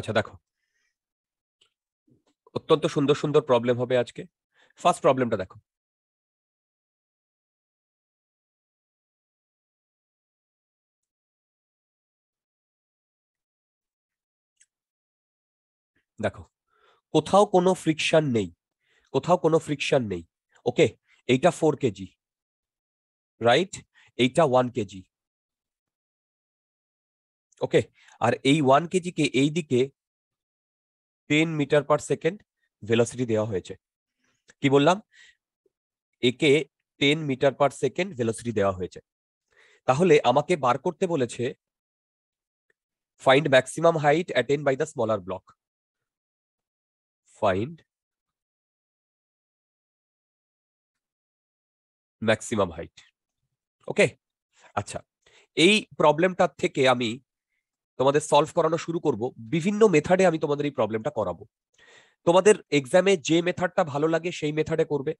আচ্ছা দেখো অত্যন্ত সুন্দর সুন্দর প্রবলেম হবে আজকে ফার্স্ট প্রবলেমটা দেখো দেখো কোথাও কোনো ফ্রিকশন নেই কোথাও কোনো ফ্রিকশন নেই ওকে এইটা ফোর কেজি রাইট এইটা ওয়ান কেজি ওকে আর এই ওয়ান কেজিকে এই দিকে ten metre per second velocity দেওয়া হয়েছে কি বললাম একে ten metre per second velocity দেওয়া হয়েছে তাহলে আমাকে বার করতে বলেছে find maximum height attained by the smaller block find maximum height okay আচ্ছা এই প্রবলেমটার থেকে আমি তোমাদের সলভ করানো শুরু করব বিভিন্ন মেথডে আমি তোমাদের এই প্রবলেমটা করাবো তোমাদের এক্সামে যে মেথডটা ভালো লাগে সেই মেথডে করবে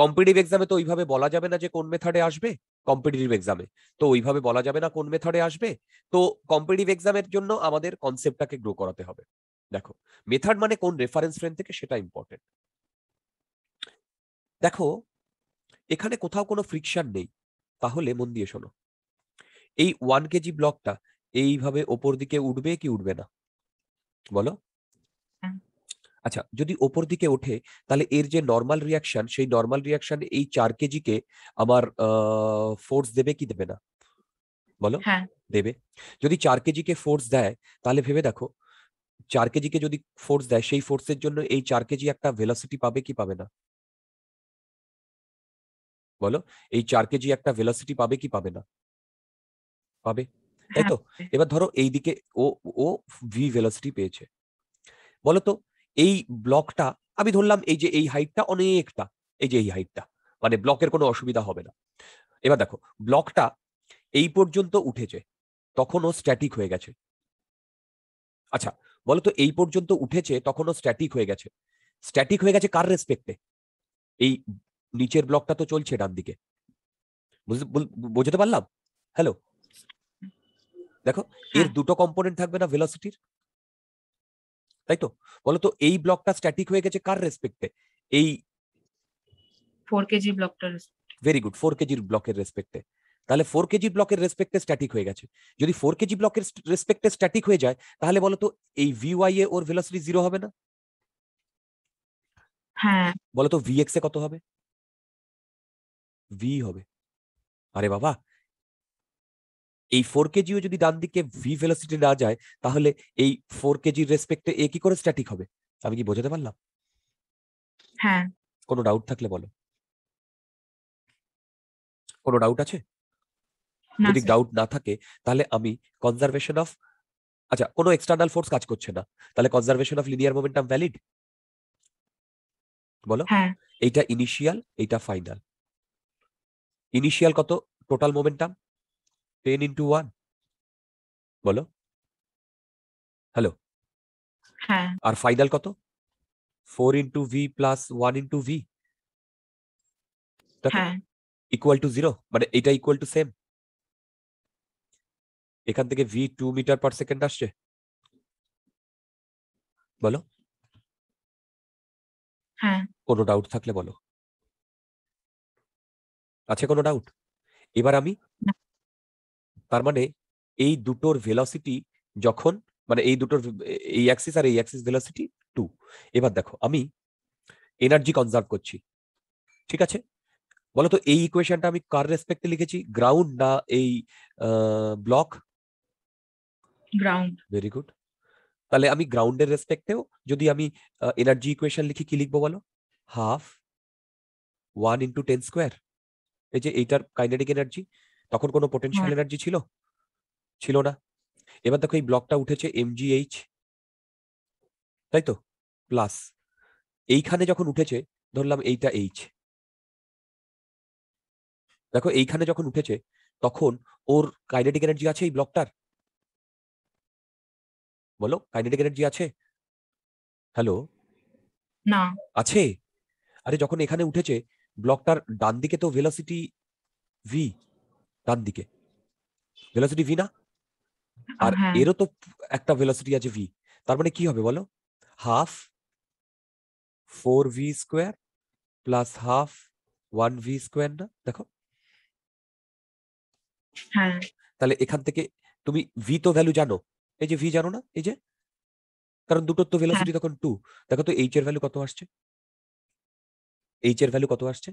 কম্পিটিভ এক্সামে তো ওইভাবে বলা যাবে না যে কোন মেথডে আসবে কম্পিটিটিভ এক্সামে তো ওইভাবে বলা যাবে না কোন মেথডে আসবে তো কম্পিটিভ এক্সামের জন্য আমাদের কনসেপ্টটাকে গ্রো করাতে হবে দেখো মেথড মানে কোন রেফারেন্স ফ্রেম থেকে সেটা ইম্পর্টেন্ট দেখো এখানে কোথাও কোনো ফ্রিকশন নেই তাহলে মন দিয়ে শোনো এই ওয়ান কেজি ব্লকটা এইভাবে ওপর দিকে উঠবে কি উঠবে না বলো হ্যাঁ। আচ্ছা যদি ওপর দিকে ওঠে তাহলে এর যে নর্মাল রিয়াকশন সেই নর্মাল রিয়াকশন এই চার কেজিকে আমার ফোর্স দেবে কি দেবে না বলো হ্যাঁ। দেবে যদি চার কেজিকে ফোর্স দেয় তাহলে ভেবে দেখো চার কেজিকে যদি ফোর্স দেয় সেই ফোর্সের জন্য এই চার কেজি একটা ভেলোসিটি পাবে কি পাবে না বলো এই চার কেজি একটা ভেলোসিটি পাবে কি পাবে না পাবে তাই তো হ্যাঁ। এবার ধরো এইদিকে ও ও ভি ভেলোসিটি পেয়েছে বলতো এই ব্লকটা আমি ধরলাম এই যে এই হাইটটা অনেকটা এই যে এই হাইটটা মানে ব্লকের কোনো অসুবিধা হবে না এবার দেখো ব্লকটা এই পর্যন্ত উঠেছে ও স্ট্যাটিক হয়ে গেছে আচ্ছা বলতো এই পর্যন্ত উঠেছে তখন ও স্ট্যাটিক হয়ে গেছে স্ট্যাটিক হয়ে গেছে কার রেসপেক্টে এই নিচের ব্লকটা তো চলছে ডান দিকে বুঝতে পারলাম হ্যালো দেখো এর হ্যাঁ। দুটো কম্পোনেন্ট থাকবে না ভেলোসিটির তাই তো বলো তো এই ব্লকটা স্ট্যাটিক হয়ে গেছে কার রেসপেক্টে এই 4 কেজি ব্লকটার ভেরি গুড 4 কেজির ব্লকের রেসপেক্টে তাহলে 4 কেজি ব্লকের রেসপেক্টে স্ট্যাটিক হয়ে গেছে যদি 4 কেজি ব্লকের রেসপেক্টে স্ট্যাটিক হয়ে যায় তাহলে বলো তো এই ভিওয়াই এ ওর ভেলোসিটি জিরো হবে না হ্যাঁ বলো তো ভিএক্স এ কত হবে ভি হবে আরে বাবা এই ফোর কেজিও যদি ডান দিকে ভি ভেলোসিটি না যায় তাহলে এই ফোর কেজির রেসপেক্টে এ কি করে স্ট্যাটিক হবে আমি কি বোঝাতে পারলাম হ্যাঁ কোনো ডাউট থাকলে বলো কোনো ডাউট আছে যদি ডাউট না থাকে তাহলে আমি কনজারভেশন অফ আচ্ছা কোনো এক্সটার্নাল ফোর্স কাজ করছে না তাহলে conservation of linear momentum valid বলো হ্যাঁ। এইটা ইনিশিয়াল এইটা ফাইনাল ইনিশিয়াল কত total momentum ten into one বলো হ্যালো হ্যাঁ আর ফাইনাল কত four into V plus one into V equal to zero মানে এটা ইকুয়াল টু সেম এখান থেকে V two metre per second আসছে বলো হ্যাঁ কোনো ডাউট থাকলে বলো আছে কোনো ডাউট এবার আমি তার মানে এই দুটোর ভেলসিটি যখন মানে এই দুটোর এই অ্যাক্সিস আর এই অ্যাক্সিস ভেলোসিটি টু এবার দেখো আমি এনার্জি কনজার্ভ করছি ঠিক আছে বলতো এই ইকুয়েশনটা আমি কার রেসপেক্টে লিখেছি গ্রাউন্ড না এই ব্লক গ্রাউন্ড ভেরি গুড তাহলে আমি গ্রাউন্ডের রেসপেক্টেও যদি আমি এনার্জি ইকুয়েশন লিখি কি লিখবো বলো half one into ten square এই যে এইটার কাইনেটিক এনার্জি তখন কোনো পোটেনশিয়াল হ্যাঁ। এনার্জি ছিল ছিল না এবার দেখো এই ব্লকটা উঠেছে এমজিএইচ তাই তো প্লাস এইখানে যখন উঠেছে ধরলাম এইটা এইচ দেখো এইখানে যখন উঠেছে তখন ওর কাইনেটিক এনার্জি আছে এই ব্লকটার বলো কাইনেটিক এনার্জি আছে হ্যালো না আছে আরে যখন এখানে উঠেছে ব্লকটার ডান দিকে তো ভেলোসিটি ভি ডান দিকে ভেলোসিটি ভি না আর হ্যাঁ। এরও তো একটা ভেলোসিটি আছে ভি তার মানে কি হবে বলো half four V square plus half one V square না দেখো হ্যাঁ। তাহলে এখান থেকে তুমি ভি তো ভ্যালু জানো এই যে ভি জানো না এই যে কারণ দুটো তো ভেলোসিটি হ্যাঁ। তখন টু দেখো তো এইচ এর ভ্যালু কত আসছে এইচ এর ভ্যালু কত আসছে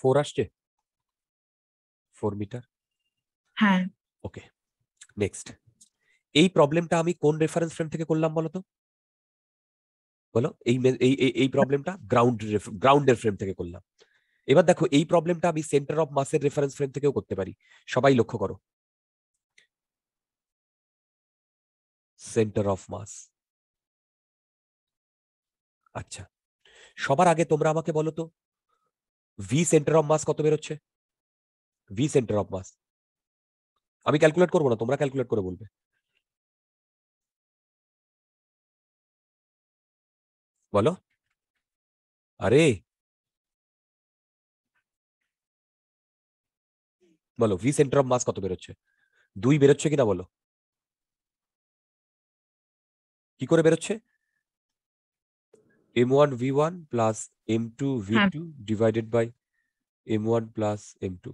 ফোর আসছে ফোর মিটার হ্যাঁ ওকে নেক্সট এই প্রবলেমটা আমি কোন রেফারেন্স ফ্রেম থেকে করলাম বলো তো বলো এই এই প্রবলেমটা গ্রাউন্ড গ্রাউন্ডের ফ্রেম থেকে করলাম এবার দেখো এই প্রবলেমটা আমি সেন্টার অফ মাসের রেফারেন্স ফ্রেম থেকেও করতে পারি সবাই লক্ষ্য করো সেন্টার অফ মাস আচ্ছা সবার আগে তোমরা আমাকে বলো তো ভি সেন্টার অফ মাস কত বেরোচ্ছে ভি সেন্টার অফ মাস আমি ক্যালকুলেট করবো না তোমরা ক্যালকুলেট করে বলবে বলো আরে বলো ভি সেন্টার অফ মাস কত বেরোচ্ছে দুই বেরোচ্ছে কিনা বলো কি করে বেরোচ্ছে M one V one plus m2 v2 divided by m1 plus m2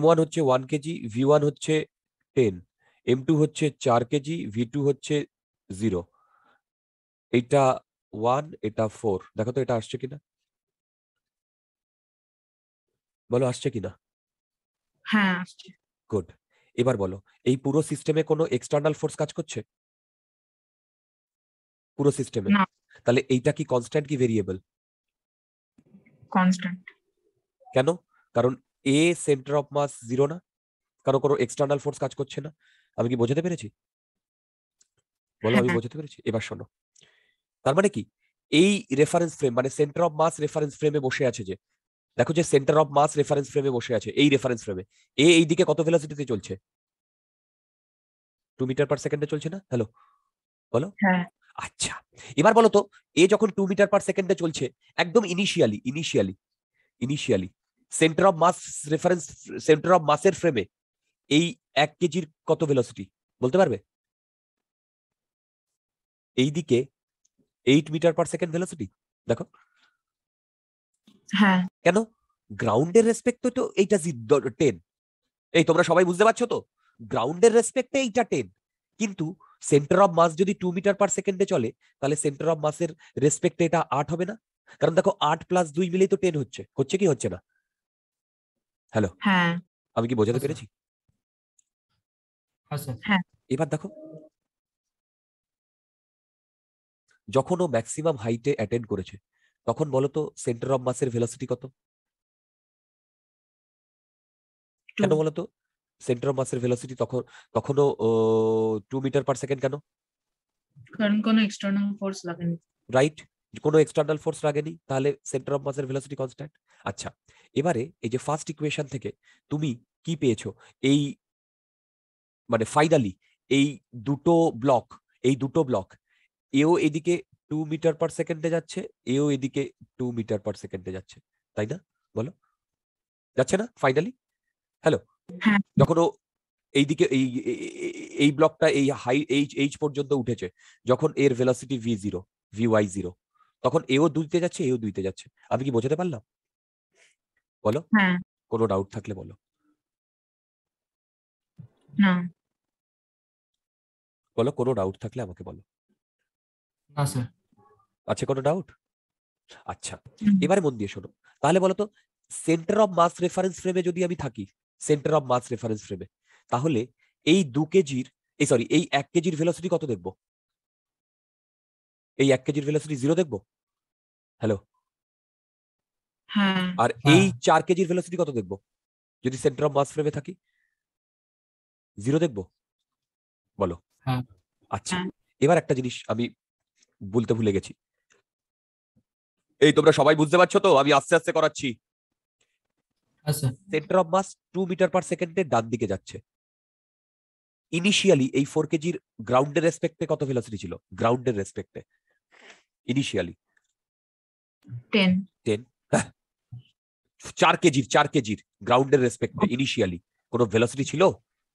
m1 হচ্ছে 1 কেজি v1 হচ্ছে 10 m2 হচ্ছে 4 কেজি v2 হচ্ছে 0 এটা 1 এটা 4 দেখো তো এটা আসছে কিনা বলো আসছে কিনা হ্যাঁ আসছে গুড এবার বলো এই পুরো সিস্টেমে কোনো এক্সটার্নাল ফোর্স কাজ করছে পুরো সিস্টেমে তাহলে এইটা কি কনস্ট্যান্ট কি ভেরিয়েবল কনস্ট্যান্ট কেন কারণ এ সেন্টার অফ মাস জিরো না কারো কোনো এক্সটার্নাল ফোর্স কাজ করছে না আমি কি বোঝাতে পেরেছি বলো আমি হ্যাঁ, হ্যাঁ। বোঝাতে পেরেছি এবার শোনো তার মানে কি এই রেফারেন্স ফ্রেম মানে সেন্টার অফ মাস রেফারেন্স ফ্রেমে বসে আছে যে দেখো যে সেন্টার অফ মাস রেফারেন্স ফ্রেমে বসে আছে এই রেফারেন্স ফ্রেমে এ এই দিকে কত ভেলোসিটিতে চলছে টু মিটার পার সেকেন্ডে চলছে না হ্যালো বলো হ্যাঁ। আচ্ছা এবার বলো তো এ যখন টু মিটার পার সেকেন্ডে চলছে একদম initially initially initially centre of mass reference centre of মাসের ফ্রেমে এই এক কেজির কত ভেলোসিটি বলতে পারবে এই দিকে eight metre per second velocity দেখো হ্যাঁ কেন গ্রাউন্ডের রেসপেক্ট তো এইটা টেন এই তোমরা সবাই বুঝতে পারছো তো গ্রাউন্ডের রেসপেক্টে এইটা টেন কিন্তু সেন্টার অফ মাস যদি টু মিটার পার সেকেন্ডে চলে তাহলে সেন্টার অফ মাসের রেসপেক্টে এটা আট হবে না কারণ দেখো আট প্লাস দুই মিলেই তো টেন হচ্ছে হচ্ছে কি হচ্ছে না হ্যালো আমি কি বোঝাতে হ্যাঁ, পেরেছি হ্যাঁ, হ্যাঁ। এবার দেখো যখন ও ম্যাক্সিমাম হাইটে অ্যাটেন্ড করেছে তখন বলো তো সেন্টার অফ মাসের ভেলোসিটি কত কেন বলো তো সেন্টার অফ মাসের ভেলোসিটি তখন তখনও টু মিটার পার সেকেন্ড কেন কারণ কোনো এক্সটার্নাল ফোর্স লাগেনি রাইট কোনো এক্সটার্নাল ফোর্স লাগেনি তাহলে সেন্টার অফ মাসের ভেলোসিটি কনস্ট্যান্ট আচ্ছা এবারে এই যে ফার্স্ট ইকুয়েশন থেকে তুমি কি পেয়েছো এই মানে ফাইনালি এই দুটো ব্লক এই দুটো ব্লক এও এদিকে টু মিটার পার সেকেন্ডে যাচ্ছে এও এদিকে টু মিটার পার সেকেন্ডে যাচ্ছে তাই না বলো যাচ্ছে না ফাইনালি হ্যালো হ্যাঁ। যখন ও এইদিকে এই এই ব্লকটা এই হাই এইচ এইচ পর্যন্ত উঠেছে যখন এর velocity V zero V Y zero তখন এও দুইতে যাচ্ছে এও দুইতে যাচ্ছে আমি কি বোঝাতে পারলাম বলো হ্যাঁ। কোনো ডাউট থাকলে বলো না বলো কোনো ডাউট থাকলে আমাকে বলো না স্যার আছে কোনো ডাউট আচ্ছা এবারে মন দিয়ে শোনো তাহলে বলো তো সেন্টার অফ মাস রেফারেন্স ফ্রেমে যদি আমি থাকি সেন্টার অফ মাস রেফারেন্স ফ্রেমে তাহলে এই দু কেজির এই সরি এই এক কেজির ভেলোসিটি কত দেখব এই এক কেজির ভেলোসিটি জিরো দেখব হ্যালো আর হ্যাঁ। এই চার কেজির ভেলোসিটি কত দেখব যদি সেন্টার অফ মাস ফ্রেমে থাকি জিরো দেখব বলো হ্যাঁ। আচ্ছা হ্যাঁ। এবার একটা জিনিস আমি বলতে ভুলে গেছি এই তোমরা সবাই বুঝতে পারছো তো আমি আস্তে আস্তে করাচ্ছি আচ্ছা centre of mass two metre per সেকেন্ডে ডান দিকে যাচ্ছে ইনিশিয়ালি এই ফোর কেজির গ্রাউন্ডের রেসপেক্টে কত ভেলোসিটি ছিল গ্রাউন্ডের রেসপেক্টে ইনিশিয়ালি টেন টেন চার কেজির চার কেজির গ্রাউন্ডের রেসপেক্টে ইনিশিয়ালি কোনো ভেলোসিটি ছিল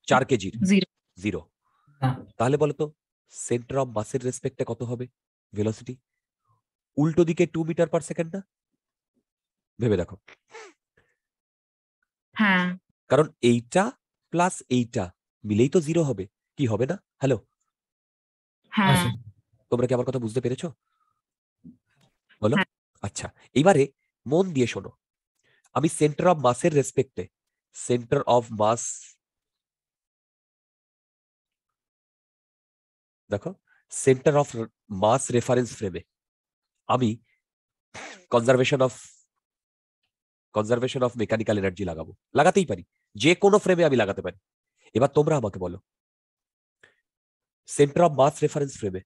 চার কেজির জিরো তাহলে বলতো সেন্টার অফ মাসের রেসপেক্টে কত হবে ভেলোসিটি উল্টো দিকে টু মিটার পার সেকেন্ড না ভেবে দেখো হ্যাঁ। কারণ এইটা প্লাস এইটা মিলেই তো জিরো হবে কি হবে না হ্যালো আচ্ছা। তোমরা কি আমার কথা বুঝতে পেরেছো বলো হ্যাঁ। আচ্ছা এবারে মন দিয়ে শোনো আমি সেন্টার অফ মাসের রেসপেক্টে সেন্টার অফ মাস দেখো সেন্টার অফ মাস রেফারেন্স ফ্রেমে আমি conservation of conservation of mechanical energy লাগাবো লাগাতেই পারি যে কোনো ফ্রেমে আমি লাগাতে পারি এবার তোমরা আমাকে বলো সেন্টার অফ মাস রেফারেন্স ফ্রেমে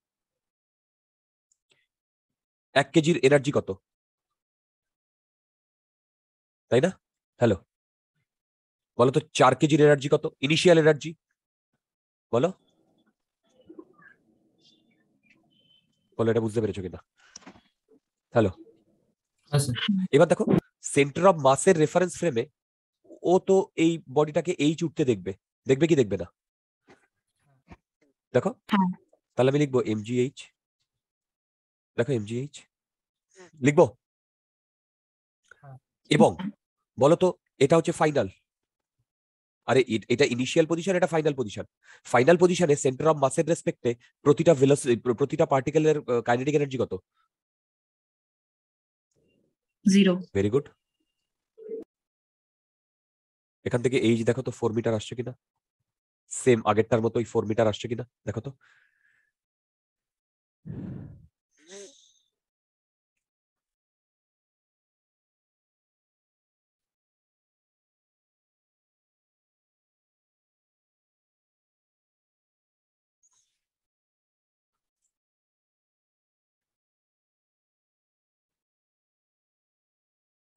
এক কেজির এনার্জি কত তাই না হ্যালো বলো তো চার কেজির এনার্জি কত ইনিশিয়াল এনার্জি বলো বলো এটা বুঝতে পেরেছো কিনা হ্যালো এবার দেখো সেন্টার অফ মাসের রেফারেন্স ফ্রেমে ও তো এই বডিটাকে এইচ উঠতে দেখবে দেখবে কি দেখবে না দেখো হ্যাঁ। তাহলে আমি লিখবো এমজিএইচ দেখো এমজিএইচ হ্যাঁ। লিখবো হ্যাঁ। এবং বলতো এটা হচ্ছে ফাইনাল আরে এটা ইনিশিয়াল পজিশন এটা ফাইনাল পজিশন ফাইনাল পজিশনে সেন্টার অফ মাসের রেসপেক্টে প্রতিটা প্রতিটা পার্টিকেলের কাইনেটিক এনার্জি কত জিরো ভেরি গুড এখান থেকে এইচ দেখো তো ফোর মিটার আসছে কিনা সেম আগেরটার মতোই ফোর মিটার আসছে কিনা দেখো তো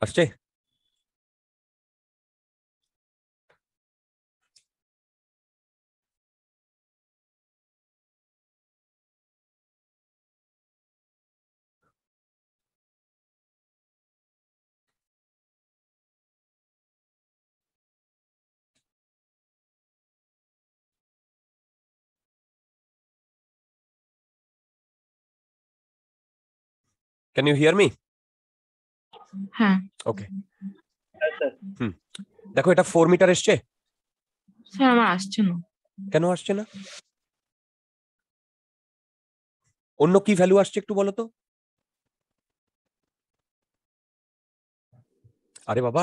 ಅಷ್ಟೇ Can you hear me? হ্যাঁ ওকে হ্যাঁ, হুম দেখো এটা ফোর মিটার এসছে স্যার আমার আসছে না কেন আসছে না অন্য কি ভ্যালু আসছে একটু বলো তো আরে বাবা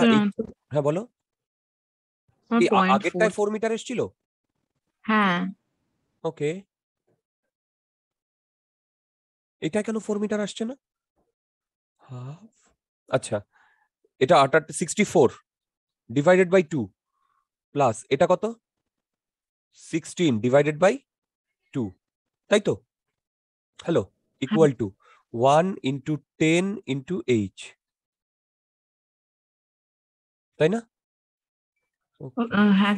হ্যাঁ বলো আগেরটায় ফোর মিটার এসছিল হ্যাঁ ওকে এটা কেন ফোর মিটার আসছে না হ্যাঁ আচ্ছা এটা আটার sixty four divided by two plus এটা কত সিক্সটিন ডিভাইডেড বাই টু তাই তো hello equal to one into ten into H তাই না হ্যাঁ,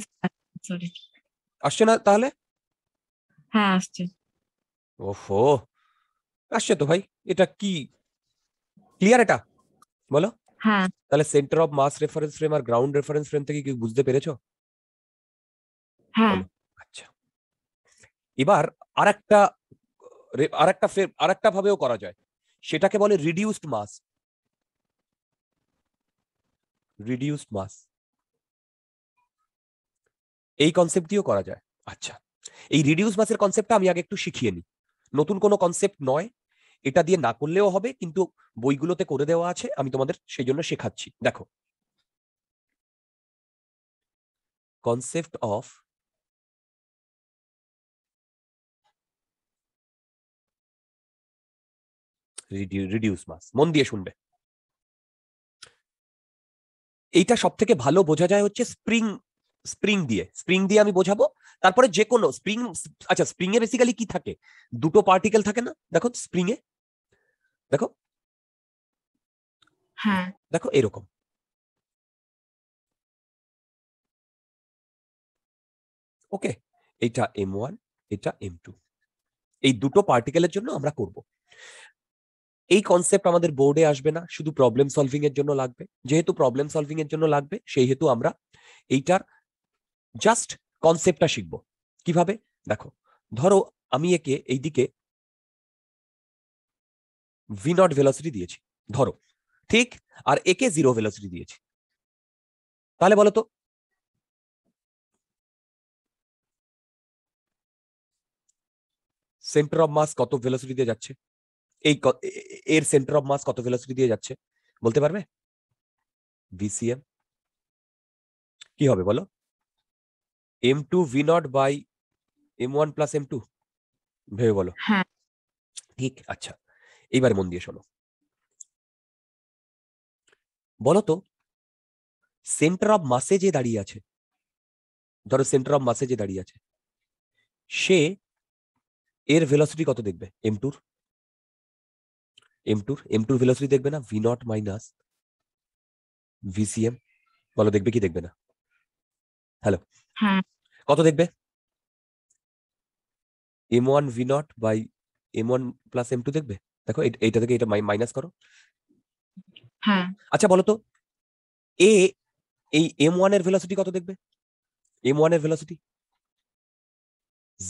আসছে না তাহলে হ্যাঁ আসছে ওফো আসছে তো ভাই এটা কি ক্লিয়ার এটা বলো হ্যাঁ তাহলে centre of mass reference frame আর গ্রাউন্ড রেফারেন্স ফ্রেম থেকে কি বুঝতে পেরেছো হ্যাঁ আচ্ছা এবার আরেকটা আরেকটা আরেকটা ভাবেও করা যায় সেটাকে বলে রিডিউসড মাস রিডিউসড মাস এই কনসেপ্ট দিয়েও করা যায় আচ্ছা এই রিডিউস মাসের কনসেপ্টটা আমি আগে একটু শিখিয়ে নিই নতুন কোনো কনসেপ্ট নয় এটা দিয়ে না করলেও হবে কিন্তু বইগুলোতে করে দেওয়া আছে আমি তোমাদের সেই জন্য শেখাচ্ছি দেখো কনসেপ্ট অফ রিডিউস মাস মন দিয়ে শুনবে এইটা সব থেকে ভালো বোঝা যায় হচ্ছে স্প্রিং স্প্রিং দিয়ে স্প্রিং দিয়ে আমি বোঝাবো তারপরে যে কোনো স্প্রিং আচ্ছা স্প্রিং এ বেসিক্যালি কি থাকে দুটো পার্টিকেল থাকে না দেখো স্প্রিং এ দেখো হ্যাঁ দেখো এরকম ওকে এটা এম ওয়ান এটা এম টু এই দুটো পার্টিকেলের জন্য আমরা করব এই কনসেপ্ট আমাদের বোর্ডে আসবে না শুধু প্রবলেম সলভিং এর জন্য লাগবে যেহেতু প্রবলেম সলভিং এর জন্য লাগবে সেই হেতু আমরা এইটার জাস্ট কনসেপ্টটা শিখব কিভাবে দেখো ধরো আমি একে এইদিকে ভি নট ভেলোসিটি দিয়েছি ধরো ঠিক আর একে জিরো ভেলোসিটি দিয়েছি তাহলে বলো তো সেন্টার অফ মাস কত ভেলোসিটি দিয়ে যাচ্ছে এই এর সেন্টার অফ মাস কত ভেলোসিটি দিয়ে যাচ্ছে বলতে পারবে ভিসিএম কি হবে বলো M two V naught by M one plus M two ভেবে বলো হ্যাঁ। ঠিক আচ্ছা এইবার মন দিয়ে শোনো বলতো সেন্টার অফ মাসে যে দাঁড়িয়ে আছে ধরো সেন্টার অফ মাসে যে দাঁড়িয়ে আছে সে এর ভেলোসিটি কত দেখবে এম টুর এম টুর এম টুর ভেলোসিটি দেখবে না ভি নট মাইনাস ভিসিএম বলো দেখবে কি দেখবে না হ্যালো কত দেখবে M one V naught by M one plus M two দেখবে দেখো এইটা থেকে এটা মাইনাস করো হ্যাঁ আচ্ছা বলো তো এ এই এম ওয়ান এর ভেলোসিটি কত দেখবে এম ওয়ান এর ভেলোসিটি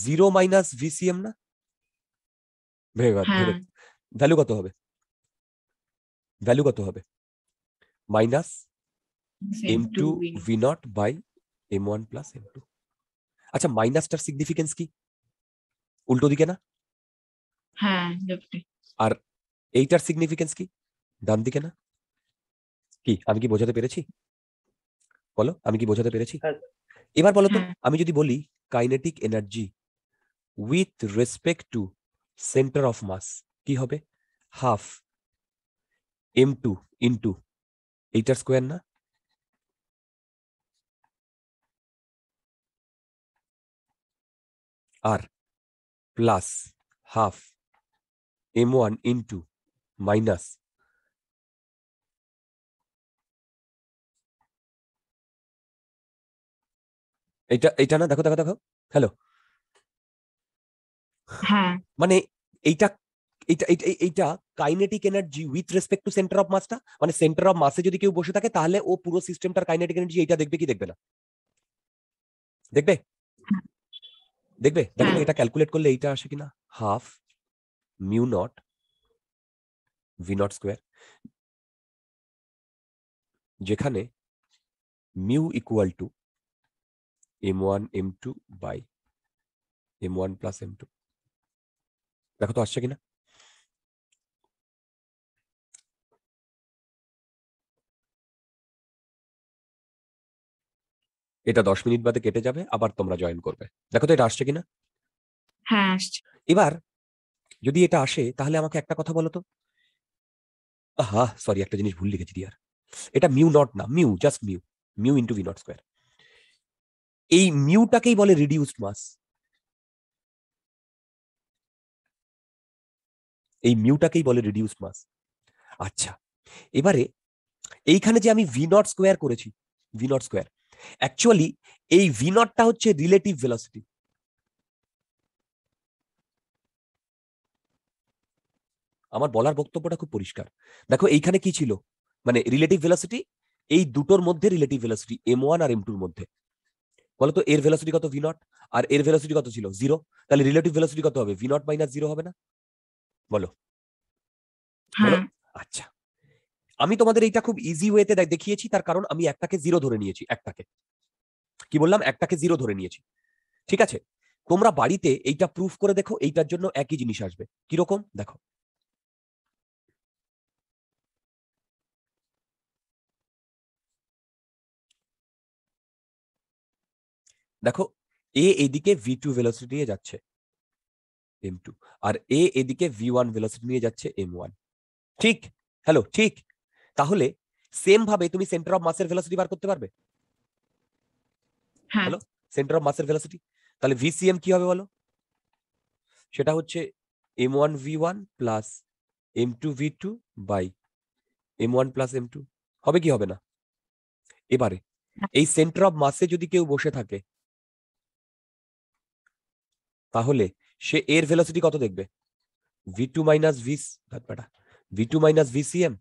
জিরো মাইনাস ভিসিএম না ভ্যালু কত হবে ভ্যালু কত হবে minus M two V naught by M one plus M two আচ্ছা মাইনাসটার সিগনিফিকেন্স কি উল্টো দিকে না হ্যাঁ আর এইটার সিগনিফিকেন্স কি ডান দিকে না কি আমি কি বোঝাতে পেরেছি বলো আমি কি বোঝাতে পেরেছি হ্যাঁ। এবার বলো তো আমি যদি বলি kinetic energy with respect to centre of mass কি হবে হাফ এম টু ইন্টু এইটার স্কোয়ার না আর plus half M one into minus এটা না দেখো দেখো দেখো হ্যালো মানে এইটা এইটা এইটা kinetic energy with respect to centre of মাসটা মানে সেন্টার অফ মাসে যদি কেউ বসে থাকে তাহলে ও পুরো সিস্টেমটার কাইনেটিক এনার্জি এটা দেখবে কি দেখবে না দেখবে হ্যাঁ। দেখবে দেখো হ্যাঁ। এটা ক্যালকুলেট করলে এইটা আসে কিনা half mu naught v naught square যেখানে mu equal to m one m two by M one plus M two দেখো তো আসছে কিনা এটা দশ মিনিট বাদে কেটে যাবে আবার তোমরা জয়েন করবে দেখো তো এটা আসছে কিনা হ্যাঁ আসছে এবার যদি এটা আসে তাহলে আমাকে একটা কথা বলো তো হা সরি একটা জিনিস ভুল লিখেছি দিয়ার এটা মিউ নট না mu just mu mu into v naught square এই মিউটাকেই বলে রিডিউসড মাস এই মিউটাকেই বলে রিডিউসড মাস আচ্ছা এবারে এইখানে যে আমি ভি নট স্কোয়ার করেছি ভি নট স্কোয়ার অ্যাকচুয়ালি এই ভি নটটা হচ্ছে রিলেটিভ ভেলোসিটি আমার বলার বক্তব্যটা খুব পরিষ্কার দেখো এইখানে কি ছিল মানে রিলেটিভ ভেলাসিটি এই দুটোর মধ্যে রিলেটিভ ভেলাসিটি এম ওয়ান আর এম টুর মধ্যে বলতো এর ভেলাসিটি কত ভি নট আর এর ভেলাসিটি কত ছিল জিরো তাহলে রিলেটিভ ভেলাসিটি কত হবে ভি নট মাইনাস জিরো হবে না বলো বলো হ্যাঁ। আচ্ছা আমি তোমাদের এইটা খুব ইজি ওয়েতে দেখিয়েছি তার কারণ আমি একটাকে জিরো ধরে নিয়েছি একটাকে কি বললাম একটাকে জিরো ধরে নিয়েছি ঠিক আছে তোমরা বাড়িতে এইটা প্রুফ করে দেখো এইটার জন্য একই জিনিস আসবে কিরকম দেখো দেখো এ এদিকে ভি টু ভেলোসিটি নিয়ে যাচ্ছে এম টু আর এ এদিকে ভি ওয়ান ভেলোসিটি নিয়ে যাচ্ছে এম ওয়ান ঠিক হ্যালো ঠিক তাহলে সেম ভাবে তুমি সেন্টার অফ মাসের ভেলোসিটি বার করতে পারবে হ্যালো সেন্টার অফ মাসের ভেলোসিটি তাহলে ভিসিএম কি হবে বলো সেটা হচ্ছে m one V one plus M two V two by M one plus M two হবে কি হবে না এবারে এই সেন্টার অফ মাসে যদি কেউ বসে থাকে তাহলে সে এর ভেলোসিটি কত দেখবে ভি টু মাইনাস ভি ব্যাটা v two minus v cm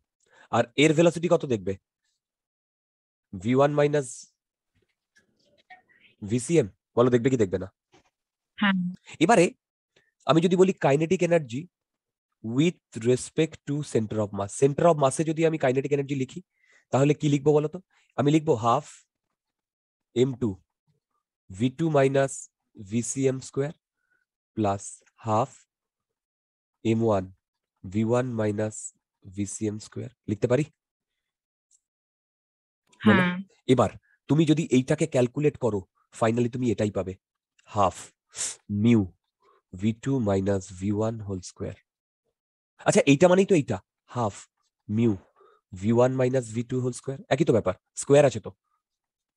আর এর ভেলোসিটি কত দেখবে v one minus v cm বলো দেখবে কি দেখবে না হ্যাঁ। এবারে আমি যদি বলি kinetic energy with respect to centre of mass centre of মাসে যদি আমি কাইনেটিক এনার্জি লিখি তাহলে কি লিখবো বলো তো আমি লিখবো half M two V two minus v cm square plus half M one V one minus vcm square লিখতে পারি হ্যাঁ। এবার তুমি যদি এইটাকে ক্যালকুলেট করো ফাইনালি তুমি এটাই পাবে half mu v two minus v one whole square আচ্ছা এইটা মানেই তো এইটা half mu v one minus v two whole square একই তো ব্যাপার স্কোয়ার আছে তো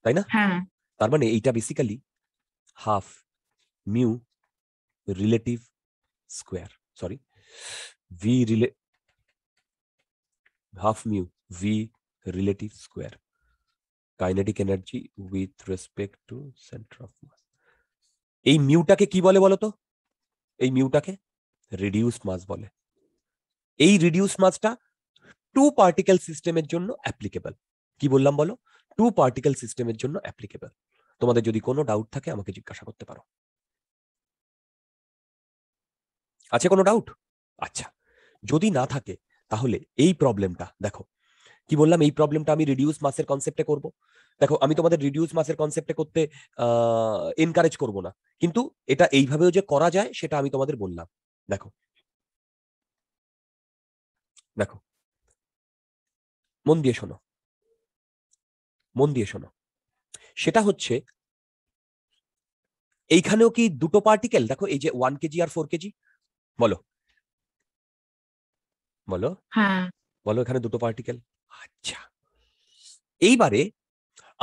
তাই না হ্যাঁ। তার মানে এইটা basically half mu relative square. Sorry, V relate half mu V relative square kinetic energy with respect to centre of mass এই মিউটাকে কি বলে বলতো এই মিউটাকে রিডিউসড মাস বলে এই রিডিউসড মাসটা টু পার্টিকেল সিস্টেমের জন্য অ্যাপ্লিকেবল কি বললাম বলো টু পার্টিকেল সিস্টেমের জন্য অ্যাপ্লিকেবল তোমাদের যদি কোনো ডাউট থাকে আমাকে জিজ্ঞাসা করতে পারো আছে কোনো ডাউট আচ্ছা যদি না থাকে তাহলে এই প্রবলেমটা দেখো কি বললাম এই প্রবলেমটা আমি রিডিউস মাসের কনসেপ্টে করব দেখো আমি তোমাদের রিডিউস মাসের কনসেপ্টে করতে এনকারেজ করব না কিন্তু এটা এইভাবেও যে করা যায় সেটা আমি তোমাদের বললাম দেখো দেখো মন দিয়ে শোনো মন দিয়ে শোনো সেটা হচ্ছে এইখানেও কি দুটো পার্টিকেল দেখো এই যে ওয়ান কেজি আর ফোর কেজি বলো বলো হ্যাঁ বলো এখানে দুটো পার্টিকেল আচ্ছা এইবারে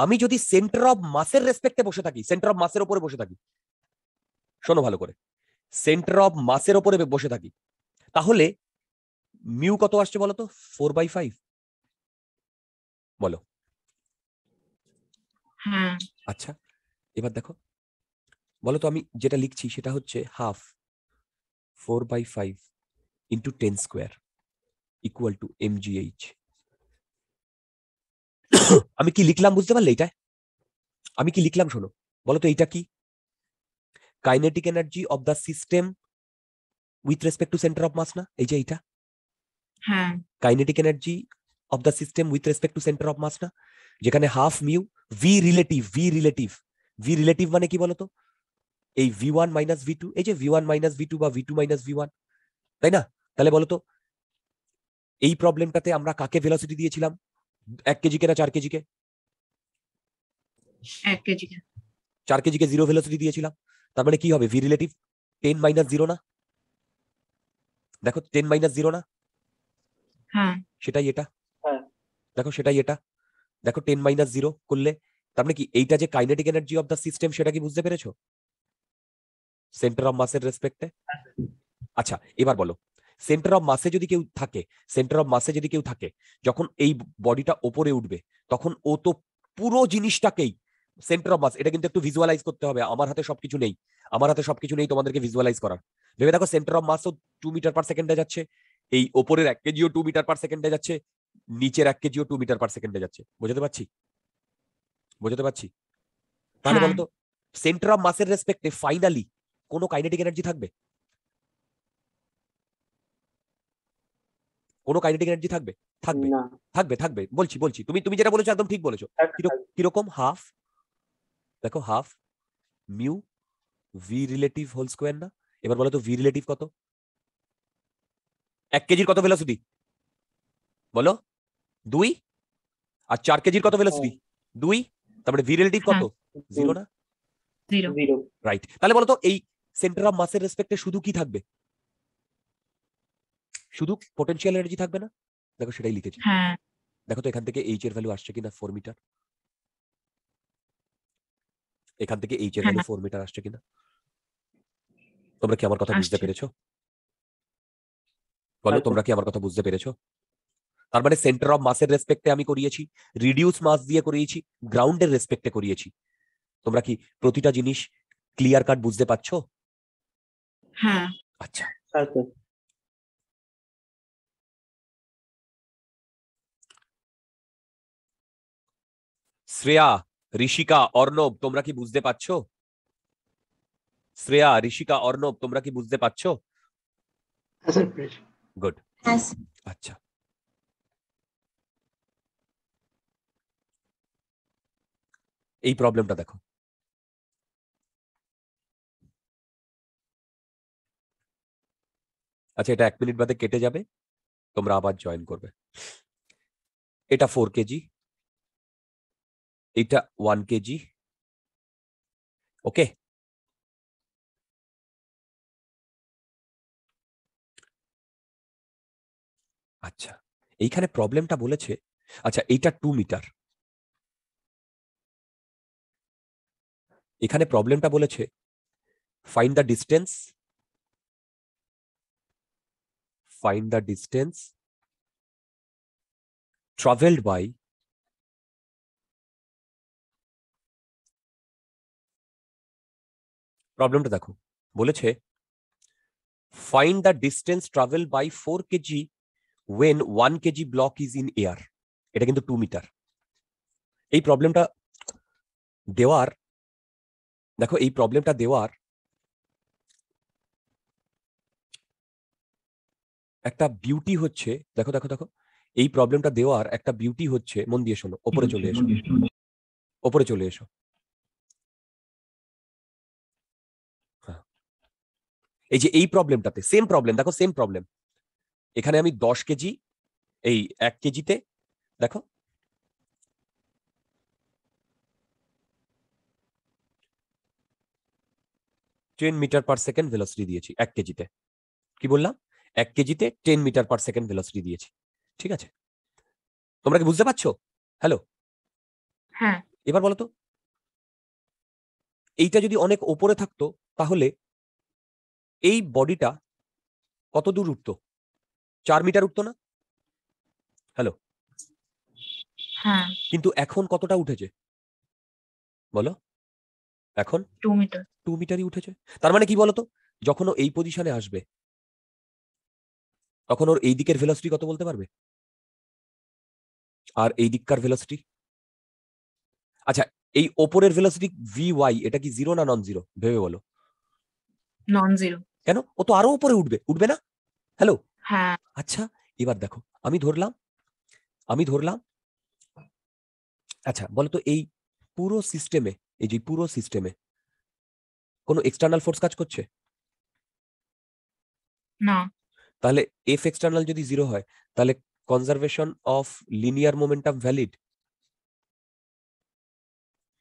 আমি যদি সেন্টার অফ মাসের রেসপেক্টে বসে থাকি সেন্টার অফ মাসের উপরে বসে থাকি শোনো ভালো করে সেন্টার অফ মাসের ওপরে বসে থাকি তাহলে মিউ কত আসছে বলো তো ফোর বাই ফাইভ বলো হ্যাঁ। আচ্ছা এবার দেখো বলো তো আমি যেটা লিখছি সেটা হচ্ছে half 4 by 5 into 10 square equal to mgh আমি কি লিখলাম বুঝতে পারলে এটা আমি কি লিখলাম শোনো বলো তো এটা কি kinetic energy of the system with respect to centre of mass না এই যে এইটা হ্যাঁ kinetic energy of the system with respect to centre of mass না যেখানে half mu v relative v relative v relative মানে কি বলতো এই V one minus v two এই যে v one minus v two বা v two minus v one তাই না তাহলে বলতো এই প্রবলেমটাতে আমরা কাকে ভেলোসিটি দিয়েছিলাম এক কেজি কে না চার কেজি কে এক কেজি কে চার কেজি কে জিরো ভেলোসিটি দিয়েছিলাম তার মানে কি হবে v relative ten minus zero না দেখো টেন মাইনাস জিরো না হ্যাঁ। সেটাই এটা হ্যাঁ। দেখো সেটাই এটা দেখো টেন মাইনাস জিরো করলে তার মানে কি এইটা যে kinetic energy of the system সেটা কি বুঝতে পেরেছো সেন্টার অফ মাসের রেসপেক্টে আচ্ছা এবার বলো সেন্টার অফ মাসে যদি কেউ থাকে সেন্টার অফ মাসে যদি কেউ থাকে যখন এই বডিটা ওপরে উঠবে তখন ও তো পুরো জিনিসটাকেই সেন্টার অফ মাস এটা কিন্তু একটু ভিজুয়ালাইজ করতে হবে আমার হাতে সবকিছু নেই আমার হাতে সবকিছু নেই তোমাদেরকে ভিজুয়ালাইজ করার ভেবে দেখো সেন্টার অফ মাসও টু মিটার পার সেকেন্ডে যাচ্ছে এই ওপরের এক কেজিও টু মিটার পার সেকেন্ডে যাচ্ছে নিচের এক কেজিও টু মিটার পার সেকেন্ডে যাচ্ছে বোঝাতে পারছি বোঝাতে পারছি তাহলে বলতো সেন্টার অফ মাসের রেসপেক্টে ফাইনালি কোনো কাইনেটিক এনার্জি থাকবে কোনো কাইনেটিক এনার্জি থাকবে থাকবে থাকবে থাকবে বলছি বলছি তুমি তুমি যেটা বলেছো একদম ঠিক বলেছো কিরকম হাফ দেখো half mu v relative whole square না এবার বলো তো ভি রিলেটিভ কত এক কেজির কত ভেলোসিটি বলো দুই আর চার কেজির কত ভেলোসিটি দুই তারপরে ভি রিলেটিভ কত জিরো হ্যাঁ। না জিরো রাইট তাহলে বলো তো এই সেন্টার অফ মাসের রেসপেক্টে শুধু কি থাকবে শুধু পটেনশিয়াল এনার্জি থাকবে না দেখো সেটাই লিখেছি হ্যাঁ। দেখো তো এখান থেকে এইচ এর ভ্যালু আসছে কিনা ফোর মিটার এখান থেকে এইচ এর ভ্যালু ফোর মিটার আসছে কিনা তোমরা কি আমার কথা বুঝতে পেরেছো বলো তোমরা কি আমার কথা বুঝতে পেরেছো তার মানে সেন্টার অফ মাসের রেসপেক্টে আমি করিয়েছি রিডিউস মাস দিয়ে করিয়েছি গ্রাউন্ডের রেসপেক্টে করিয়েছি তোমরা কি প্রতিটা জিনিস ক্লিয়ার কাট বুঝতে পারছো हाँ अच्छा শ্রেয়া ঋষিকা অর্ণব তোমরা কি বুঝতে পারছো শ্রেয়া ঋষিকা অর্ণব তোমরা কি বুঝতে পারছো গুড আচ্ছা এই প্রবলেমটা দেখো আচ্ছা এটা এক মিনিট বাদে কেটে যাবে তোমরা আবার জয়েন করবে এটা ফোর কেজি এটা ওয়ান কেজি ওকে আচ্ছা এইখানে প্রবলেমটা বলেছে আচ্ছা এইটা টু মিটার এখানে প্রবলেমটা বলেছে find the distance find the distance traveled by problem to দেখো বলেছে find the distance traveled by 4 kg when 1 kg block is in air এটা কিন্তু 2 meter মিটার এই প্রবলেমটা দেওয়ার দেখো এই প্রবলেমটা দেওয়ার একটা বিউটি হচ্ছে দেখো দেখো দেখো এই প্রবলেমটা দেওয়ার একটা বিউটি হচ্ছে মন দিয়ে শোনো ওপরে চলে এসো ওপরে চলে এসো এই যে এই প্রবলেমটাতে সেম প্রবলেম দেখো সেম প্রবলেম এখানে আমি দশ কেজি এই এক কেজিতে দেখো ten metre per second velocity দিয়েছি এক কেজিতে কি বললাম এক কেজিতে ten metre per second velocity দিয়েছি ঠিক আছে তোমরা কি বুঝতে পারছো হ্যালো হ্যাঁ এবার বলো তো এইটা যদি অনেক ওপরে থাকতো তাহলে এই বডিটা কত দূর উঠতো চার মিটার উঠতো না হ্যালো হ্যাঁ কিন্তু এখন কতটা উঠেছে বলো এখন টু মিটার টু মিটারই উঠেছে তার মানে কি বলতো যখন এই পজিশনে আসবে তখন ওর এই দিকের ভেলোসিটি কত বলতে পারবে আর এই দিককার ভেলোসিটি আচ্ছা এই ওপরের ভেলোসিটি ভি ওয়াই এটা কি জিরো না নন জিরো ভেবে বলো নন জিরো কেন ও তো আরো উপরে উঠবে উঠবে না হ্যালো হ্যাঁ আচ্ছা এবার দেখো আমি ধরলাম আমি ধরলাম আচ্ছা বলতো এই পুরো সিস্টেমে এই যে পুরো সিস্টেমে কোনো এক্সটার্নাল ফোর্স কাজ করছে না তাহলে এফ এক্সটার্নাল যদি জিরো হয় তাহলে conservation of linear momentum valid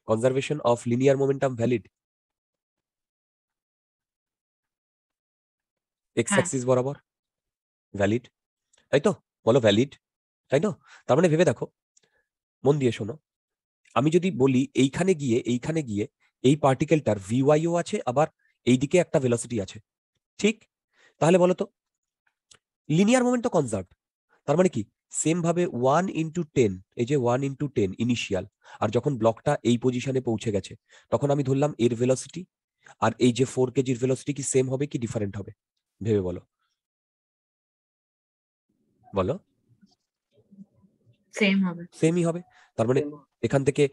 conservation of linear momentum valid x axis বরাবর ভ্যালিড তাই তো বলো ভ্যালিড তাই তো তার মানে ভেবে দেখো মন দিয়ে শোনো আমি যদি বলি এইখানে গিয়ে এইখানে গিয়ে এই পার্টিকেলটার ভিওয়াইও আছে আবার এইদিকে একটা ভেলোসিটি আছে ঠিক তাহলে বলো তো লিনিয়ার মোমেন্ট তো কনজার্ভ তার মানে কি সেম ভাবে ওয়ান ইন্টু টেন এই যে ওয়ান ইন্টু টেন ইনিশিয়াল আর যখন ব্লকটা এই পজিশনে পৌঁছে গেছে তখন আমি ধরলাম এর ভেলোসিটি আর এই যে ফোর কেজির ভেলোসিটি কি সেম হবে কি ডিফারেন্ট হবে ভেবে বলো বলো সেম হবে সেমই হবে তার মানে এখান থেকে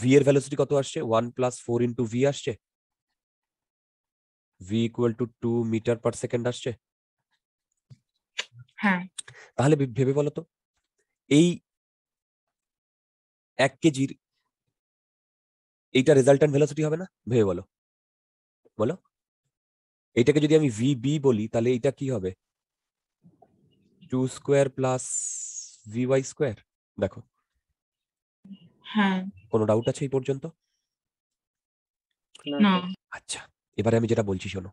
ভি এর ভেলোসিটি কত আসছে one plus four into v আসছে v equal to two metre per second আসছে হ্যাঁ তাহলে ভেবে বলো তো এই এক কেজির এইটা রেজাল্টেন্ট ভেলোসিটি হবে না ভেবে বলো বলো এটাকে যদি আমি ভি বি বলি তাহলে এটা কি হবে two square plus v y square দেখো হ্যাঁ কোনো ডাউট আছে এই পর্যন্ত আচ্ছা এবারে আমি যেটা বলছি শোনো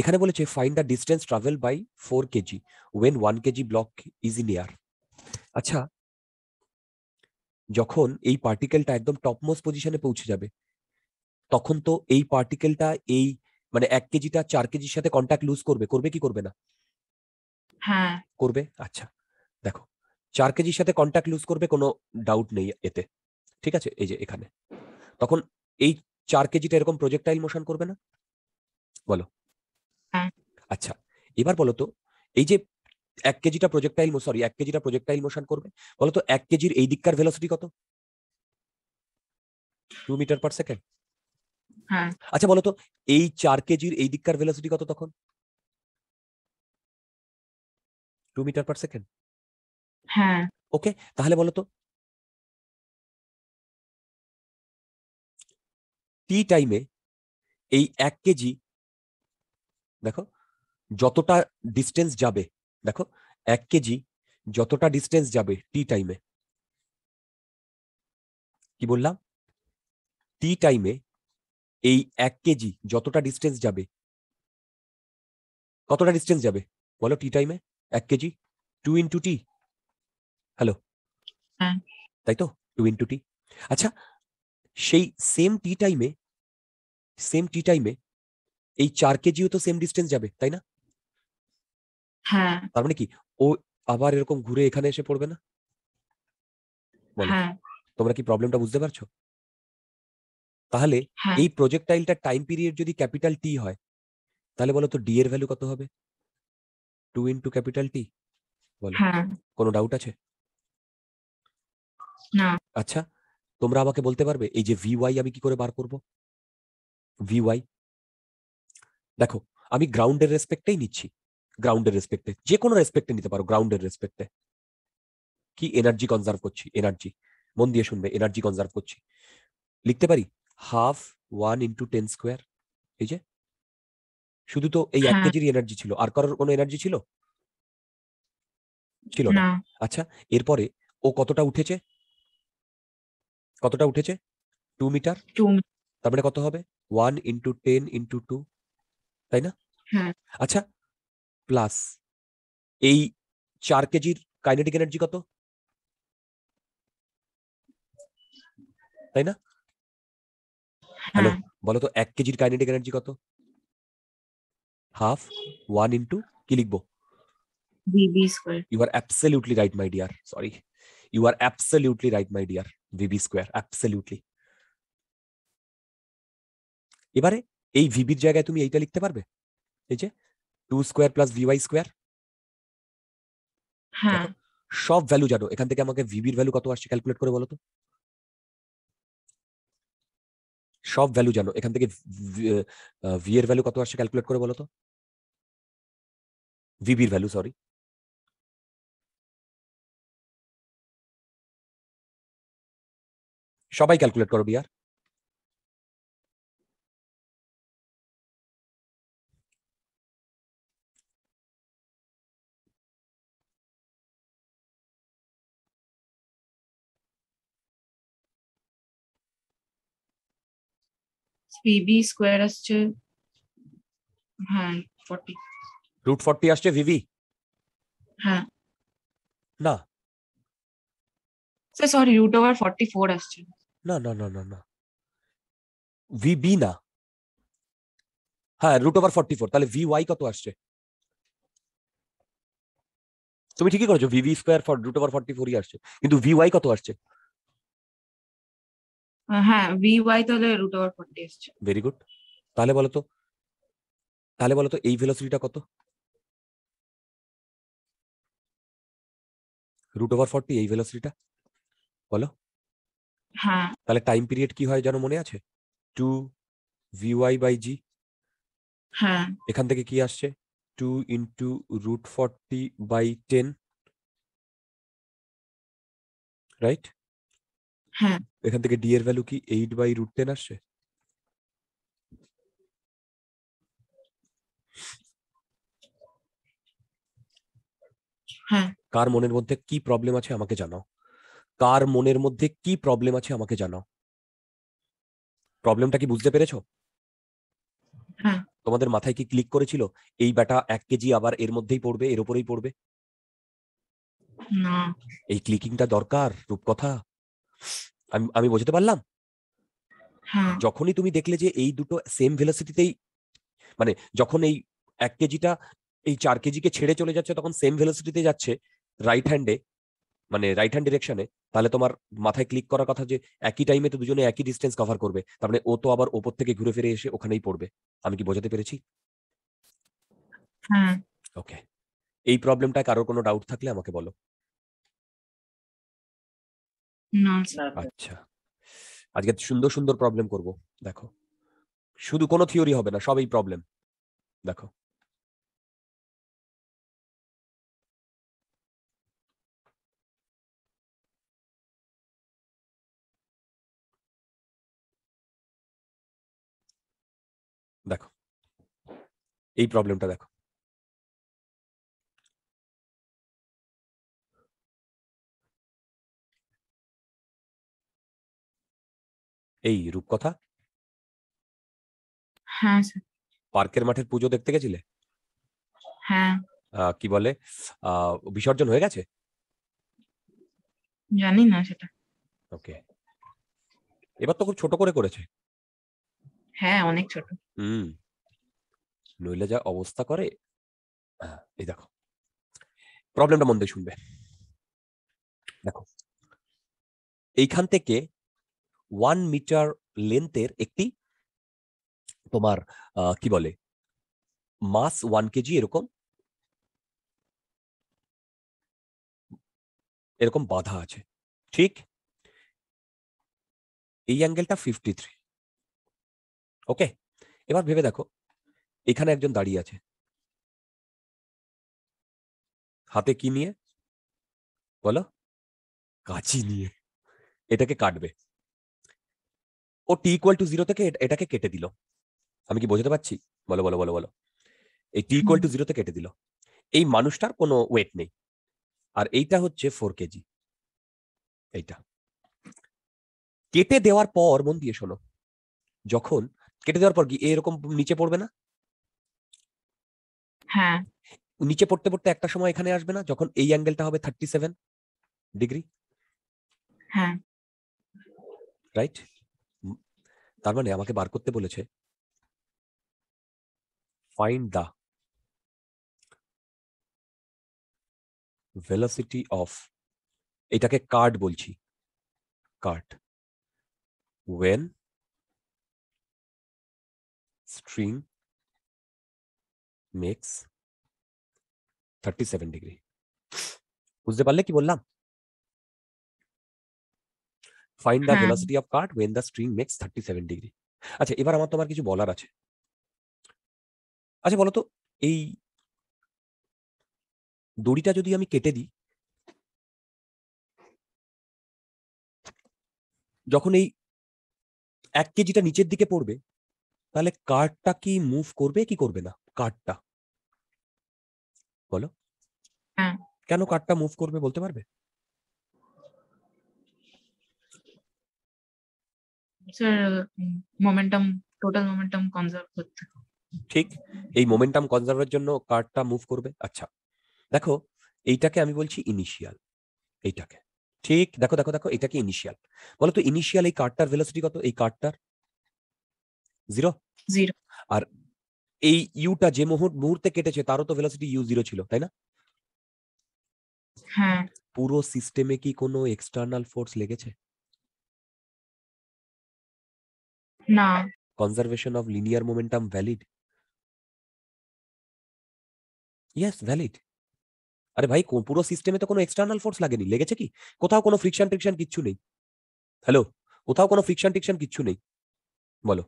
এখানে বলেছে find the distance travel by four kg when one kg block is in air আচ্ছা যখন এই পার্টিকেলটা একদম টপমোস্ট পজিশনে পৌঁছে যাবে তখন তো এই পার্টিকেলটা এই মানে এক কেজিটা চার কেজির সাথে কন্ট্যাক্ট লুজ করবে করবে কি করবে না হ্যাঁ করবে আচ্ছা দেখো চার কেজির সাথে কন্ট্যাক্ট লুজ করবে কোনো ডাউট নেই এতে ঠিক আছে এই যে এখানে তখন এই চার কেজিটা এরকম প্রজেক্টাইল মোশন করবে না বলো হ্যাঁ। আচ্ছা এবার বলতো এই যে এক কেজিটা প্রজেক্টাইল সরি এক কেজিটা প্রজেক্টাইল মোশন করবে বলতো এক কেজির এই দিককার ভেলোসিটি কত টু মিটার পার সেকেন্ড হ্যাঁ আচ্ছা বলতো এই চার কেজির এই দিককার ভেলোসিটি কত তখন টু মিটার পার সেকেন্ড হ্যাঁ ওকে তাহলে বলতো টি টাইমে এই এক কেজি দেখো যতটা ডিস্টেন্স যাবে দেখো এক কেজি যতটা ডিস্টেন্স যাবে টি টাইমে কি বললাম টি টাইমে এই এক কেজি যতটা ডিস্টেন্স যাবে কতটা ডিস্টেন্স যাবে বলো টি টাইমে এক kg two into t hello তাই তো টু ইন্টু টি আচ্ছা সেই সেম টি টাইমে সেম টি টাইমে এই চার কেজিও তো সেম ডিস্টেন্স যাবে তাই না হ্যাঁ তার মানে কি ও আবার এরকম ঘুরে এখানে এসে পড়বে না হ্যাঁ। তোমরা কি প্রবলেমটা বুঝতে পারছো তাহলে হ্যাঁ। এই প্রজেক্টাইলটা টাইম পিরিয়ড যদি ক্যাপিটাল টি হয় তাহলে বলো তো ডি এর ভ্যালু কত হবে টু ইন্টু ক্যাপিটাল টি বলো হ্যাঁ। কোনো ডাউট আছে আচ্ছা তোমরা আমাকে বলতে পারবে এই যে ভি ওয়াই আমি কি করে বার করব ভি ওয়াই দেখো আমি গ্রাউন্ডের রেসপেক্টেই নিচ্ছি গ্রাউন্ডের রেসপেক্টে যে কোনো রেসপেক্টে নিতে পারো গ্রাউন্ডের রেসপেক্টে কি এনার্জি কনজার্ভ করছি এনার্জি মন দিয়ে শুনবে এনার্জি কনজার্ভ করছি লিখতে পারি half one into ten square এই যে শুধু তো এই এক হ্যাঁ। কেজির এনার্জি ছিল আর কারোর কোনো এনার্জি ছিল ছিল না আচ্ছা এরপরে ও কতটা উঠেছে কতটা উঠেছে টু মিটার তার মানে কত হবে one into ten into two তাই না হ্যাঁ। আচ্ছা প্লাস এই চার কেজির কাইনেটিক এনার্জি কত তাই না হ্যালো বলো তো এক কেজির কাইনেটিক এনার্জি কত হাফ ওয়ান ইন্টু কি লিখবো vb square you are absolutely right my dear sorry you are absolutely right my dear vb square absolutely এবারে এই ভিবির জায়গায় তুমি এইটা লিখতে পারবে এই যে two square plus vy square সব ভ্যালু জানো এখান থেকে আমাকে ভিবির ভ্যালু কত আসছে ক্যালকুলেট করে বলো তো সব ভ্যালু জানো এখান থেকে ভি এর ভ্যালু কত আসছে ক্যালকুলেট করে বলো তো ভিবির ভ্যালু সরি সবাই ক্যালকুলেট করো বিয়ার pb স্কয়ার আসছে হ্যাঁ 40 রুট 40 আসছে ভিভি হ্যাঁ না স্যার সরি রুট ওভার 44 আসছে না না না না না ভিবি না হ্যাঁ রুট ওভার ফোর তাহলে ভিওয়াই কত আসছে তুমি ঠিকই করেছো vb square root over forty ফোরই আসছে কিন্তু ভিওয়াই কত আসছে ভেরি হ্যাঁ, গুড তাহলে বলো তাহলে বলো এই ভেলোসিটিটা কত রুট ওভার 40 এই ভেলোসিটিটা বলো হ্যাঁ তাহলে টাইম পিরিয়ড কি হয় জানো মনে আছে 2 vy বাই জি হ্যাঁ এখান থেকে কি আসছে two into root 40 by ten right হ্যাঁ এখান থেকে ডি এর ভ্যালু কি এইট বাই রুট টেন আসছে হ্যাঁ। কার মনের মধ্যে কি প্রবলেম আছে আমাকে জানাও কার মনের মধ্যে কি প্রবলেম আছে আমাকে জানাও প্রবলেমটা কি বুঝতে পেরেছো হ্যাঁ। তোমাদের মাথায় কি ক্লিক করেছিল এই ব্যাটা এক কেজি আবার এর মধ্যেই পড়বে এর উপরেই পড়বে এই ক্লিকিংটা দরকার রূপকথা আমি আমি বোঝাতে পারলাম হ্যাঁ। যখনই তুমি দেখলে যে এই দুটো সেম ভেলোসিটিতেই মানে যখন এই এক কেজিটা এই চার কেজিকে ছেড়ে চলে যাচ্ছে তখন সেম ভেলোসিটিতে যাচ্ছে রাইট হ্যান্ডে মানে রাইট হ্যান্ড ডিরেকশনে তাহলে তোমার মাথায় ক্লিক করার কথা যে একই টাইমে তো দুজনে একই ডিস্টেন্স কভার করবে মানে ও তো আবার ওপর থেকে ঘুরে ফিরে এসে ওখানেই পড়বে আমি কি বোঝাতে পেরেছি ওকে হ্যাঁ। এই প্রবলেমটা কারোর কোনো ডাউট থাকলে আমাকে বলো নন আচ্ছা আজকে সুন্দর সুন্দর প্রবলেম করব দেখো শুধু কোনো থিওরি হবে না সবই প্রবলেম দেখো দেখো এই প্রবলেমটা দেখো এই রূপকথা হ্যাঁ, পার্কের মাঠের পুজো দেখতে গেছিলে হ্যাঁ কি বলে বিসর্জন হয়ে গেছে জানি না সেটা ওকে এবার তো খুব ছোট করে করেছে হ্যাঁ অনেক ছোট হুম নইলে যা অবস্থা করে এই দেখো প্রবলেমটা মন দিয়ে শুনবে দেখো এইখান থেকে ওয়ান মিটার লেন্থের একটি তোমার কি বলে মাস ওয়ান কেজি এরকম এরকম বাধা আছে ঠিক এই অ্যাঙ্গেলটা ফিফটি থ্রি ওকে এবার ভেবে দেখো এখানে একজন দাঁড়িয়ে আছে হাতে কি নিয়ে বলো কাঁচি নিয়ে এটাকে কাটবে ও টি ইকুয়াল টু জিরো থেকে এটাকে কেটে দিল আমি কি বোঝাতে পারছি বলো বলো বলো বলো এই টি ইকুয়াল টু জিরোতে কেটে দিল এই মানুষটার কোনো ওয়েট নেই আর এইটা হচ্ছে ফোর কেজি এইটা কেটে দেওয়ার পর মন দিয়ে শোনো যখন কেটে দেওয়ার পর কি এরকম নিচে পড়বে না হ্যাঁ নিচে পড়তে পড়তে একটা সময় এখানে আসবে না যখন এই অ্যাঙ্গেলটা হবে থার্টি সেভেন ডিগ্রি হ্যাঁ রাইট তার মানে আমাকে বার করতে বলেছে ফাইন্ড দ্য ভেলোসিটি অফ এটাকে কার্ড বলছি cart when string makes thirty seven degree বুঝতে পারলে কি বললাম find the velocity of cart when the string makes thirty seven degree আচ্ছা এবার আমার তোমার কিছু বলার আছে আচ্ছা বলো তো এই দড়িটা যদি আমি কেটে দিই যখন এই এক কেজিটা নিচের দিকে পড়বে তাহলে কার্ডটা কি মুভ করবে কি করবে না কার্ডটা বলো হ্যাঁ। কেন কার্ডটা মুভ করবে বলতে পারবে sir momentum total momentum conserve করতে ঠিক এই মোমেন্টাম কনজার্ভের জন্য কার্ডটা মুভ করবে আচ্ছা দেখো এইটাকে আমি বলছি ইনিশিয়াল এইটাকে ঠিক দেখো দেখো দেখো এটাকে ইনিশিয়াল বলো তো ইনিশিয়াল এই কার্ডটার ভেলোসিটি কত এই কার্ডটার জিরো জিরো আর এই ইউটা যে মুহূর্ত মুহূর্তে কেটেছে তারও তো ভেলোসিটি ইউ জিরো ছিল তাই না হ্যাঁ পুরো সিস্টেমে কি কোনো এক্সটার্নাল ফোর্স লেগেছে না conservation of linear momentum valid yes valid আরে ভাই পুরো সিস্টেমে তো কোনো এক্সটার্নাল ফোর্স লাগেনি লেগেছে কি কোথাও কোনো ফ্রিকশন ট্রিকশন কিচ্ছু নেই হ্যালো কোথাও কোনো ফ্রিকশন ট্রিকশন কিচ্ছু নেই বলো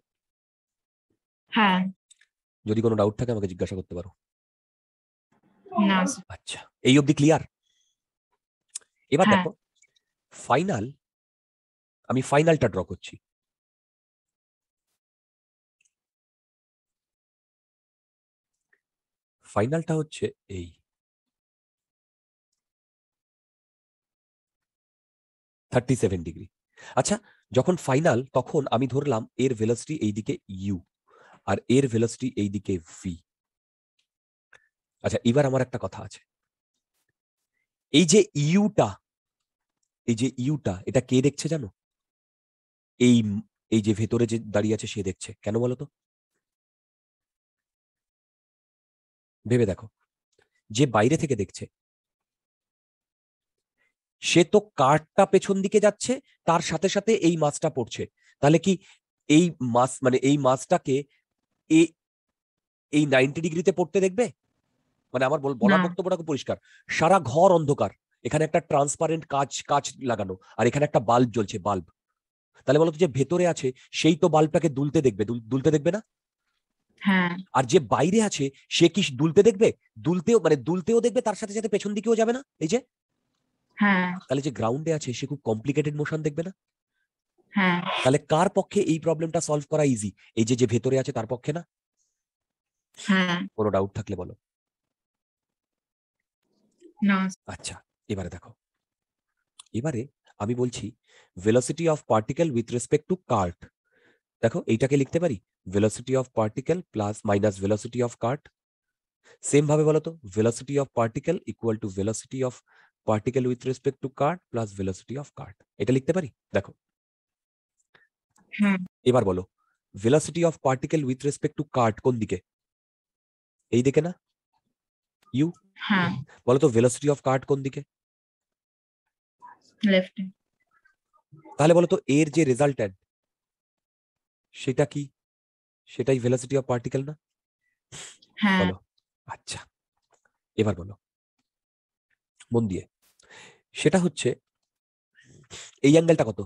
হ্যাঁ যদি কোনো ডাউট থাকে আমাকে জিজ্ঞাসা করতে পারো আচ্ছা এই অবধি ক্লিয়ার এবার হ্যাঁ। দেখো ফাইনাল আমি ফাইনালটা ড্র করছি ফাইনালটা হচ্ছে এই থার্টি সেভেন ডিগ্রি আচ্ছা যখন ফাইনাল তখন আমি ধরলাম এর ভেলোসিটি এইদিকে ইউ আর এর ভেলোসিটি এইদিকে ভি আচ্ছা এবার আমার একটা কথা আছে এই যে ইউটা এই যে ইউটা এটা কে দেখছে জানো এই এই যে ভেতরে যে দাঁড়িয়ে আছে সে দেখছে কেন বলতো ভেবে দেখো যে বাইরে থেকে দেখছে সে তো কাঠটা পেছন দিকে যাচ্ছে তার সাথে সাথে এই মাছটা পড়ছে তাহলে কি এই মাছ মানে এই মাছটাকে এই নাইনটি ডিগ্রিতে পড়তে দেখবে মানে আমার বলার বক্তব্যটা খুব পরিষ্কার সারা ঘর অন্ধকার এখানে একটা ট্রান্সপারেন্ট কাজ কাজ লাগানো আর এখানে একটা বাল্ব জ্বলছে বাল্ব তাহলে বলতো যে ভেতরে আছে সেই তো বাল্বটাকে দুলতে দেখবে দুলতে দেখবে না হ্যাঁ। আর যে বাইরে আছে সে কি দুলতে দেখবে দুলতেও মানে দুলতেও দেখবে তার সাথে সাথে পেছন দিকেও যাবে না এই যে হ্যাঁ। তাহলে যে গ্রাউন্ডে আছে সে খুব কমপ্লিকেটেড মোশন দেখবে না হ্যাঁ। তাহলে কার পক্ষে এই প্রবলেমটা সলভ করা ইজি এই যে যে ভেতরে আছে তার পক্ষে না কোনো ডাউট থাকলে বলো আচ্ছা এবারে দেখো এবারে আমি বলছি velocity of particle with respect to cart দেখো এইটাকে লিখতে পারি velocity of particle plus minus velocity of cart same ভাবে বলো তো velocity of particle equal to velocity of particle with respect to cart plus velocity of cart এটা লিখতে পারি দেখো এবার বলো velocity of particle with respect to cart কোন দিকে এই দিকে না ইউ বলো তো ভেলোসিটি অফ কার্ট কোন দিকে তাহলে বলো তো এর যে রেজাল্টেন্ট সেটা কি সেটাই ভেলোসিটি অফ পার্টিকেল না হ্যাঁ বলো আচ্ছা এবার বলো মন দিয়ে সেটা হচ্ছে এই অ্যাঙ্গেলটা কত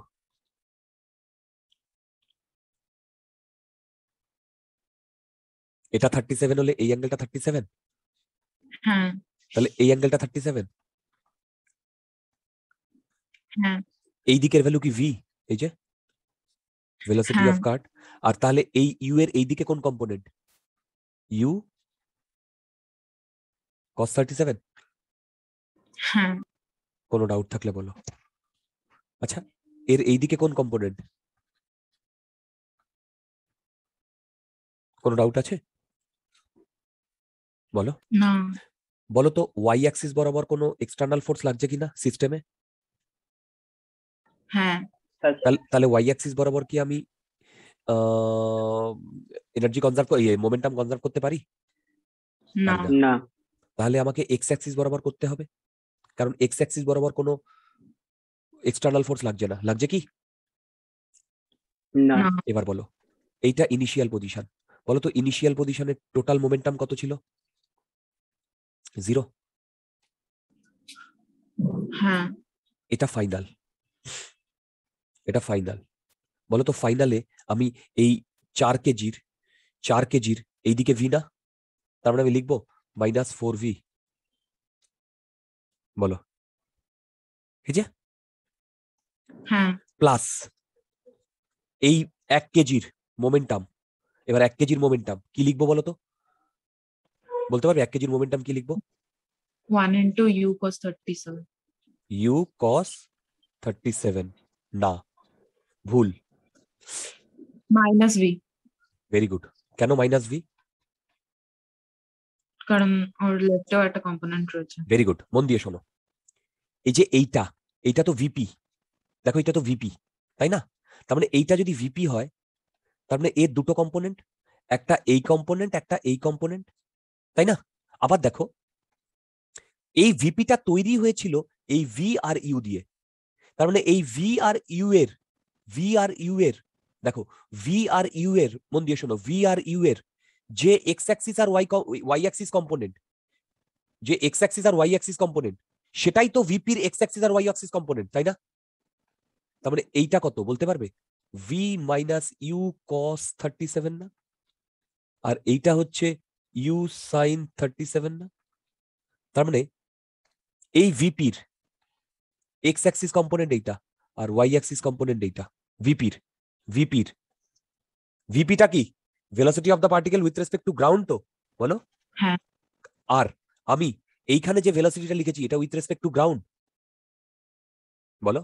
এটা থার্টি সেভেন হলে এই অ্যাঙ্গেলটা থার্টি সেভেন তাহলে এই অ্যাঙ্গেলটা থার্টি সেভেন এই দিকের ভ্যালু কি ভি এই যে ভেলোসিটি অফ কাট আর তাহলে এই ইউ এর এই দিকে কোন কম্পোনেন্ট ইউ cos 37 হ্যাঁ কোনো ডাউট থাকলে বলো আচ্ছা এর এই দিকে কোন কম্পোনেন্ট কোনো ডাউট আছে বলো না বলো তো ওয়াই অ্যাক্সিস বরাবর কোনো এক্সটার্নাল ফোর্স লাগছে কিনা সিস্টেমে হ্যাঁ তাহলে ওয়াই অ্যাক্সিস বরাবর কি আমি এনার্জি কনজার্ভ ইয়ে মোমেন্টাম কনজার্ভ করতে পারি না না তাহলে আমাকে এক্স অ্যাক্সিস বরাবর করতে হবে কারণ এক্স অ্যাক্সিস বরাবর কোনো এক্সটার্নাল ফোর্স লাগছে না লাগছে কি না এবার বলো এইটা ইনিশিয়াল পজিশন বলো তো ইনিশিয়াল পজিশনের টোটাল মোমেন্টাম কত ছিল জিরো হ্যাঁ এটা ফাইনাল এটা ফাইনাল বলো তো ফাইনালে আমি এই চার কেজির চার কেজির এইদিকে ভি না তার মানে আমি লিখবো মাইনাস ফোর ভি বলো ঠিক আছে প্লাস এই এক কেজির মোমেন্টাম এবার এক কেজির মোমেন্টাম কি লিখবো বলো তো বলতে পারবে এক কেজির মোমেন্টাম কি লিখবো one u thirty seven u cos thirty seven না ভুল মাইনাস ভি ভেরি গুড কেন মাইনাস ভি কারণ ওর লেফটেও একটা কম্পোনেন্ট রয়েছে ভেরি গুড মন দিয়ে শোনো এই যে এইটা এইটা তো ভিপি দেখো এটা তো ভিপি তাই না তার মানে এইটা যদি ভিপি হয় তার মানে এর দুটো কম্পোনেন্ট একটা এই কম্পোনেন্ট একটা এই কম্পোনেন্ট তাই না আবার দেখো এই ভিপিটা তৈরি হয়েছিল এই ভি আর ইউ দিয়ে তার মানে এই ভি আর ইউ এর ভি আর ইউ এর দেখো ভি আর ইউ এর মন দিয়ে শোনো ভি আর ইউ এর যে এক্স অ্যাক্সিস আর ওয়াই ওয়াই অ্যাক্সিস কম্পোনেন্ট যে এক্স অ্যাক্সিস আর ওয়াই অ্যাক্সিস কম্পোনেন্ট সেটাই তো ভিপির এক্স অ্যাক্সিস আর ওয়াই অ্যাক্সিস কম্পোনেন্ট তাই না তার মানে এইটা কত বলতে পারবে v minus u cos thirty seven না আর এইটা হচ্ছে ইউ সাইন থার্টি সেভেন না তার মানে এই ভিপির এক্স অ্যাক্সিস কম্পোনেন্ট এইটা আর ওয়াই অ্যাক্সিস কম্পোনেন্ট এইটা ভিপির ভিপির ভিপিটা কি velocity of the particle with respect to ground তো বলো আর হ্যাঁ। আমি এইখানে যে ভেলোসিটিটা লিখেছি এটা উইথ রেসপেক্ট টু গ্রাউন্ড বলো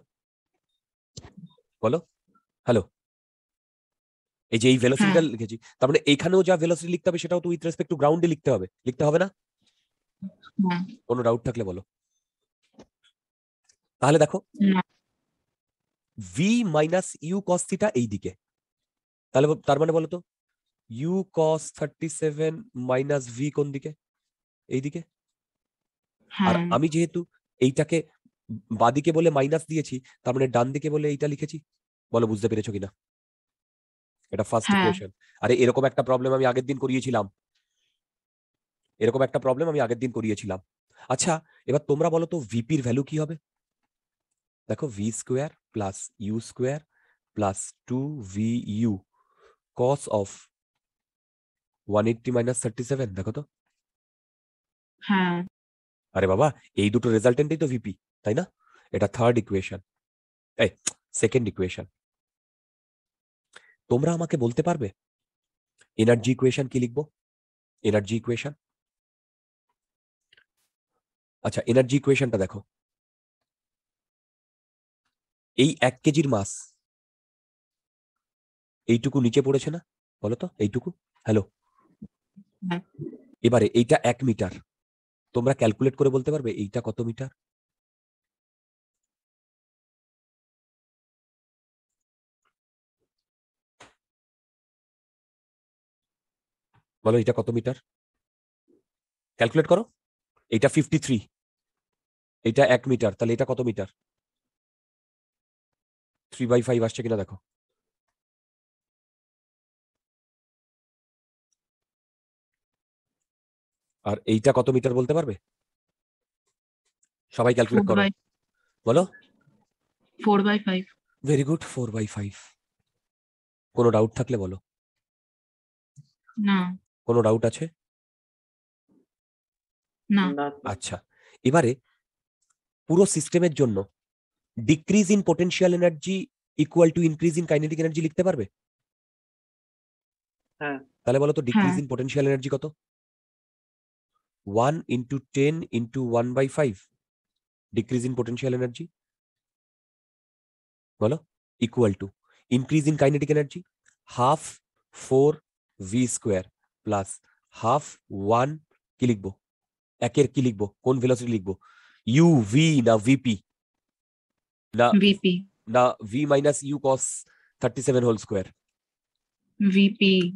বলো হ্যালো এই যে এই ভেলোসিটিটা হ্যাঁ। লিখেছি তার মানে এইখানেও যা ভেলোসিটি লিখতে হবে সেটাও তো উইথ রেসপেক্ট টু গ্রাউন্ডে লিখতে হবে লিখতে হবে না হ্যাঁ। কোনো ডাউট থাকলে বলো তাহলে দেখো v minus u cos theta এইদিকে তাহলে তার মানে বলতো u cos thirty seven minus v কোন দিকে এইদিকে আর হ্যাঁ। আমি যেহেতু এইটাকে বাদিকে বলে মাইনাস দিয়েছি তার মানে ডান দিকে বলে এইটা লিখেছি বলো বুঝতে পেরেছো কিনা এটা ফার্স্ট হ্যাঁ। ইকুয়েশন আরে এরকম একটা প্রবলেম আমি আগের দিন করিয়েছিলাম এরকম একটা প্রবলেম আমি আগের দিন করিয়েছিলাম আচ্ছা এবার তোমরা বলো তো ভিপির ভ্যালু কি হবে তাকো v square plus u square plus 2 v u cos of 180 - 37 দেখো তো হ্যাঁ আরে বাবা এই দুটো রেজালটেন্টই তো v p তাই না এটা থার্ড ইকুয়েশন এই সেকেন্ড ইকুয়েশন তোমরা আমাকে বলতে পারবে এনার্জি ইকুয়েশন কি লিখব এনার্জি ইকুয়েশন আচ্ছা এনার্জি ইকুয়েশনটা দেখো এই এক কেজির মাছ এইটুকু নিচে পড়েছে না বলো তো এইটুকু হ্যালো এবারে এইটা এক মিটার তোমরা ক্যালকুলেট করে বলতে পারবে এইটা কত মিটার বলো এটা কত মিটার ক্যালকুলেট করো এটা ফিফটি থ্রি এটা এক মিটার তাহলে এটা কত মিটার থ্রি বাই ফাইভ আসছে কিনা দেখো আর এইটা কত মিটার বলতে পারবে সবাই ক্যালকুলেট করো বলো four by five very good four by five কোনো ডাউট থাকলে বলো না কোনো ডাউট আছে না আচ্ছা এবারে পুরো সিস্টেমের জন্য decrease in potential energy equal to increase in kinetic energy লিখতে পারবে হ্যাঁ তাহলে বলো তো ডিক্রিজ ইন পটেনশিয়াল এনার্জি কত one into ten into one by five decrease in potential energy বলো equal to increase in kinetic energy half four V square plus half one কি লিখবো একের কি লিখবো কোন ভেলোসিটি লিখবো ইউ ভি না vp Now, VP. Now, V minus U cos 37 whole square. VP.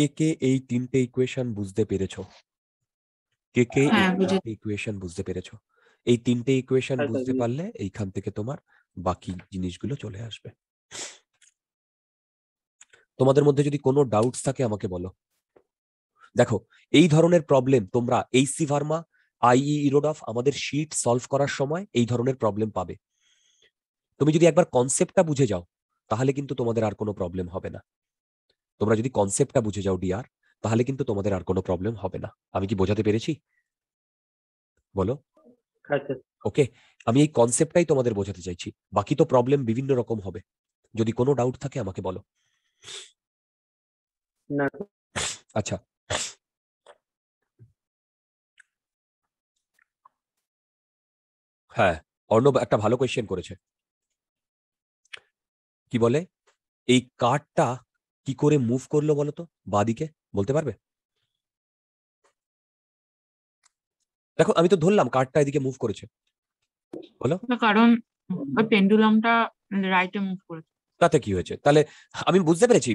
কে কে এই তিনটে ইকুয়েশন বুঝতে পেরেছো কে কে ইকুয়েশন বুঝতে পেরেছো এই তিনটে ইকুয়েশন হ্যাঁ, বুঝতে পারলে এইখান থেকে তোমার বাকি জিনিসগুলো চলে আসবে তোমাদের মধ্যে যদি কোনো ডাউটস থাকে আমাকে বলো দেখো এই ধরনের প্রবলেম তোমরা HC Verma IE Irodov e আমাদের শিট সলভ করার সময় এই ধরনের প্রবলেম পাবে তুমি যদি একবার কনসেপ্টটা বুঝে যাও তাহলে কিন্তু তোমাদের আর কোনো প্রবলেম হবে না তোমরা যদি কনসেপ্টটা বুঝে যাও ডিআর তাহলে কিন্তু তোমাদের আর কোনো প্রবলেম হবে না আমি কি বোঝাতে পেরেছি বলো ওকে হ্যাঁ, আমি এই কনসেপ্টটাই তোমাদের বোঝাতে চাইছি বাকি তো প্রবলেম বিভিন্ন রকম হবে যদি কোনো ডাউট থাকে আমাকে বলো আচ্ছা হ্যাঁ অর্ণব একটা ভালো কোয়েশ্চেন করেছে কি বলে এই কার্ডটা কি করে মুভ করলো বলতো বাদিকে বলতে পারবে দেখো আমি তো ধরলাম কার্ডটা এদিকে মুভ করেছে বলো কারণ পেন্ডুলামটা রাইটে মুভ করেছে তাতে কি হয়েছে তাহলে আমি বুঝতে পেরেছি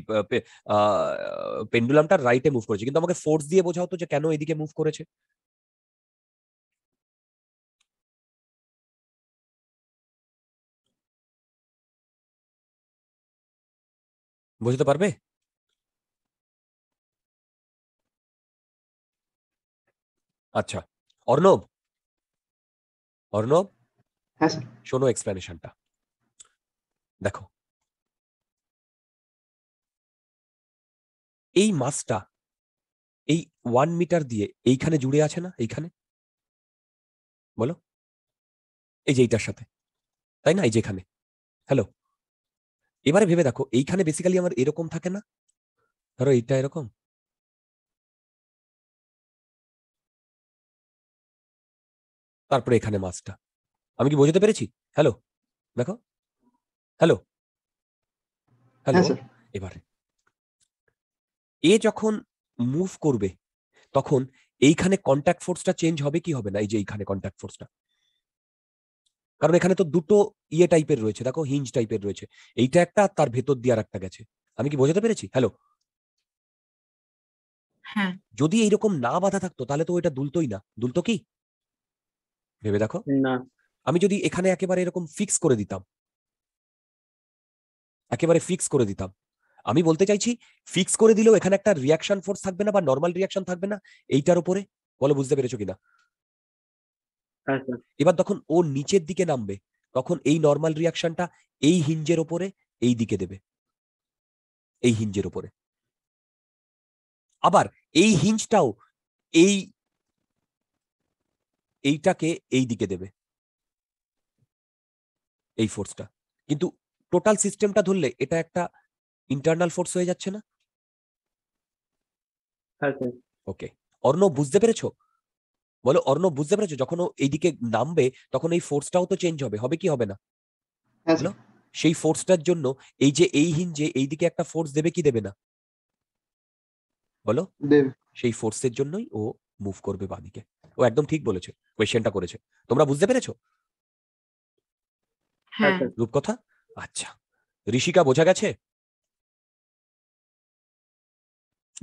পেন্ডুলামটা রাইটে মুভ করেছে কিন্তু আমাকে ফোর্স দিয়ে বোঝাও তো যে কেন এদিকে মুভ করেছে বুঝতে পারবে আচ্ছা অর্ণব অর্ণব হ্যাঁ, শোনো এক্সপ্লেনেশনটা দেখো এই মাছটা এই ওয়ান মিটার দিয়ে এইখানে জুড়ে আছে না এইখানে বলো এই যে এইটার সাথে তাই না এই যেখানে হ্যালো এবারে ভেবে দেখো এইখানে বেসিক্যালি আমার এরকম থাকে না ধরো এইটা এরকম তারপরে এখানে মাছটা আমি কি বোঝাতে পেরেছি হ্যালো দেখো হ্যালো হ্যালো এবারে এ যখন মুভ করবে তখন এইখানে কন্ট্যাক্ট ফোর্সটা চেঞ্জ হবে কি হবে না এই যে এইখানে কন্ট্যাক্ট ফোর্সটা কারণ এখানে তো দুটো ইয়ে টাইপের রয়েছে দেখো হিঞ্জ টাইপের রয়েছে এইটা একটা তার ভেতর দিয়ে আর একটা গেছে আমি কি বোঝাতে পেরেছি হ্যালো যদি এইরকম না বাধা থাকতো তাহলে তো ওইটা দুলতোই না দুলতো কি ভেবে দেখো আমি যদি এখানে একেবারে এরকম ফিক্স করে দিতাম একেবারে ফিক্স করে দিতাম আমি বলতে চাইছি ফিক্স করে দিলেও এখানে একটা রিয়াকশন ফোর্স থাকবে না বা নর্মাল রিয়াকশন থাকবে না এইটার উপরে বলো বুঝতে পেরেছো কিনা হ্যাঁ, এবার তখন ও নিচের দিকে নামবে তখন এই নর্মাল রিয়াকশনটা এই হিঞ্জের ওপরে এই দিকে দেবে এই হিঞ্জের ওপরে আবার এই হিঞ্জটাও এই এইটাকে এই দিকে দেবে এই ফোর্সটা কিন্তু টোটাল সিস্টেমটা ধরলে এটা একটা ইন্টারনাল ফোর্স হয়ে যাচ্ছে না ওকে হ্যাঁ, অর্ণব বুঝতে পেরেছো বলো অর্ণব বুঝতে পেরেছো যখন ও এইদিকে নামবে তখন এই ফোর্সটাও তো চেঞ্জ হবে হবে কি হবে না হ্যাঁ, সেই ফোর্সটার জন্য এই যে এই যে এইদিকে একটা ফোর্স দেবে কি দেবে না বলো সেই ফোর্সের জন্যই ও মুভ করবে বাদিকে ও একদম ঠিক বলেছে কোয়েশ্চেনটা করেছে তোমরা বুঝতে পেরেছো হ্যাঁ, কথা আচ্ছা ঋষিকা বোঝা গেছে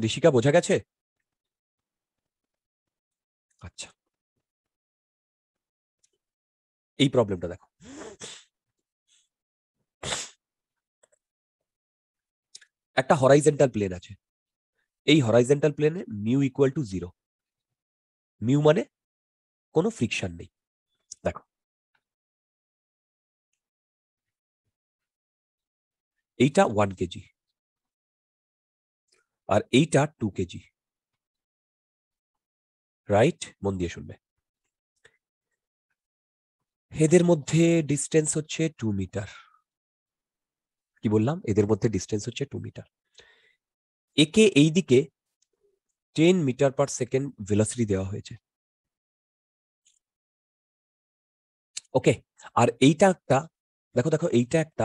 ঋষিকা বোঝা গেছে আচ্ছা এই প্রবলেমটা দেখো একটা হরাইজেন্টাল প্লেন আছে এই হরাইজেন্টাল প্লেনে mu equal to zero mu মানে কোনো ফ্রিকশন নেই দেখো এইটা ওয়ান কেজি আর এইটা টু কেজি রাইট মন দিয়ে শুনবে এদের মধ্যে ডিস্টেন্স হচ্ছে টু মিটার কি বললাম এদের মধ্যে ডিস্টেন্স হচ্ছে টু মিটার একে এই দিকে ten metre per second velocity দেওয়া হয়েছে ওকে আর এইটা একটা দেখো দেখো এইটা একটা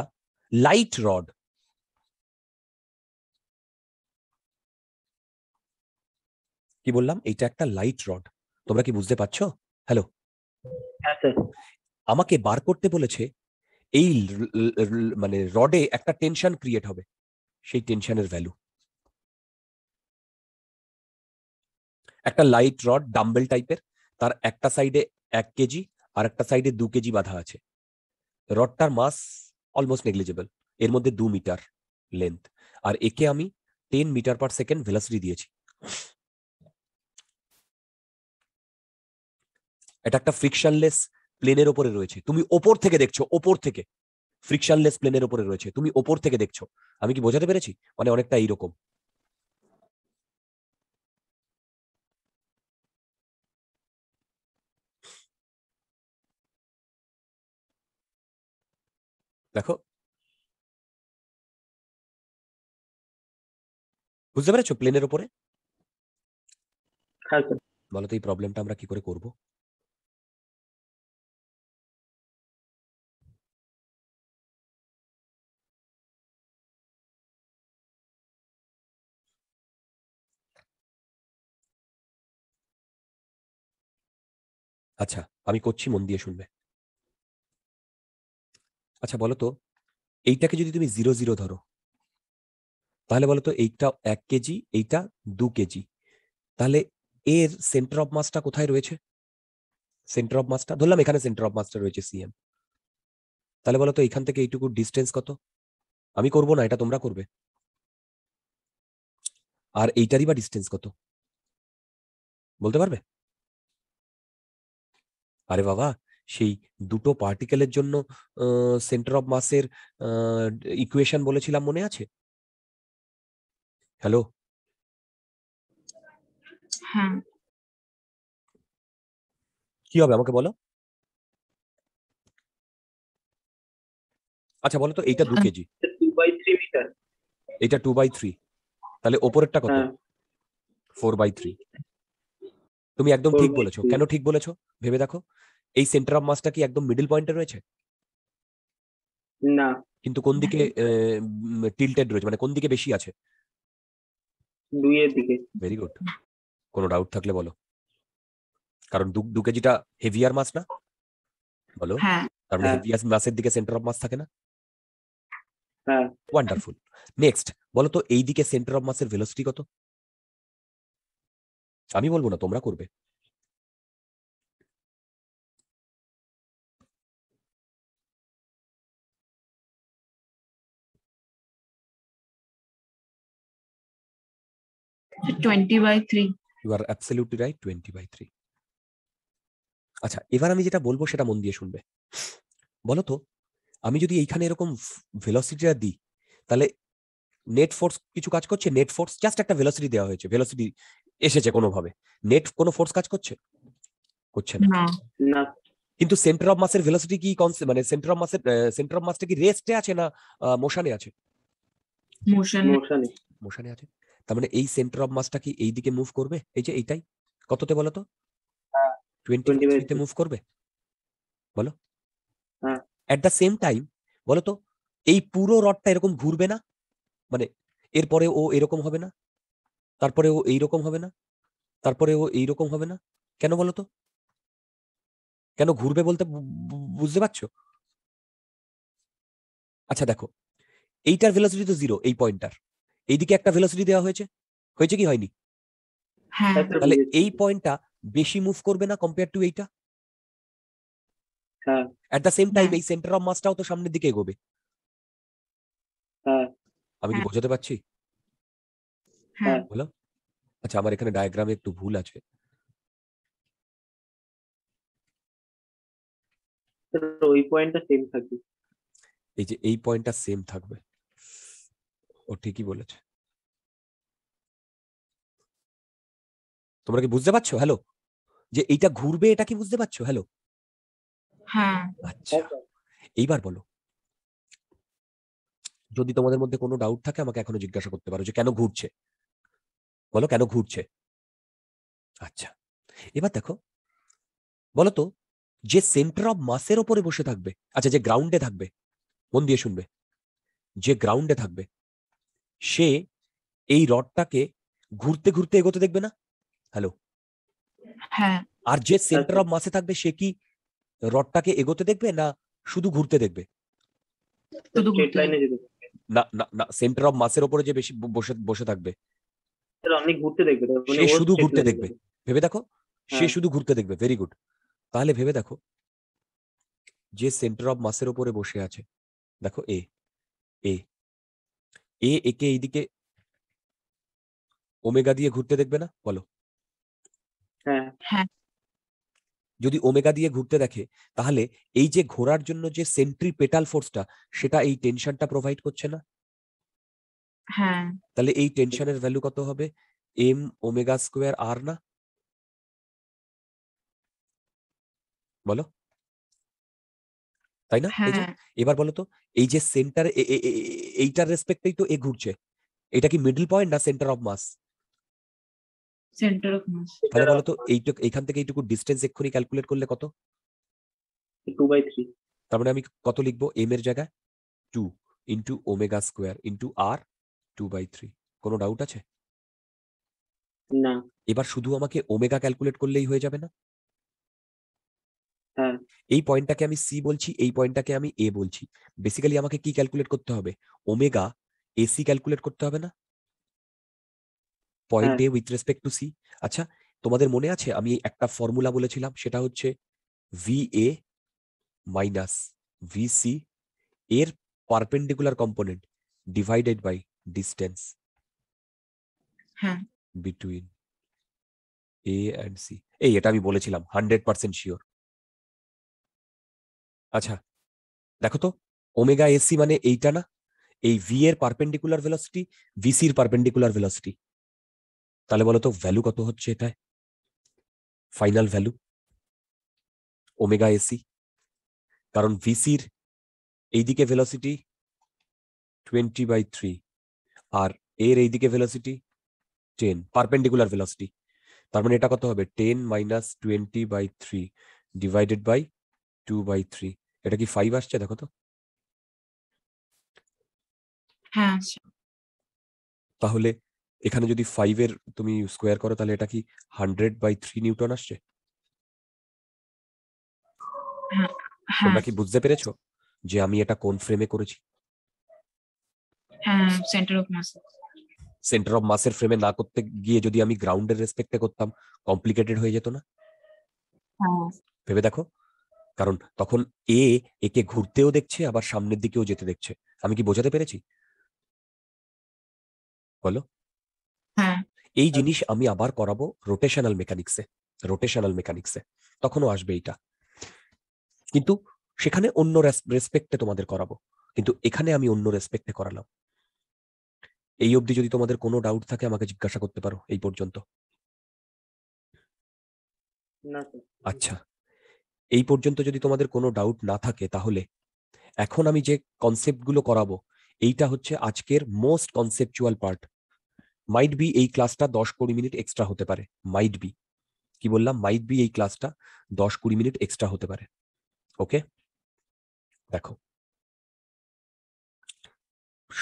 লাইট রড কি বললাম এটা একটা লাইট রড তোমরা কি বুঝতে পারছো হ্যালো আমাকে বার করতে বলেছে এই মানে রডে একটা টেনশন ক্রিয়েট হবে সেই টেনশনের ভ্যালু একটা লাইট রড ডাম্বেল টাইপের তার একটা সাইডে এক কেজি আর একটা সাইডে দু কেজি বাধা আছে রডটার মাস অলমোস্ট নেগলিজেবল এর মধ্যে দু মিটার লেন্থ আর একে আমি ten metre per second velocity দিয়েছি এটা একটা ফ্রিকশনলেস প্লেনের ওপরে রয়েছে তুমি ওপর থেকে দেখছো ওপর থেকে ফ্রিকশনলেস প্লেনের ওপরে রয়েছে তুমি ওপর থেকে দেখছো আমি কি বোঝাতে পেরেছি মানে অনেকটা এইরকম দেখো বুঝতে পেরেছো প্লেনের ওপরে হ্যাঁ, বলো তো এই প্রবলেমটা আমরা কি করে করবো আচ্ছা আমি করছি মন দিয়ে শুনবে আচ্ছা বলো তো এইটাকে যদি তুমি জিরো জিরো ধরো তাহলে বলো তো এইটা এক কেজি এইটা দু কেজি তাহলে এর সেন্টার অফ মাসটা কোথায় রয়েছে সেন্টার অফ মাসটা ধরলাম এখানে সেন্টার অফ মাসটা রয়েছে সিএম তাহলে বলো তো এখান থেকে এইটুকু ডিস্টেন্স কত আমি করব না এটা তোমরা করবে আর এইটারই বা ডিস্টেন্স কত বলতে পারবে আরে বাবা সেই দুটো পার্টিকেলের জন্য সেন্টার অফ মাসের ইকুয়েশন বলেছিলাম মনে আছে হ্যালো কি হবে আমাকে বলো আচ্ছা বলো তো এইটা দু কেজি এইটা টু বাই থ্রি তাহলে ওপরেরটা কত ফোর বাই থ্রি তুমি একদম ঠিক বলেছো কেন ঠিক বলেছো ভেবে দেখো এই সেন্টার অফ মাসটা কি একদম মিডল পয়েন্টে রয়েছে না কিন্তু কোন দিকে টিল্টেড হ্যাঁ। রয়েছে মানে কোন দিকে বেশি আছে দুইয়ের দিকে ভেরি গুড কোনো ডাউট থাকলে বলো কারণ দু দুকে যেটা হেভিয়ার মাছ না বলো হ্যাঁ, হ্যাঁ। তার হেভিয়ার মানে মাছের দিকে সেন্টার অফ মাস থাকে না হ্যাঁ ওয়ান্ডারফুল নেক্সট বলো তো এই দিকে সেন্টার অফ মাসের ভেলোসিটি কত আমি বলবো না তোমরা করবে 20 বাই 3 ইউ 20 by 3 আচ্ছা এবার আমি যেটা বলবো সেটা মন দিয়ে শুনবে বলো তো আমি যদি এইখানে এরকম ভেলোসিটিটা দিই তাহলে নেট ফোর্স কিছু কাজ করছে নেট ফোর্স জাস্ট একটা ভেলোসিটি দেওয়া হয়েছে ভেলোসিটি এসেছে কোনোভাবে নেট কোনো ফোর্স কাজ করছে করছে না না কিন্তু সেন্টার অফ মাসের ভেলোসিটি কি কনসেপ্ট মানে সেন্টার অফ মাসের সেন্টার অফ মাসটা কি রেস্টে আছে না মোশনে আছে মোশনে মোশনে আছে তার মানে এই সেন্টার অফ মাসটা কি এই দিকে মুভ করবে এই যে এইটাই কততে বলো তো টোয়েন্টি মুভ করবে বলো অ্যাট দ্য সেম টাইম বলো তো এই পুরো রডটা এরকম ঘুরবে না মানে এরপরে ও এরকম হবে না তারপরে ও এইরকম হবে না তারপরে ও এইরকম হবে না কেন বলো তো কেন ঘুরবে বলতে বুঝতে পারছো আচ্ছা দেখো এইটার ভেলোসিটি তো জিরো এই পয়েন্টটার এইদিকে একটা ভেলোসিটি দেওয়া হয়েছে হয়েছে কি হয়নি হ্যাঁ। হ্যাঁ, তাহলে এই পয়েন্টটা বেশি মুভ করবে না কম্পেয়ার টু এইটা এট দ্য সেম টাইম এই সেন্টার অফ মাসটাও তো সামনের দিকে এগোবে হ্যাঁ। আমি কি বোঝাতে পারছি বলো আচ্ছা আমার এখানে ডায়াগ্রামে একটু ভুল আছে ওই পয়েন্টটা সেম থাকবে এই যে এই পয়েন্টটা সেম থাকবে ও ঠিকই বলেছে তোমরা কি বুঝতে পারছো হ্যালো যে এইটা ঘুরবে এটা কি বুঝতে পারছো হ্যালো আচ্ছা এইবার বলো যদি তোমাদের মধ্যে কোনো ডাউট থাকে আমাকে এখনো জিজ্ঞাসা করতে পারো যে কেন ঘুরছে বলো কেন ঘুরছে আচ্ছা এবার দেখো বলো তো যে সেন্টার অফ মাসের ওপরে বসে থাকবে আচ্ছা যে গ্রাউন্ডে থাকবে মন দিয়ে শুনবে যে গ্রাউন্ডে থাকবে সে এই রডটাকে ঘুরতে ঘুরতে এগোতে দেখবে না হ্যালো হ্যাঁ আর যে সেন্টার অফ মাসে থাকবে সে কি রডটাকে এগোতে দেখবে না শুধু ঘুরতে দেখবে না সেন্টার অফ মাসের ওপরে যে বেশি বসে বসে থাকবে সে শুধু ঘুরতে দেখবে ভেবে দেখো সে হ্যাঁ। শুধু ঘুরতে দেখবে ভেরি গুড তাহলে ভেবে দেখো যে সেন্টার অফ মাসের ওপরে বসে আছে দেখো এ এ এ একে এইদিকে ওমেগা দিয়ে ঘুরতে দেখবে না বলো হ্যাঁ।, হ্যাঁ যদি ওমেগা দিয়ে ঘুরতে দেখে তাহলে এই যে ঘোরার জন্য যে সেন্ট্রি পেটাল ফোর্সটা সেটা এই টেনশনটা প্রোভাইড করছে না হ্যাঁ তাহলে এই টেনশনের ভ্যালু কত হবে এম ওমেগা স্কোয়ার আর না বলো তাই না এই যে হ্যাঁ। এবার বলো তো এই যে সেন্টার এইটার রেসপেক্টেই তো এ ঘুরছে এটা কি মিডল পয়েন্ট না centre of mass centre of mass তাহলে বলো তো এইটুকু এইখান থেকে এইটুকু ডিসটেন্স এক্ষুনি ক্যালকুলেট করলে কত টু বাই থ্রি তার মানে আমি কত লিখবো এম এর জায়গায় two into omega square into R two by three কোনো ডাউট আছে না এবার শুধু আমাকে ওমেগা ক্যালকুলেট করলেই হয়ে যাবে না হ্যাঁ এই পয়েন্টটাকে আমি সি বলছি এই পয়েন্টটাকে আমি এ বলছি বেসিক্যালি আমাকে কি ক্যালকুলেট করতে হবে ওমেগা এসি ক্যালকুলেট করতে হবে না point A with respect to C আচ্ছা তোমাদের মনে আছে আমি একটা ফর্মুলা বলেছিলাম সেটা হচ্ছে V A minus V C এর perpendicular component divided by distance between A and C এই এটা আমি বলেছিলাম হান্ড্রেড পার্সেন্ট শিওর আচ্ছা দেখো তো ওমেগা এসি মানে এইটা না এই ভি এর পারপেন্ডিকুলার ভেলোসিটি ভিসির পারপেন্ডিকুলার ভেলোসিটি তাহলে বলো তো ভ্যালু কত হচ্ছে এটায় ফাইনাল ভ্যালু ওমেগা এসি কারণ ভিসির এইদিকে ভেলোসিটি টোয়েন্টি বাই থ্রি আর এর এইদিকে ভেলোসিটি টেন পারপেন্ডিকুলার ভেলোসিটি তার মানে এটা কত হবে ten minus twenty by three divided by two by three এটা কি ফাইভ আসছে দেখো তো হ্যাঁ, তাহলে এখানে যদি ফাইভের তুমি স্কোয়ার করো তাহলে এটা কি হান্ড্রেড বাই থ্রি নিউটন আসছে হ্যাঁ, হ্যাঁ। তোমরা কি বুঝতে পেরেছো যে আমি এটা কোন ফ্রেমে করেছি সেন্টার অফ মাসের ফ্রেমে না করতে গিয়ে যদি আমি গ্রাউন্ডের রেসপেক্টে করতাম কমপ্লিকেটেড হয়ে যেত না ভেবে দেখো কারণ তখন এ একে ঘুরতেও দেখছে আবার সামনের দিকেও যেতে দেখছে আমি কি বোঝাতে পেরেছি বলো হ্যাঁ। এই জিনিস আমি আবার করাবো রোটেশনাল মেকানিক্সে রোটেশনাল মেকানিক্সে তখনও আসবে এটা কিন্তু সেখানে অন্য রেসপেক্টে তোমাদের করাবো কিন্তু এখানে আমি অন্য রেসপেক্টে করালাম এই অবধি যদি তোমাদের কোনো ডাউট থাকে আমাকে জিজ্ঞাসা করতে পারো এই পর্যন্ত আচ্ছা এই পর্যন্ত যদি তোমাদের কোনো ডাউট না থাকে তাহলে এখন আমি যে কনসেপ্টগুলো করাবো এইটা হচ্ছে আজকের most conceptual part might be এই ক্লাসটা দশ কুড়ি মিনিট এক্সট্রা হতে পারে মাইট বি কি বললাম মাইট বি এই ক্লাসটা দশ কুড়ি মিনিট এক্সট্রা হতে পারে ওকে দেখো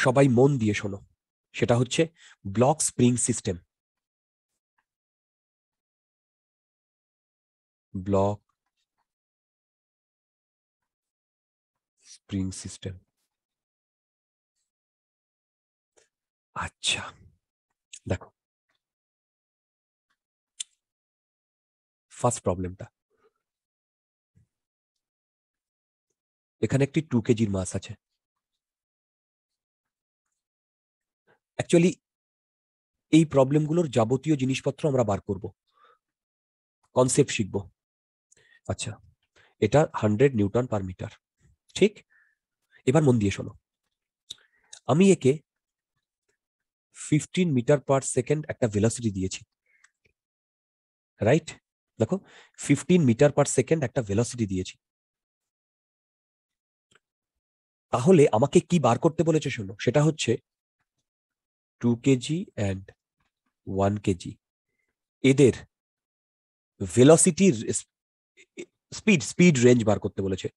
সবাই মন দিয়ে শোনো সেটা হচ্ছে block spring system block spring system আচ্ছা দেখো ফার্স্ট প্রবলেমটা এখানে একটি টু কেজির মাস আছে অ্যাকচুয়ালি এই প্রবলেমগুলোর যাবতীয় জিনিসপত্র আমরা বার করব কনসেপ্ট শিখব আচ্ছা এটা হান্ড্রেড নিউটন পার মিটার ঠিক এবার মন দিয়ে শোনো আমি একে ফিফটিন মিটার পার সেকেন্ড একটা ভেলোসিটি দিয়েছি রাইট দেখো ফিফটিন মিটার পার সেকেন্ড একটা ভেলোসিটি দিয়েছি তাহলে আমাকে কি বার করতে বলেছে শোনো সেটা হচ্ছে two kg and one kg এদের ভেলোসিটির স্পিড স্পিড রেঞ্জ বার করতে বলেছে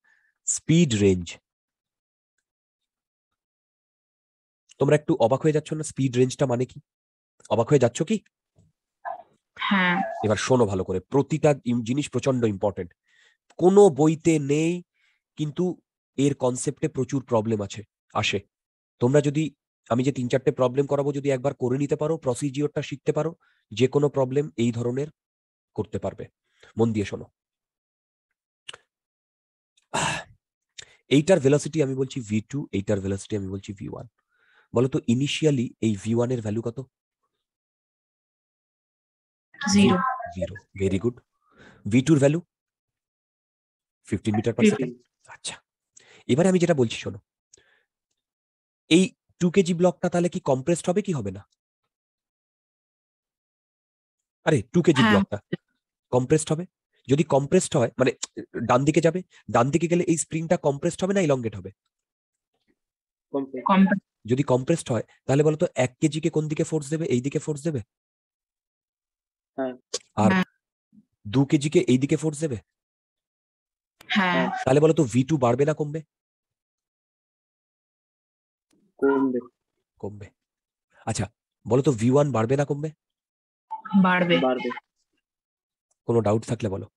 স্পিড রেঞ্জ তোমরা একটু অবাক হয়ে যাচ্ছ না স্পিড রেঞ্জটা মানে কি অবাক হয়ে যাচ্ছ কি হ্যাঁ। এবার শোনো ভালো করে প্রতিটা জিনিস প্রচন্ড ইম্পর্টেন্ট কোনো বইতে নেই কিন্তু এর কনসেপ্টে প্রচুর প্রবলেম আছে আসে তোমরা যদি আমি যে তিন চারটে প্রবলেম করাবো যদি একবার করে নিতে পারো প্রসিজিওরটা শিখতে পারো যে কোনো প্রবলেম এই ধরনের করতে পারবে মন দিয়ে শোনো এইটার ভেলোসিটি আমি বলছি ভি টু এইটার ভেলোসিটি আমি বলছি ভি ওয়ান বলতো ইনিশিয়ালি এই ভি ওয়ান এর ভ্যালু কত জিরো ভেরি গুড ভি টুর value fifteen metre per second আচ্ছা এবারে আমি যেটা বলছি শোনো এই টু কেজি ব্লকটা তাহলে কি কম্প্রেসড হবে কি হবে না আরে টু কেজি ব্লকটা কম্প্রেসড হবে যদি কম্প্রেসড হয় মানে ডান দিকে যাবে ডান দিকে গেলে এই স্প্রিংটা কম্প্রেসড হবে না ইলঙ্গেট হবে যদি কম্প্রেসড হয় তাহলে বলতো এক কেজি কে কোন দিকে ফোর্স দেবে এই দিকে ফোর্স দেবে হ্যাঁ। আর হ্যাঁ। দু কেজি কে এই দিকে ফোর্স দেবে হ্যাঁ। তাহলে বলতো ভি টু বাড়বে না কমবে কমবে কমবে আচ্ছা বলতো ভি ওয়ান বাড়বে না কমবে বাড়বে বাড়বে কোনো ডাউট থাকলে বলো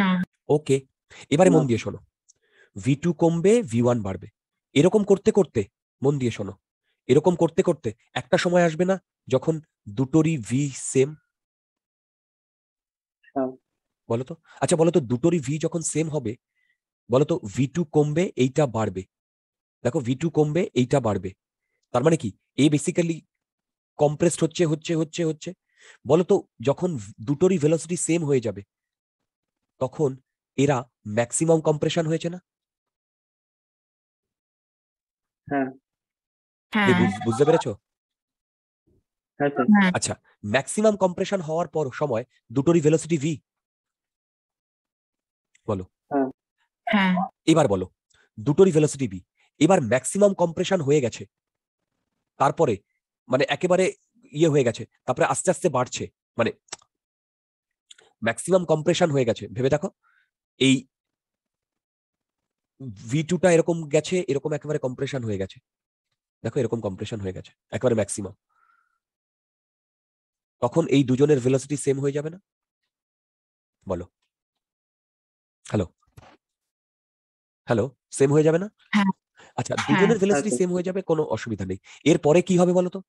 না ওকে এবারে মন দিয়ে শোনো ভি টু কমবে ভি ওয়ান বাড়বে এরকম করতে করতে মন দিয়ে শোনো এরকম করতে করতে একটা সময় আসবে না যখন দুটোরই ভি সেম বলতো আচ্ছা বলতো দুটোরই ভি যখন সেম হবে বলতো ভি টু কমবে এইটা বাড়বে দেখো ভি টু কমবে এইটা বাড়বে তার মানে কি এ বেসিক্যালি কম্প্রেসড হচ্ছে হচ্ছে হচ্ছে হচ্ছে বলতো যখন দুটোরই ভেলোসিটি সেম হয়ে যাবে তখন এরা ম্যাক্সিমাম কম্প্রেশন হয়েছে না হ্যাঁ। হ্যাঁ। বুঝতে পেরেছো হ্যাঁ, আচ্ছা ম্যাক্সিমাম কম্প্রেশন হওয়ার পর সময় দুটোরই ভেলোসিটি ভি বলো এবার বলো দুটোরই ভেলোসিটি ভি এবার ম্যাক্সিমাম কম্প্রেশন হয়ে গেছে তারপরে মানে একেবারে ইয়ে হয়ে গেছে তারপরে আস্তে আস্তে বাড়ছে মানে ম্যাক্সিমাম কম্প্রেশন হয়ে গেছে ভেবে দেখো এই ভি টুটা এরকম গেছে এরকম একেবারে কম্প্রেশন হয়ে গেছে দেখো এরকম কম্প্রেশন হয়ে গেছে একেবারে ম্যাক্সিমাম তখন এই দুজনের ভেলোসিটি সেম হয়ে যাবে না বলো হ্যালো হ্যালো সেম হয়ে যাবে না হ্যাঁ। আচ্ছা দুজনের ভেলোসিটি হ্যাঁ। সেম হয়ে যাবে কোনো অসুবিধা নেই এরপরে কি হবে বলো তো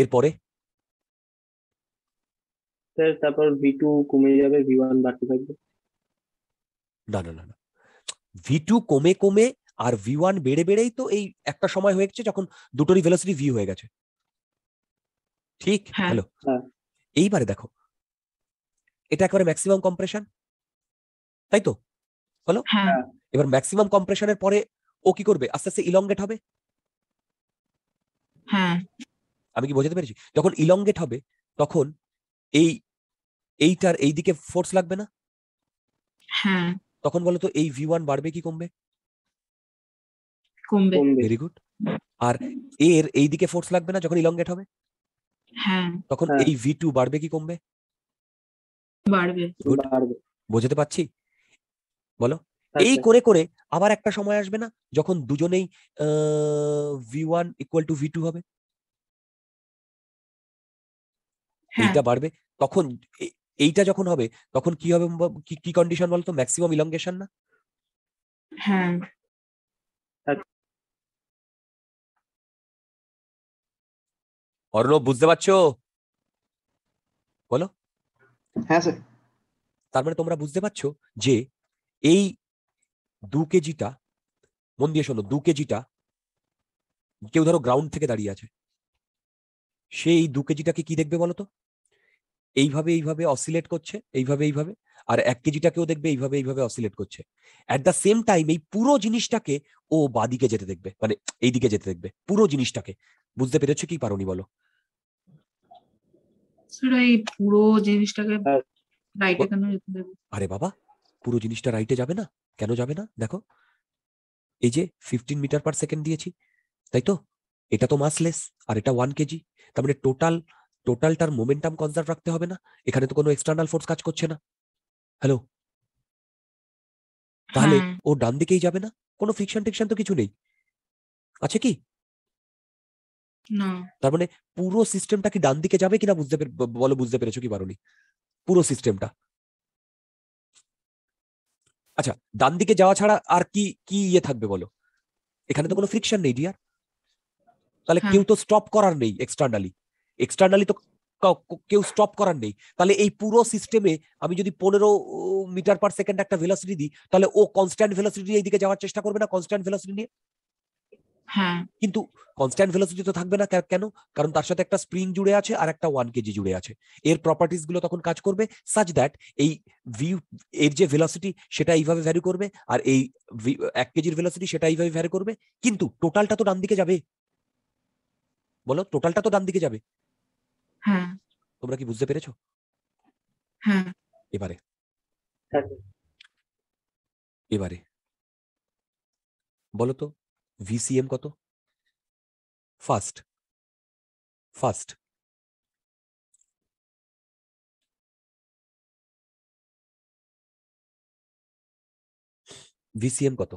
এরপরে স্যার তারপর ভি টু কমে যাবে ভি ওয়ান বাড়তে থাকবে না না না না ভি টু কমে কমে আর ভি ওয়ান বেড়ে বেড়েই তো এই একটা সময় হয়ে গেছে যখন দুটোরই ভেলোসিটি ভি হয়ে গেছে ঠিক হ্যালো হ্যাঁ। এইবারে দেখো এটা একেবারে ম্যাক্সিমাম কম্প্রেশন তাই তো বলো হ্যাঁ। হ্যাঁ। এবার ম্যাক্সিমাম কম্প্রেশনের পরে ও কি করবে আস্তে আস্তে ইলংগেট হবে আমি কি বোঝাতে পেরেছি যখন ইলংগেট হবে তখন এই এইটার এইদিকে ফোর্স লাগবে না হ্যাঁ তখন বলো তো এই ভি ওয়ান বাড়বে কি কমবে কমবে ভেরি গুড আর এর এই দিকে ফোর্স লাগবে না যখন ইলংগেট হবে হ্যাঁ তখন হ্যাঁ। এই ভি টু বাড়বে কি কমবে বাড়বে বোঝাতে পারছি বলো আচ্ছা। এই করে করে আবার একটা সময় আসবে না যখন দুজনেই V one equal to V two হবে হ্যাঁ। এইটা বাড়বে তখন এইটা যখন হবে তখন কি হবে কি কন্ডিশন বলতো ম্যাক্সিমাম ইলঙ্গেশন না হ্যাঁ অর্ণব বুঝতে পারছো বলো হ্যাঁ স্যার তার মানে তোমরা বুঝতে পারছো যে এই দু কেজিটা মন দিয়ে শোনো দু কেজিটা কেউ ধরো গ্রাউন্ড থেকে দাঁড়িয়ে আছে সেই দু কেজিটাকে কি দেখবে বলতো এইভাবে এইভাবে অসিলেট করছে এইভাবে এইভাবে আর এক কেজিটাকেও দেখবে এইভাবে এইভাবে অসিলেট করছে অ্যাট দ্য সেম টাইম এই পুরো জিনিসটাকে ও বাদিকে যেতে দেখবে মানে এইদিকে যেতে দেখবে পুরো জিনিসটাকে বুঝতে পেরেছো কি পারোনি বলো পুরো জিনিসটাকে হ্যাঁ। আরে বাবা পুরো জিনিসটা রাইটে যাবে না কেন যাবে না দেখো এই যে ফিফটিন মিটার পার সেকেন্ড দিয়েছি তাই তো এটা তো মাসলেস আর এটা ওয়ান কেজি তার মানে টোটাল টোটালটার মোমেন্টাম কনজার্ভ রাখতে হবে না এখানে তো কোনো এক্সটার্নাল ফোর্স কাজ করছে না হ্যালো তাহলে হ্যাঁ। ও ডান দিকেই যাবে না কোনো ফ্রিকশন টিকশন তো কিছু নেই আছে কি তার মানে পুরো সিস্টেমটা কি ডান দিকে যাবে কিনা বুঝতে বলো বুঝতে পেরেছো কি পারোনি পুরো সিস্টেমটা আচ্ছা ডান দিকে যাওয়া ছাড়া আর কি কি ইয়ে থাকবে বলো এখানে তো কোনো ফ্রিকশন নেই ডিয়ার তাহলে হ্যাঁ। কেউ তো স্টপ করার নেই এক্সটার্নালি এক্সটার্নালি তো কেউ স্টপ করার নেই তাহলে এই পুরো সিস্টেমে আমি যদি পনেরো মিটার পার সেকেন্ড একটা ভেলোসিটি দিই তাহলে ও কনস্ট্যান্ট ভেলোসিটি নিয়ে এইদিকে যাওয়ার চেষ্টা করবে না কনস্ট্যান্ট ভেলোসিটি নিয়ে হ্যাঁ। কিন্তু কনস্ট্যান্ট ভেলোসিটি তো থাকবে না কেন কারণ তার সাথে একটা স্প্রিং জুড়ে আছে আর একটা ওয়ান কেজি জুড়ে আছে এর প্রপার্টিস গুলো তখন কাজ করবে সাচ দ্যাট এই ভিউ এর যে ভেলোসিটি সেটা এইভাবে ভ্যারি করবে আর এই এক কেজির ভেলোসিটি সেটা এইভাবে ভ্যারি করবে কিন্তু টোটালটা তো ডান দিকে যাবে বলো টোটালটা তো ডান দিকে যাবে হ্যাঁ তোমরা কি বুঝতে পেরেছো হ্যাঁ এবারে হ্যাঁ। এবারে বলো তো ভিসিএম কত ফার্স্ট ফার্স্ট ভিসিএম কত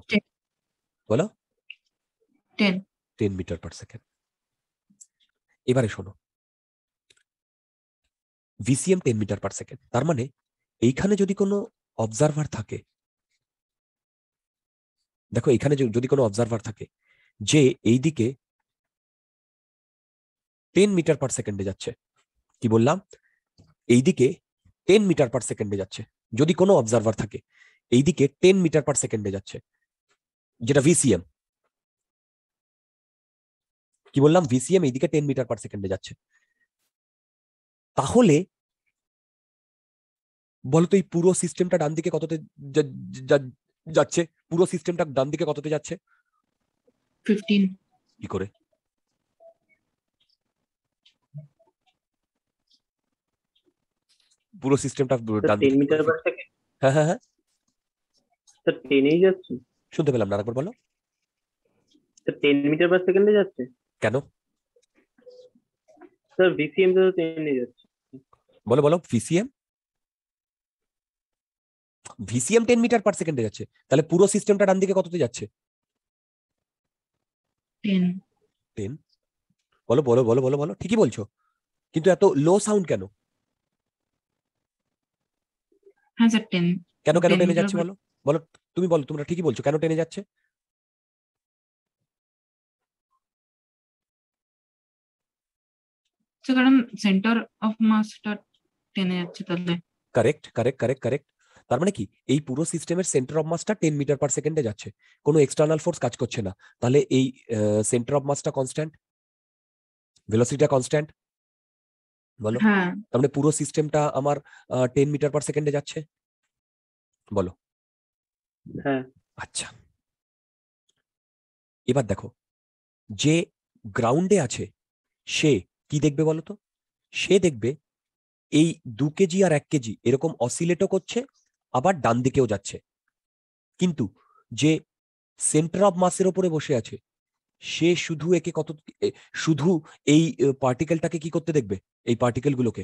বলো ten ten metre per second এবারে শোনো VCM ten metre per second তার মানে এইখানে যদি কোনো অবজারভার থাকে দেখো এখানে যদি কোনো অবজারভার থাকে যে এই দিকে টেন মিটার পার সেকেন্ডে যাচ্ছে কি বললাম এই দিকে টেন মিটার পার সেকেন্ডে যাচ্ছে যদি কোনো অবজারভার থাকে এই দিকে টেন মিটার পার সেকেন্ডে যাচ্ছে যেটা ভিসিএম কি বললাম ভিসিএম এইদিকে টেন মিটার পার সেকেন্ডে যাচ্ছে তাহলে বলতো এই পুরো সিস্টেমটা ডান দিকে কততে যাচ্ছে পুরো সিস্টেমটা ডান দিকে কততে যাচ্ছে কি করে পুরো সিস্টেমটা ডান দিকে হ্যাঁ হ্যাঁ হ্যাঁ টেনেই যাচ্ছে শুনতে পেলাম না একবার বলো টেন মিটার পার সেকেন্ডে যাচ্ছে কেন স্যার ভিসিএম তো টেনে যাচ্ছে বলো বলো ভিসিএম ভিসিএম টেন মিটার পার সেকেন্ডে যাচ্ছে তাহলে পুরো সিস্টেমটা ডান দিকে কততে যাচ্ছে টেন বলো বলো বলো বলো বলো ঠিকই বলছো কিন্তু এত লো সাউন্ড কেন কেন কেন টেনে যাচ্ছে বলো বলো তুমি বলো তোমরা ঠিকই বলছো কেন টেনে যাচ্ছে কারণ সেন্টার অফ মাসটা টেনে যাচ্ছে তাহলে কারেক্ট কারেক্ট কারেক্ট কারেক্ট তার মানে কি এই পুরো সিস্টেমের সেন্টার অফ মাসটা টেন মিটার পার সেকেন্ডে যাচ্ছে কোনো এক্সটার্নাল ফোর্স কাজ করছে না তাহলে এই সেন্টার অফ মাসটা কনস্ট্যান্ট ভেলোসিটিটা কনস্ট্যান্ট বলো হ্যাঁ। তার মানে পুরো সিস্টেমটা আমার টেন মিটার পার সেকেন্ডে যাচ্ছে বলো হ্যাঁ। আচ্ছা এবার দেখো যে গ্রাউন্ডে আছে সে কি দেখবে বলো তো সে দেখবে এই দু কেজি আর এক কেজি এরকম অসিলেটও করছে আবার ডান দিকেও যাচ্ছে কিন্তু যে সেন্টার অফ মাসের ওপরে বসে আছে সে শুধু একে কত শুধু এই পার্টিকেলটাকে কি করতে দেখবে এই পার্টিকেলগুলোকে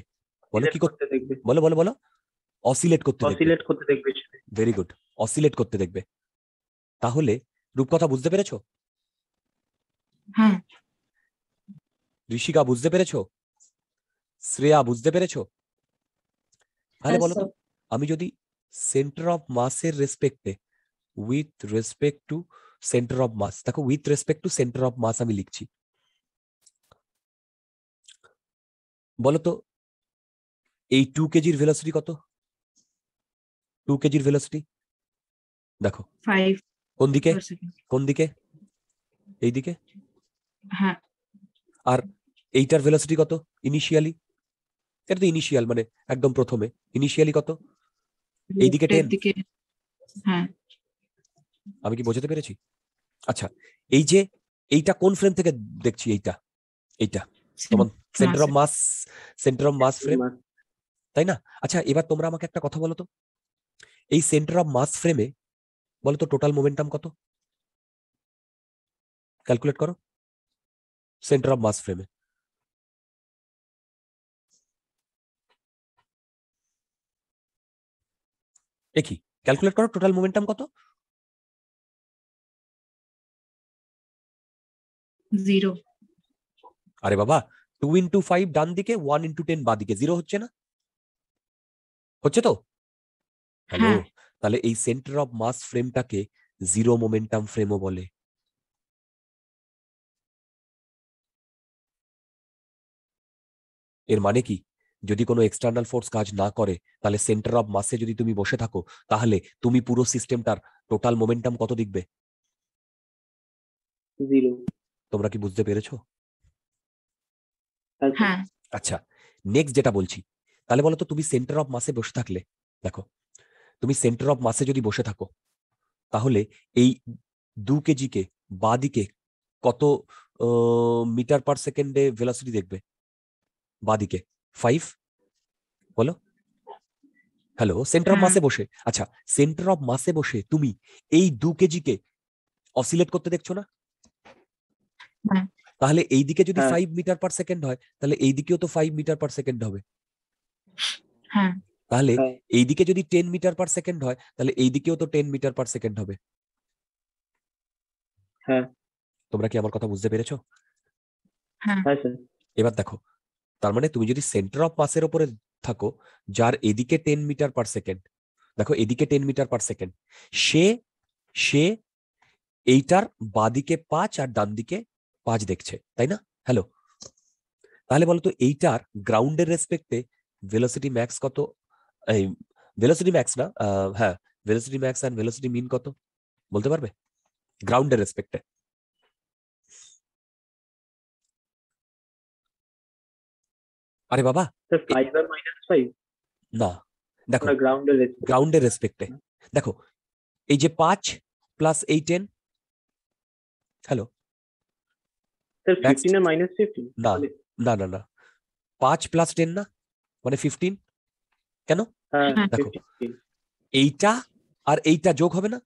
বলো কি করতে দেখবে বলো বলো বলো অসিলেট করতে অসিলেট করতে দেখবে ভেরি গুড অসিলেট করতে দেখবে তাহলে রূপকথা বুঝতে পেরেছো হ্যাঁ ঋষিকা বুঝতে পেরেছো শ্রেয়া বুঝতে পেরেছো তাহলে আচ্ছা। বলো আমি যদি সেন্টার অফ মাসের রেসপেক্টে with respect to centre of mass দেখো with respect to centre of mass আমি লিখছি বলতো এই টু কেজির ভেলোসিটি কত টু কেজির ভেলোসিটি দেখো কোন দিকে কোন দিকে এই দিকে হ্যাঁ আর এইটার ভেলোসিটি কত ইনিশিয়ালি এটা তো ইনিশিয়াল মানে একদম প্রথমে ইনিশিয়ালি কত এইদিকে টেন হ্যাঁ। আমি কি বোঝাতে পেরেছি আচ্ছা এই যে এইটা কোন ফ্রেম থেকে দেখছি এইটা এইটা তোমার centre of mass centre of mass frame তাই না আচ্ছা এবার তোমরা আমাকে একটা কথা বলো তো এই সেন্টার অফ মাস ফ্রেমে বলো তো টোটাল মোমেন্টাম কত ক্যালকুলেট করো সেন্টার অফ মাস ফ্রেমে দেখি ক্যালকুলেট করো টোটাল মোমেন্টাম কত জিরো আরে বাবা টু ইন্টু ফাইভ ডান দিকে ওয়ান ইন্টু টেন বা দিকে জিরো হচ্ছে না হচ্ছে তো হ্যালো তাহলে এই সেন্টার অফ মাস ফ্রেমটাকে জিরো মোমেন্টাম ফ্রেমও বলে এর মানে কি যদি কোনো এক্সটার্নাল ফোর্স কাজ না করে তাহলে সেন্টার অফ মাসে যদি তুমি বসে থাকো তাহলে তুমি পুরো সিস্টেমটার টোটাল মোমেন্টাম কত দেখবে তোমরা কি বুঝতে পেরেছো হ্যাঁ। আচ্ছা নেক্সট যেটা বলছি তাহলে বলো তো তুমি সেন্টার অফ মাসে বসে থাকলে দেখো তুমি সেন্টার অফ মাসে যদি বসে থাকো তাহলে এই দু কেজিকে বা দিকে কত মিটার পার সেকেন্ডে ভেলাসিটি দেখবে বাদিকে ফাইভ বলো হ্যালো সেন্টার অফ মাসে বসে আচ্ছা সেন্টার অফ মাসে বসে তুমি এই দু কেজিকে অসিলেট করতে দেখছো না হ্যাঁ। তাহলে এই দিকে যদি ফাইভ মিটার পার সেকেন্ড হয় তাহলে এই দিকেও তো ফাইভ মিটার পার সেকেন্ড হবে হ্যাঁ। তাহলে হ্যাঁ। এই দিকে যদি টেন মিটার পার সেকেন্ড হয় তাহলে এই দিকেও তো টেন মিটার পার সেকেন্ড হবে তোমরা কি আমার কথা বুঝতে পেরেছো এবার দেখো তার মানে তুমি যদি সেন্টার অফ মাসের ওপরে থাকো যার এদিকে টেন মিটার পার সেকেন্ড দেখো এদিকে টেন মিটার পার সেকেন্ড সে সে এইটার বাদিকে পাঁচ আর ডান দিকে পাঁচ দেখছে তাই না হ্যালো তাহলে বলতো এইটার গ্রাউন্ডের রেসপেক্টে ভেলোসিটি ম্যাক্স কত এই ভেলোসিটি ম্যাক্স না হ্যাঁ velocity max and velocity min কত বলতে পারবে গ্রাউন্ডের রেসপেক্টে আরে বাবা না দেখো গ্রাউন্ডের রেসপেক্টে দেখো এই যে পাঁচ প্লাস এই টেন হ্যালো না না না না পাঁচ প্লাস টেন না মানে ফিফটিন কেন হ্যাঁ, হ্যাঁ, দেখো এইটা আর এইটা যোগ হবে না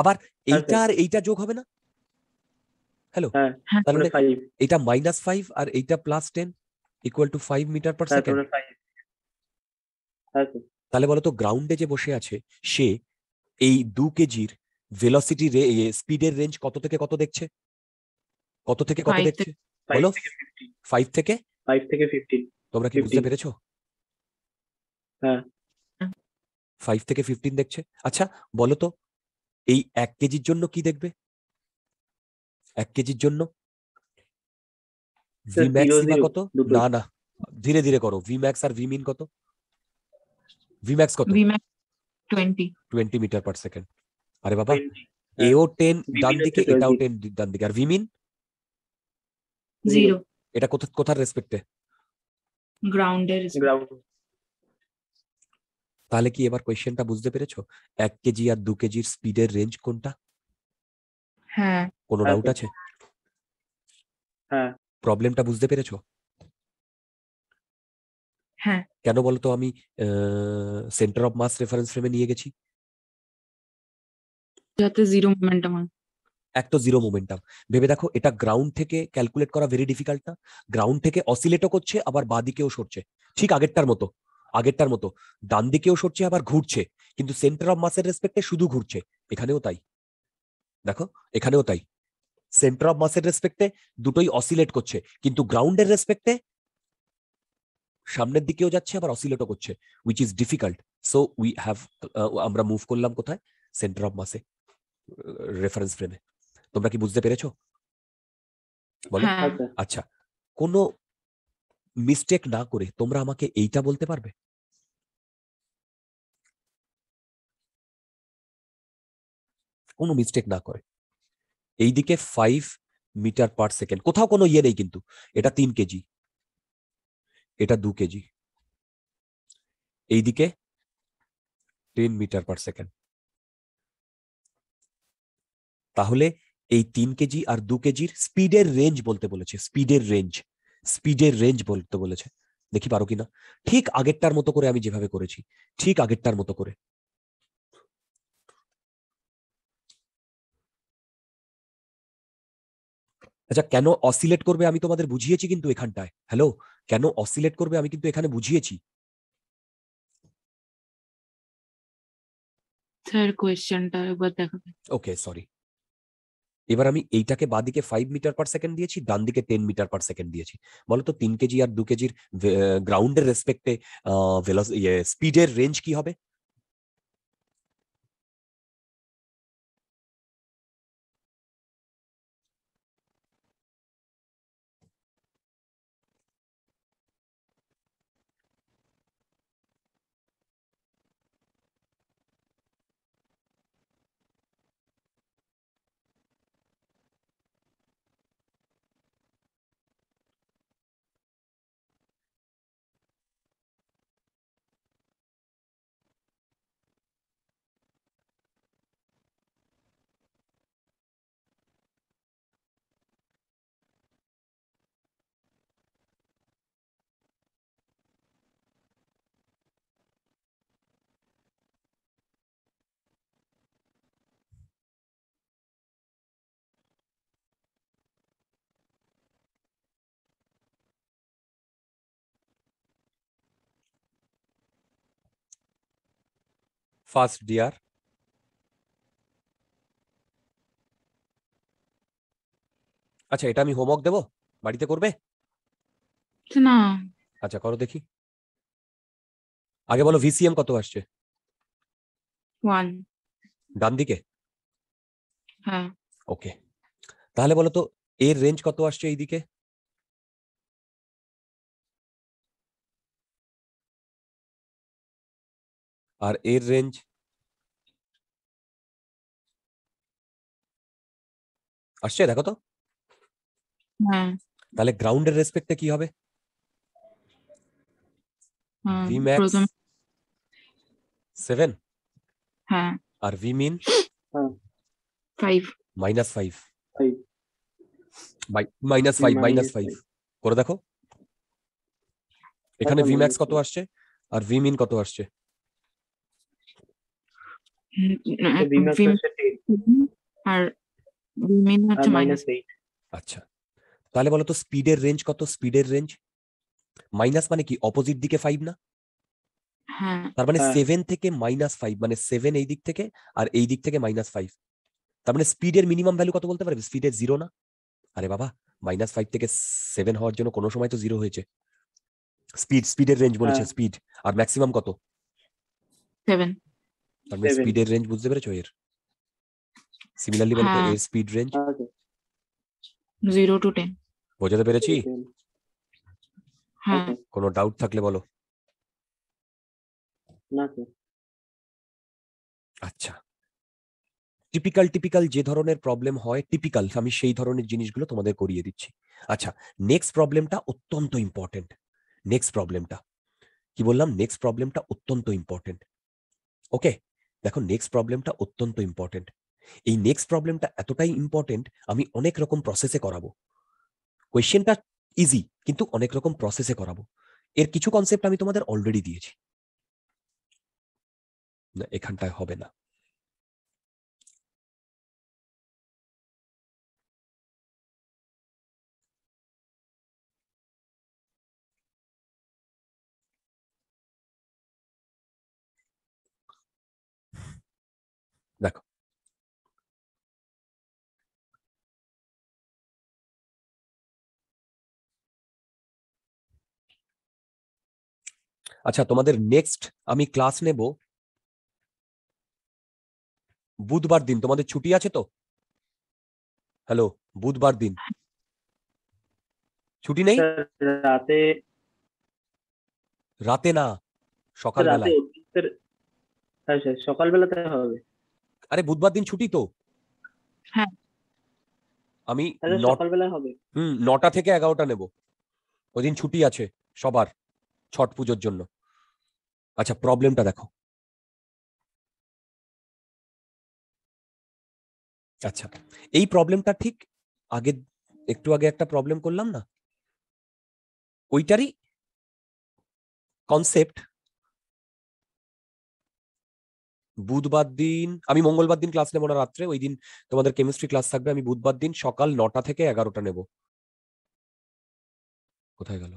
আবার হ্যাঁ, এইটা আর এইটা যোগ হবে না হ্যালো তার মানে এটা মাইনাস ফাইভ আর এইটা plus ten equal to five metre per second তাহলে বলতো গ্রাউন্ডে যে বসে আছে সে এই দু কেজির ভেলোসিটি স্পিডের রেঞ্জ কত থেকে কত দেখছে কত থেকে কত দেখছে বলো ফাইভ থেকে ফাইভ থেকে ফিফটিন তোমরা কি বুঝতে পেরেছো হ্যাঁ ফাইভ থেকে ফিফটিন দেখছে আচ্ছা বলো তো এই এক কেজির জন্য কি দেখবে এক কেজির জন্য ভি ম্যাক্স কত না না ধীরে ধীরে করো ভিম্যাক্স আর ভি মিন কত ভি ম্যাক্স কত V max 20 20 metre per second আরে বাবা এও 10 ডান দিকে এটাও 10 ডান দিকে আর ভি মিন জিরো এটা কোথা কোথার রেসপেক্টে গ্রাউন্ডের তাহলে কি এবার কোয়েশ্চেনটা বুঝতে পেরেছো এক কেজি আর দু কেজির স্পিডের রেঞ্জ কোনটা হ্যাঁ কোনো ডাউট আচ্ছা। আছে হ্যাঁ প্রবলেমটা বুঝতে পেরেছ হ্যাঁ কেন বলতো আমি সেন্টার অফ মাস রেফারেন্স ফ্রেমে নিয়ে গেছি যাতে জিরো মোমেন্টাম এক তো জিরো মোমেন্টাম ভেবে দেখো এটা গ্রাউন্ড থেকে ক্যালকুলেট করা ভেরি ডিফিকাল্ট না গ্রাউন্ড থেকে অসিলেটও করছে আবার বাদিকেও সরছে ঠিক আগেরটার মতো আগেরটার মতো ডান দিকেও সরছে আবার ঘুরছে কিন্তু সেন্টার অফ মাসের রেসপেক্টে শুধু ঘুরছে এখানেও তাই দেখো এখানেও তাই সেন্টার অফ মাসের রেসপেক্টে দুটোই অসিলেট করছে কিন্তু গ্রাউন্ডের রেসপেক্টে সামনের দিকেও যাচ্ছে আবার অসিলেটও করছে which is difficult so we have আমরা মুভ করলাম কোথায় সেন্টার অফ মাসে রেফারেন্স ফ্রেমে তোমরা কি বুঝতে পেরেছো বলো হ্যাঁ। আচ্ছা।, আচ্ছা কোনো মিস্টেক না করে তোমরা আমাকে এইটা বলতে পারবে কোনো মিস্টেক না করে এইদিকে ফাইভ মিটার পার সেকেন্ড কোথাও কোনো ইয়ে নেই কিন্তু এটা তিন কেজি এটা দু কেজি এইদিকে টেন মিটার পার সেকেন্ড তাহলে এই তিন কেজি আর দু কেজির স্পিডের রেঞ্জ বলতে বলেছে স্পিডের রেঞ্জ স্পিডের রেঞ্জ বলতে বলেছে দেখি পারো কিনা ঠিক আগেরটার মতো করে আমি যেভাবে করেছি ঠিক আগেরটার মতো করে আচ্ছা কেন অসিলেট করবে আমি তোমাদের বুঝিয়েছি কিন্তু এখানটায় হ্যালো কেন অসিলেট করবে আমি কিন্তু এখানে বুঝিয়েছি স্যার কোয়েশ্চেনটা ওকে সরি এবার আমি এইটাকে বাদিকে ফাইভ মিটার পার সেকেন্ড দিয়েছি ডান দিকে টেন মিটার পার সেকেন্ড দিয়েছি বলতো তিন কেজি আর দু কেজির গ্রাউন্ডের রেসপেক্টে স্পিডের রেঞ্জ কি হবে first deer আচ্ছা এটা আমি হোমওয়ার্ক দেব বাড়িতে করবে না আচ্ছা করো দেখি আগে বলো ভিসিএম কত আসছে ওয়ান ডান দিকে হ্যাঁ ওকে তাহলে বলো তো এর রেঞ্জ কত আসছে এইদিকে আর এর রেঞ্জ আসছে দেখো তো হ্যাঁ। তাহলে গ্রাউন্ডের রেসপেক্টে কি হবে সেভেন হ্যাঁ। আর V min five minus five minus five minus five করে দেখো এখানে ভি ম্যাক্স কত আসছে আর ভি মিন কত আসছে Ah, আচ্ছা তাহলে বলো তো স্পিডের রেঞ্জ কত স্পিডের রেঞ্জ মাইনাস মানে কি অপোজিট দিকে ফাইভ না হ্যাঁ। তার মানে সেভেন হ্যাঁ। থেকে মাইনাস ফাইভ মানে সেভেন এই দিক থেকে আর এই দিক থেকে মাইনাস ফাইভ তার মানে স্পিডের মিনিমাম ভ্যালু কত বলতে পারবে স্পিডের জিরো না আরে বাবা মাইনাস ফাইভ থেকে সেভেন হওয়ার জন্য কোনো সময় তো জিরো হয়েছে স্পিড স্পিডের রেঞ্জ বলেছে স্পিড হ্যাঁ। আর ম্যাক্সিমাম কত সেভেন তার মানে স্পিডের রেঞ্জ বুঝতে পেরেছো এর সিমিলারলি বলো তো হ্যাঁ। এর স্পিড রেঞ্জ 0 টু 10 বোঝাতে পেরেছি হ্যাঁ কোনো ডাউট থাকলে বলো না আচ্ছা টিপিক্যাল টিপিক্যাল যে ধরনের প্রবলেম হয় টিপিক্যাল আমি সেই ধরনের জিনিসগুলো তোমাদের করিয়ে দিচ্ছি আচ্ছা নেক্সট প্রবলেমটা অত্যন্ত ইম্পর্টেন্ট নেক্সট প্রবলেমটা কি বললাম নেক্সট প্রবলেমটা অত্যন্ত ইম্পর্টেন্ট ওকে দেখো নেক্সট প্রবলেমটা অত্যন্ত ইম্পর্টেন্ট এই নেক্সট প্রবলেমটা এতটাই ইম্পর্টেন্ট আমি অনেক রকম প্রসেসে করাবো কোয়েশ্চেনটা ইজি কিন্তু অনেক রকম প্রসেসে করাবো এর কিছু কনসেপ্ট আমি তোমাদের অলরেডি দিয়েছি না এখানটায় হবে না D'accord. আচ্ছা তোমাদের নেক্সট আমি ক্লাস নেব বুধবার দিন তোমাদের ছুটি আছে তো হ্যালো বুধবার দিন ছুটি নেই রাতে রাতে না সকালবেলা হ্যাঁ, সকালবেলাতে হবে আরে বুধবার দিন ছুটি তো হ্যাঁ আমি হুম নটা থেকে এগারোটা নেব ওই দিন ছুটি আছে সবার ছট পুজোর জন্য আচ্ছা প্রবলেমটা দেখো আচ্ছা এই প্রবলেমটা ঠিক আগে একটু আগে একটা প্রবলেম করলাম না ওইটারই কনসেপ্ট বুধবার দিন আমি মঙ্গলবার দিন ক্লাস নেবো না রাত্রে ওই দিন তোমাদের কেমিস্ট্রি ক্লাস থাকবে আমি বুধবার দিন সকাল নটা থেকে এগারোটা নেব কোথায় গেল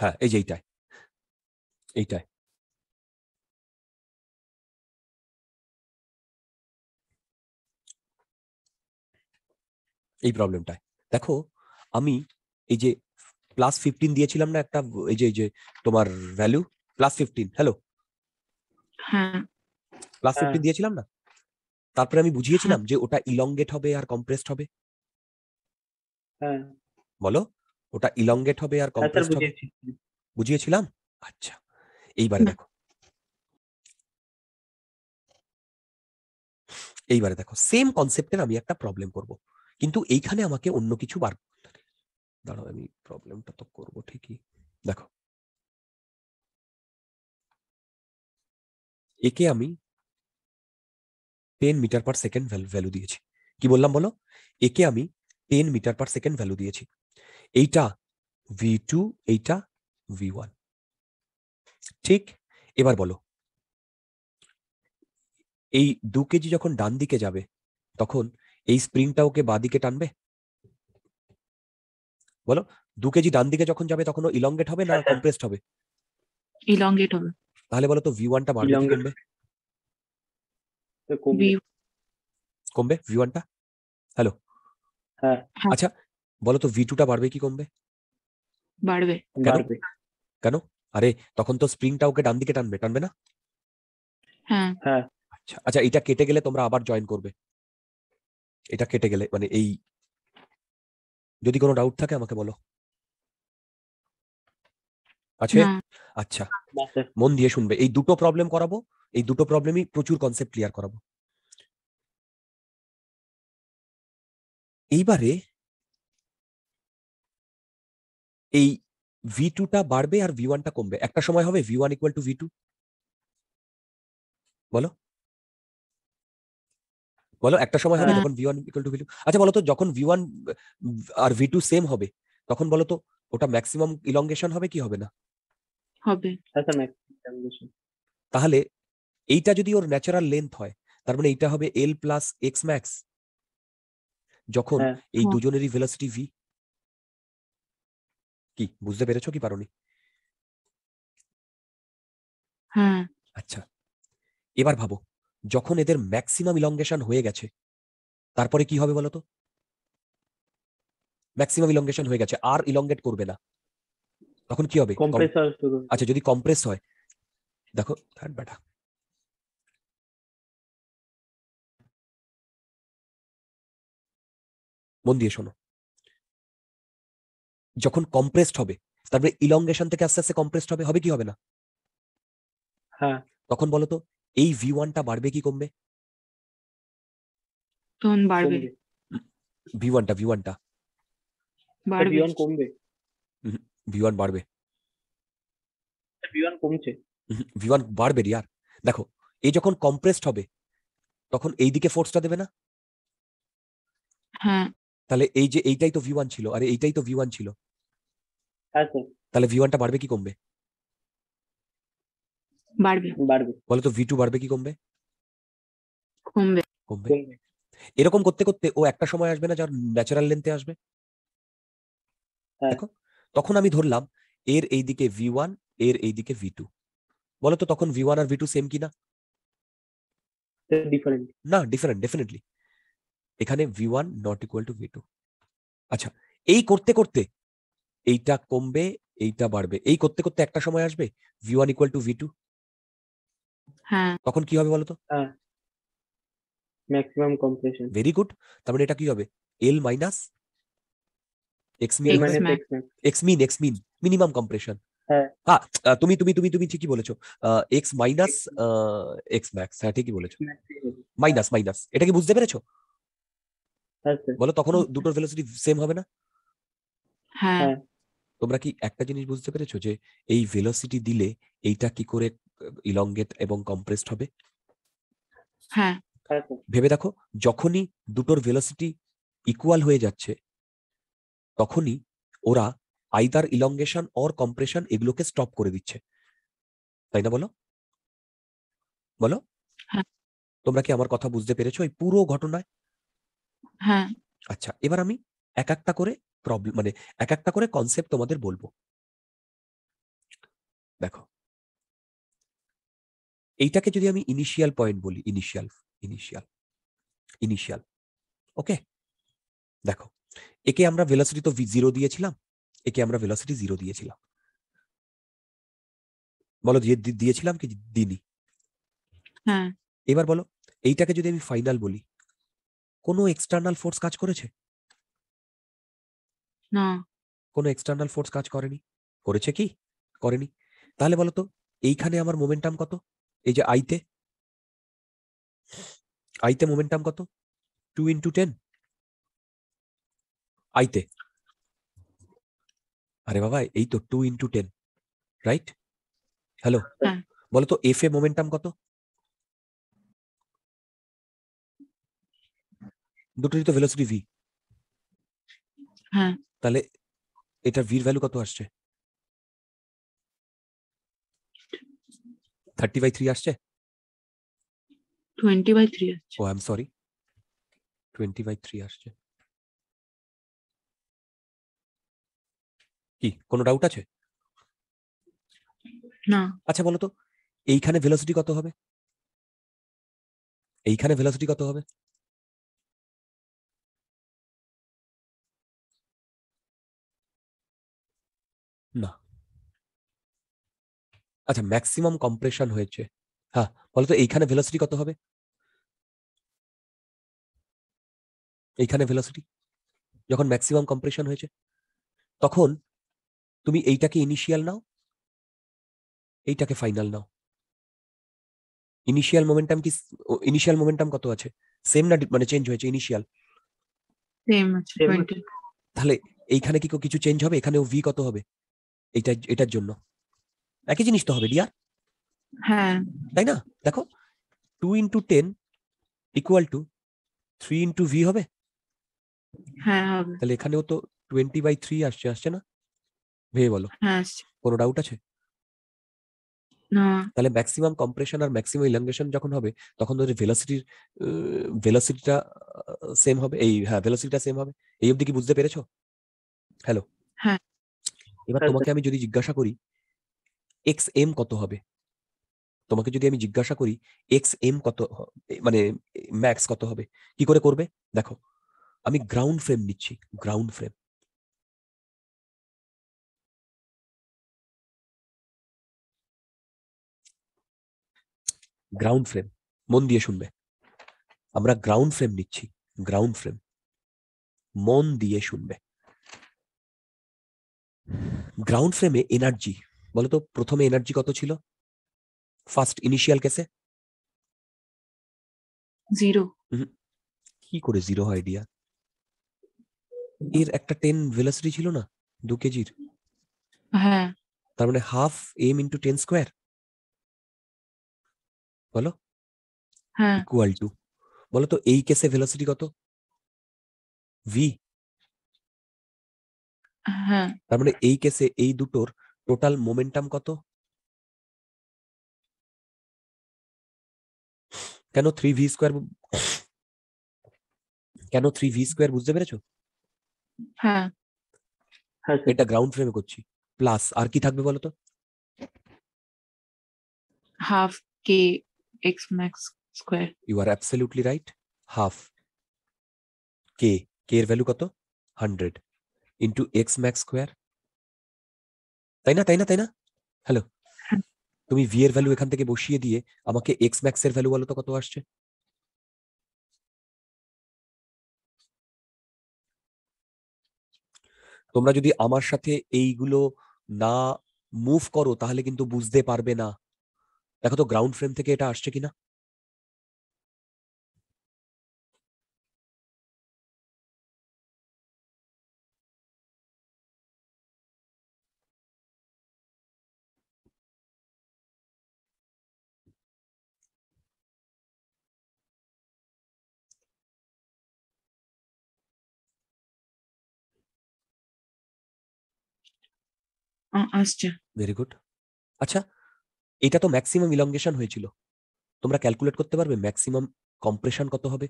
হ্যাঁ এই যে এইটাই এইটাই এই প্রবলেমটায় দেখো আমি এই যে প্লাস ফিফটিন দিয়েছিলাম না একটা এই যে এই যে তোমার value plus fifteen hello plus fifteen দিয়েছিলাম না তারপরে আমি বুঝিয়েছিলাম হ্যাঁ। যে ওটা ইলংগেট হবে আর কম্প্রেসড হবে হ্যাঁ। বলো ওটা ইলংগেট হবে আর কম্প্রেসড হ্যাঁ, হবে বুঝিয়েছিলাম আচ্ছা এইবারে দেখো এইবারে দেখো সেম কনসেপ্টের আমি একটা প্রবলেম করব কিন্তু এইখানে আমাকে অন্য কিছু বার দাঁড়াও আমি প্রবলেমটা তো করবো ঠিকই দেখো একে আমি ten metre per second value দিয়েছি কি বললাম বলো একে আমি ten metre per second value দিয়েছি এইটা ভি টু এইটা ভি ওয়ান ঠিক এবার বলো এই দু কেজি যখন ডান দিকে যাবে তখন এই স্প্রিংটা ওকে বাঁ দিকে টানবে বলো দু কেজি ডান দিকে যখন যাবে তখন ইলংগেট হবে না কম্প্রেসড হ্যাঁ, হ্যাঁ। হবে ইলংগেট হবে তাহলে বলো তো ভি ওয়ানটা বাড়বে কমবে কমবে ভি ওয়ানটা হ্যালো হ্যাঁ আচ্ছা বলো তো ভি টুটা বাড়বে কি কমবে বাড়বে বাড়বে কেন আরে তখন তো স্প্রিংটা ওকে ডান দিকে টানবে টানবে না হ্যাঁ হ্যাঁ আচ্ছা আচ্ছা এটা কেটে গেলে তোমরা আবার জয়েন করবে এটা কেটে গেলে মানে এই যদি কোনো ডাউট থাকে আমাকে বলো আছে হ্যাঁ। আচ্ছা মন দিয়ে শুনবে এই দুটো প্রবলেম করাবো এই দুটো প্রবলেমই প্রচুর কনসেপ্ট ক্লিয়ার করাবো এইবারে এই ভি টুটা বাড়বে আর ভি ওয়ানটা কমবে একটা সময় হবে V one equal to V two বলো বলো একটা সময় হবে হ্যাঁ। যখন V one equal to V two আচ্ছা বলো তো যখন ভি ওয়ান আর ভি টু সেম হবে তখন বলো তো ওটা ম্যাক্সিমাম ইলঙ্গেশন হবে কি হবে না হবে হ্যাঁ, তাহলে এইটা যদি ওর ন্যাচারাল লেন্থ হয় তার মানে এইটা হবে এল প্লাস এক্স ম্যাক্স যখন হ্যাঁ। এই দুজনেরই ভেলোসিটি ভি কি বুঝতে পেরেছো কি পারোনি হ্যাঁ আচ্ছা এবার ভাবো যখন এদের ম্যাক্সিমাম ইলঙ্গেশন হয়ে গেছে তারপরে কি হবে বলতো ম্যাক্সিমাম ইলঙ্গেশন হয়ে গেছে আর ইলঙ্গেট করবে না তখন কি হবে আচ্ছা যদি কম্প্রেস হয় দেখো ব্যাটা মন দিয়ে শোনো যখন কম্প্রেসড হবে তারপরে ইলঙ্গেশন থেকে আস্তে আস্তে কম্প্রেসড হবে হবে কি হবে না হ্যাঁ তখন বলো তো এই ভি ওয়ানটা বাড়বে কি কমবে তখন বাড়বে ভি ওয়ানটা ভি ওয়ানটা বাড়বে কমবে ভি ওয়ান বাড়বে ভি ওয়ান কমছে ভি ওয়ান বাড়বে রিয়ার দেখো এই যখন কম্প্রেসড হবে তখন এই দিকে ফোর্সটা দেবে না হ্যাঁ তাহলে এই যে এইটাই তো ভি ওয়ান ছিল আর এইটাই তো ভি ওয়ান ছিল তাহলে ভি ওয়ানটা বাড়বে কি কমবে বাড়বে বাড়বে তো ভি টু বাড়বে কি কমবে কমবে কমবে এরকম করতে করতে ও একটা সময় আসবে না যার ন্যাচারাল লেন্থে আসবে হ্যাঁ। দেখো তখন আমি ধরলাম এর এইদিকে ভি ওয়ান এর এইদিকে ভি টু বলতো তো তখন ভি ওয়ান আর ভি টু সেম কিনা ডিফারেন্ট না ডিফারেন্ট ডেফিনেটলি এখানে V one not equal to V two আচ্ছা এই করতে করতে এইটা কমবে এইটা বাড়বে এই করতে করতে একটা সময় আসবে V one equal to V two হ্যাঁ। তখন কি হবে বলতো হ্যাঁ ম্যাক্সিমাম কম্প্রেশন ভেরি গুড তারপরে এটা কি হবে L minus X min X min X min minimum compression হ্যাঁ তুমি তুমি তুমি তুমি ঠিকই বলেছো এক্স মাইনাস এক্স ম্যাক্স হ্যাঁ ঠিকই বলেছো মাইনাস মাইনাস এটা কি বুঝতে পেরেছো আচ্ছা। বলো তখনও দুটোর ভেলোসিটি সেম হবে না হ্যাঁ।, হ্যাঁ তোমরা কি একটা জিনিস বুঝতে পেরেছো যে এই ভেলোসিটি দিলে এইটা কি করে ইলঙ্গেট এবং কম্প্রেসড হবে হ্যাঁ ভেবে দেখো যখনই দুটোর ভেলোসিটি ইকুয়াল হয়ে যাচ্ছে তখনই ওরা আইদার ইলঙ্গেশন অর কম্প্রেশন এগুলোকে স্টপ করে দিচ্ছে তাই না বলো বলো হ্যাঁ। তোমরা কি আমার কথা বুঝতে পেরেছো এই পুরো ঘটনায় হ্যাঁ আচ্ছা এবার আমি এক একটা করে প্রবলেম মানে এক একটা করে কনসেপ্ট তোমাদের বলবো দেখো এইটাকে যদি আমি ইনিশিয়াল পয়েন্ট বলি ইনিশিয়াল ইনিশিয়াল ইনিশিয়াল ওকে দেখো একে আমরা ভেলাসিটি তো জিরো দিয়েছিলাম একে আমরা ভেলাসিটি জিরো দিয়েছিলাম বলো দিয়েছিলাম কি দিনই হ্যাঁ। এবার বলো এইটাকে যদি আমি ফাইনাল বলি কোনো এক্সটার্নাল ফোর্স কাজ করেছে না কোনো এক্সটার্নাল ফোর্স কাজ করেনি করেছে কি করেনি তাহলে বলো তো এইখানে আমার মোমেন্টাম কত এই যে আইতে আইতে মোমেন্টাম কত টু ইন্টু টেন আইতে আরে বাবা এই তো two into ten right hello বলো তো এফ এ মোমেন্টাম কত দুটোরই তো ভেলোসিটি ভি হ্যাঁ তাহলে এটা ভির ভ্যালু কত আসছে থার্টি বাই থ্রি আসছে টোয়েন্টি বাই থ্রি আসছে oh I am sorry twenty by three আসছে কি কোনো ডাউট আছে না আচ্ছা বলো তো এইখানে ভেলোসিটি কত হবে এইখানে ভেলোসিটি কত হবে আচ্ছা ম্যাক্সিমাম কম্প্রেশন হয়েছে হ্যাঁ বলতো এইখানে ভেলোসিটি কত হবে এইখানে ভেলোসিটি যখন ম্যাক্সিমাম কম্প্রেশন হয়েছে তখন তুমি এইটাকে ইনিশিয়াল নাও এইটাকে ফাইনাল নাও ইনিশিয়াল মোমেন্টাম কি ইনিশিয়াল মোমেন্টাম কত আছে সেম না মানে চেঞ্জ হয়েছে ইনিশিয়াল সেম আছে 20 তাহলে এইখানে কি কিছু চেঞ্জ হবে এখানেও ভি কত হবে এটা এটার জন্য একই জিনিস তো হবে ডিয়ার হ্যাঁ তাই না দেখো two into ten equal to three into V হবে হ্যাঁ তাহলে এখানেও তো টোয়েন্টি বাই থ্রি আসছে আসছে না ভেবে বলো হ্যাঁ, কোনো ডাউট আছে তাহলে ম্যাক্সিমাম কম্প্রেশন আর ম্যাক্সিমাম ইলাঙ্গেশন যখন হবে তখন ওদের ভেলোসিটির ভেলোসিটিটা সেম হবে এই হ্যাঁ ভেলোসিটিটা সেম হবে এই অবধি কি বুঝতে পেরেছো হ্যালো হ্যাঁ এবার হ্যাঁ, তোমাকে আমি যদি জিজ্ঞাসা করি এক্স এম কত হবে তোমাকে যদি আমি জিজ্ঞাসা করি এক্স এম কত মানে ম্যাক্স কত হবে কি করে করবে দেখো আমি গ্রাউন্ড ফ্রেম নিচ্ছি গ্রাউন্ড ফ্রেম গ্রাউন্ড ফ্রেম মন দিয়ে শুনবে আমরা গ্রাউন্ড ফ্রেম নিচ্ছি গ্রাউন্ড ফ্রেম মন দিয়ে শুনবে গ্রাউন্ড ফ্রেমে এনার্জি বলতো প্রথমে এনার্জি কত ছিল ফার্স্ট ইনিশিয়াল কেসে জিরো কি করে জিরো হয় ডিয়া এর একটা টেন ভেলাসিটি ছিল না দু কেজির হ্যাঁ তার মানে half M into ten square বলো হ্যাঁ ইকুয়াল টু বলো তো এই কেসে ভেলোসিটি কত ভি হ্যাঁ তার মানে এই কেসে এই দুটোর টোটাল মোমেন্টাম কত কেন থ্রি ভি স্কোয়ার কেন থ্রি ভি স্কোয়ার বুঝতে পেরেছো হ্যাঁ, হ্যাঁ এটা গ্রাউন্ড ফ্রেমে করছি প্লাস আর কি থাকবে বলতো half K X max square you are absolutely right half K K এর ভ্যালু কত hundred into X max square তাই না তাই না তাই না হ্যালো তুমি ভি এর ভ্যালু এখান থেকে বসিয়ে দিয়ে আমাকে এক্স ম্যাক্স এর ভ্যালু বলো তো কত আসছে তোমরা যদি আমার সাথে এইগুলো না মুভ করো তাহলে কিন্তু বুঝতে পারবে না দেখো তো গ্রাউন্ড ফ্রেম থেকে এটা আসছে কিনা আসছে ভেরি গুড আচ্ছা এটা তো ম্যাক্সিমাম ইলঙ্গেশন হয়েছিল তোমরা ক্যালকুলেট করতে পারবে ম্যাক্সিমাম কম্প্রেশন কত হবে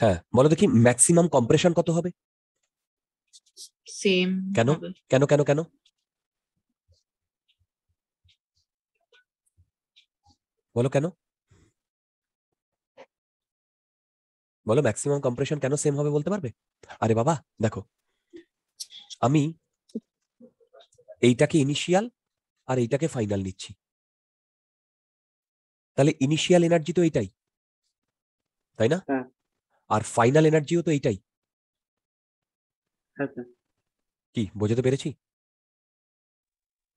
হ্যাঁ বলো দেখি ম্যাক্সিমাম কম্প্রেশন কত হবে সেম কেন কেন কেন কেন বলো কেন বলো ম্যাক্সিমাম কম্প্রেশন কেন সেম হবে বলতে পারবে আরে বাবা দেখো আমি এইটাকে ইনিশিয়াল আর এইটাকে ফাইনাল নিচ্ছি তাহলে ইনিশিয়াল এনার্জি হ্যাঁ। তো এইটাই তাই না আর ফাইনাল এনার্জিও তো এইটাই কি বোঝাতে পেরেছি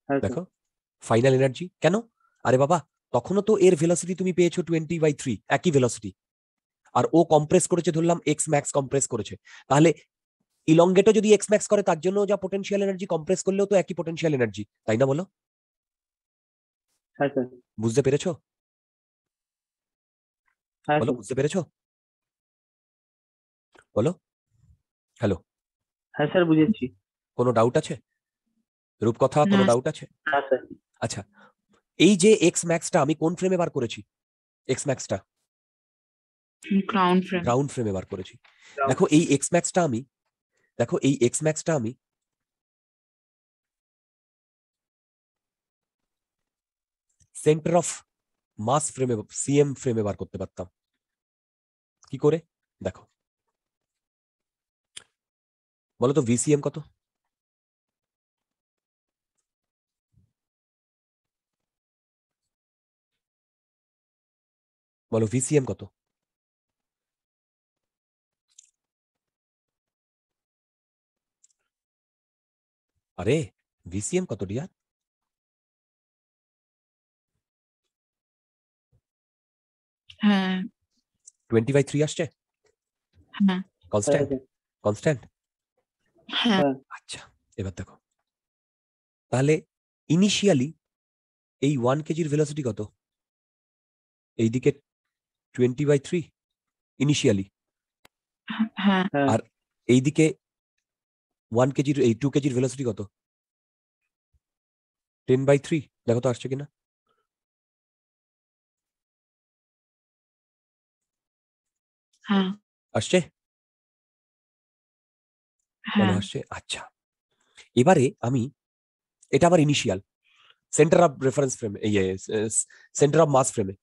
হ্যাঁ, দেখো ফাইনাল এনার্জি কেন আরে বাবা তখনও তো এর ভেলোসিটি তুমি পেয়েছো টোয়েন্টি বাই থ্রি একই ভেলোসিটি আর ও কম্প্রেস করেছে ধরলাম এক্স ম্যাক্স কম্প্রেস করেছে তাহলে ইলঙ্গেটও যদি এক্স ম্যাক্স করে তার জন্য যা পোটেনশিয়াল এনার্জি কম্প্রেস করলেও তো একই পোটেনশিয়াল এনার্জি তাই না বলো হ্যাঁ হ্যাঁ বুঝতে পেরেছো বলো বুঝতে পেরেছো বলো হ্যালো হ্যাঁ স্যার বুঝেছি কোনো ডাউট আছে রূপকথা কোনো ডাউট হ্যাঁ। আছে আচ্ছা এই যে এক্স ম্যাক্সটা আমি কোন ফ্রেমে বার করেছি এক্স ম্যাক্সটা গ্রাউন্ড ফ্রেমে বার করেছি দেখো এই এক্স ম্যাক্সটা আমি দেখো এই এক্স ম্যাক্সটা আমি সেন্টার অফ মাস ফ্রেমে সিএম ফ্রেমে বার করতে পারতাম কি করে দেখো বলো তো ভিসিএম কত বলো ভিসিএম কত আরে ভিসিএম কত ডিয়ার বাই হ্যাঁ। আসছে কনস্ট্যান্ট হ্যাঁ, হ্যাঁ। আচ্ছা এবার দেখো তাহলে ইনিশিয়ালি এই ওয়ান কেজির ভেলোসিটি কত এইদিকে টোয়েন্টি বাই থ্রি ইনিশিয়ালি আর এইদিকে ওয়ান কেজির এই টু কেজির ভেলোসিটি কত টেন বাই থ্রি দেখো তো আসছে কিনা হ্যাঁ। আসছে হ্যাঁ। আসছে আচ্ছা এবারে আমি এটা আমার ইনিশিয়াল সেন্টার অফ রেফারেন্স ফ্রেমে ইয়ে সেন্টার অফ মাস ফ্রেমে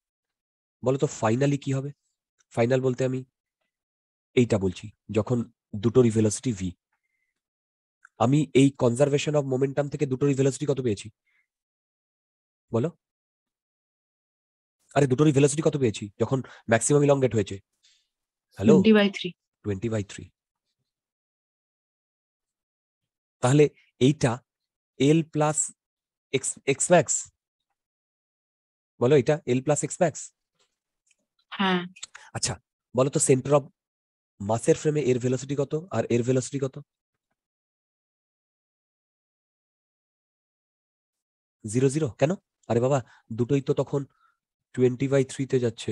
বলো তো ফাইনালি কি হবে ফাইনাল বলতে আমি এইটা বলছি যখন দুটোরই ভেলোসিটি ভি আমি এই কনজারভেশন অফ মোমেন্টাম থেকে দুটো রিভেলসিটি কত পেয়েছি বলো আরে দুটো রিভেলসিটি কত পেয়েছি যখন ম্যাক্সিমাম ইলংগেট হয়েছে হ্যালো টোয়েন্টি বাই থ্রি তাহলে এইটা L plus X X max বলো এটা এল প্লাস এক্স ম্যাক্স হ্যাঁ আচ্ছা বলো তো সেন্টার অফ মাসের ফ্রেমে এর ভেলোসিটি কত আর এর ভেলোসিটি কত জিরো জিরো কেন আরে বাবা দুটোই তো তখন টোয়েন্টি বাই থ্রিতে যাচ্ছে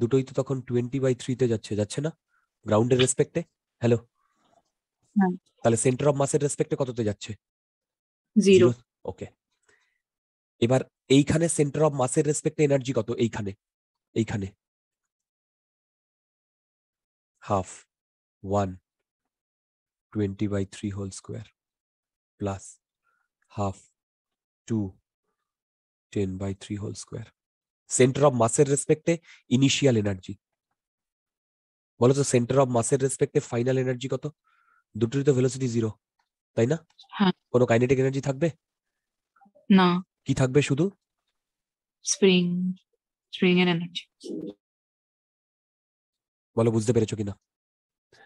দুটোই তো তখন টোয়েন্টি বাই থ্রিতে যাচ্ছে যাচ্ছে না গ্রাউন্ডের রেসপেক্টে হ্যালো তাহলে সেন্টার অফ মাসের রেসপেক্টে কততে যাচ্ছে জিরো ওকে এবার এইখানে সেন্টার অফ মাসের রেসপেক্টে এনার্জি কত এইখানে এইখানে half one twenty by three whole square plus half two 10 by 3 whole square. Center of mass এর রেসপেক্টে ইনিশিয়াল এনার্জি বলো তো সেন্টার অফ মাসের রেসপেক্টে ফাইনাল এনার্জি কত দুটোরই তো ভেলোসিটি জিরো তাই না হ্যাঁ। কোনো কাইনেটিক এনার্জি থাকবে না কি থাকবে শুধু স্প্রিং স্প্রিং এর এনার্জি বলো বুঝতে পেরেছো কিনা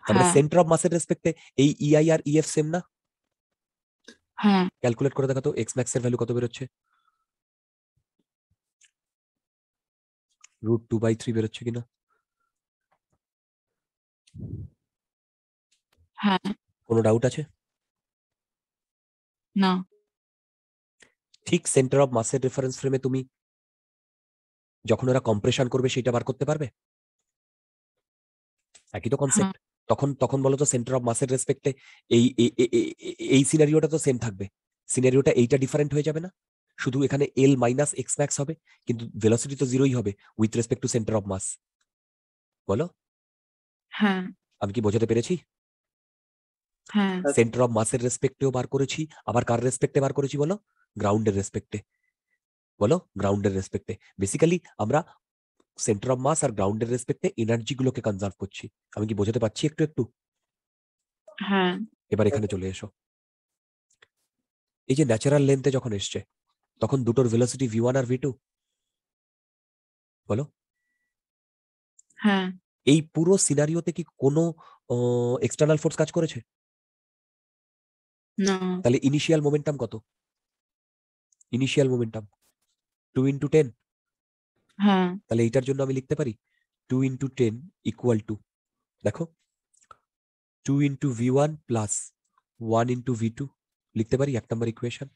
তাহলে সেন্টার অফ মাসের রেসপেক্টে এই ইআই e আর ইএফ e সেম না হ্যাঁ ক্যালকুলেট করে দেখো তো এক্স ম্যাক্স এর ভ্যালু কত বের হচ্ছে রুট টু বাই থ্রি বেরোচ্ছে কিনা হ্যাঁ কোনো ডাউট আছে না ঠিক সেন্টার অফ মাসের রেফারেন্স ফ্রেমে তুমি যখন ওরা কম্প্রেশন করবে সেটা বার করতে পারবে একই তো কনসেপ্ট হ্যাঁ। তখন তখন বলো তো সেন্টার অফ মাসের রেসপেক্টে এই এই সিনারিওটা তো সেম থাকবে সিনারিওটা এইটা ডিফারেন্ট হয়ে যাবে না শুধু এখানে এল মাইনাস এক্স ম্যাক্স হবে কিন্তু ভেলোসিটি তো জিরোই হবে with respect to centre of mass বলো হ্যাঁ আমি কি বোঝাতে পেরেছি হ্যাঁ সেন্টার অফ মাসের রেসপেক্টেও বার করেছি আবার কার রেসপেক্টে বার করেছি বলো গ্রাউন্ডের রেসপেক্টে বলো গ্রাউন্ডের রেসপেক্টে বেসিক্যালি আমরা সেন্টার অফ মাস আর গ্রাউন্ডের রেসপেক্টে এনার্জি গুলোকে কনজার্ভ করছি আমি কি বোঝাতে পারছি একটু একটু হ্যাঁ এবার এখানে চলে এসো এই যে ন্যাচারাল লেন্থে যখন এসছে তখন দুটোর ভেলোসিটি ভি ওয়ান আর ভি টু বলো হ্যাঁ এই পুরো সিনারিওতে কি কোনো এক্সটার্নাল ফোর্স কাজ করেছে না তাহলে ইনিশিয়াল মোমেন্টাম কত initial momentum two into ten হ্যাঁ তাহলে এইটার জন্য আমি লিখতে পারি two into ten equal to দেখো two into V one plus one into V two লিখতে পারি এক নম্বর ইকুয়েশন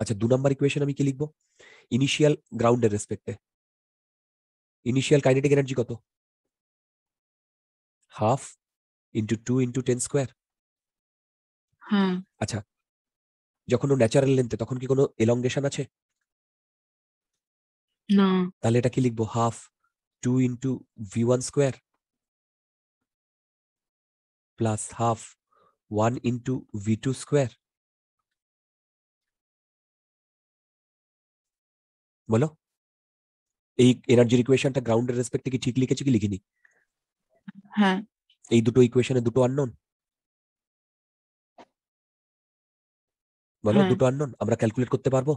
আচ্ছা দু নাম্বার ইকুয়েশন আমি কি লিখবো ইনিশিয়াল গ্রাউন্ডের রেসপেক্টে ইনিশিয়াল কাইনেটিক এনার্জি কত half into two into ten square আচ্ছা যখন ও ন্যাচারাল লেন্থে তখন কি কোনো এলঙ্গেশন আছে না তাহলে এটা কি লিখবো half two into V one square plus half one into V two square বলো এই এনার্জির ইকুয়েশনটা গ্রাউন্ডের রেসপেক্টে কি ঠিক লিখেছি কি লিখিনি হ্যাঁ এই দুটো ইকুয়েশনে দুটো আননোন বলো হ্যাঁ। দুটো আননোন আমরা ক্যালকুলেট করতে পারবো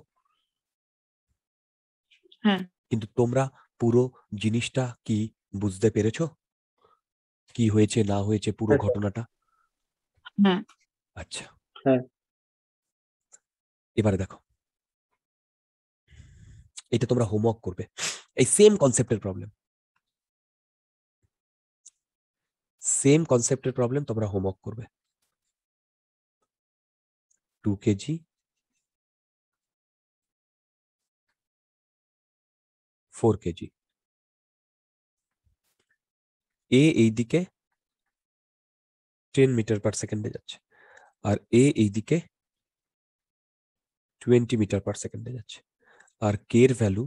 হ্যাঁ কিন্তু তোমরা পুরো জিনিসটা কি বুঝতে পেরেছো কি হয়েছে না হয়েছে পুরো আচ্ছা। ঘটনাটা হ্যাঁ আচ্ছা হ্যাঁ এবারে দেখো এটা তোমরা হোমওয়ার্ক করবে এই সেম কনসেপ্টের প্রবলেম সেম কনসেপ্টের প্রবলেম তোমরা হোমওয়ার্ক করবে টু কেজি ফোর কেজি এ এইদিকে টেন মিটার পার সেকেন্ডে যাচ্ছে আর এ এইদিকে টোয়েন্টি মিটার পার সেকেন্ডে যাচ্ছে আর কে এর ভ্যালু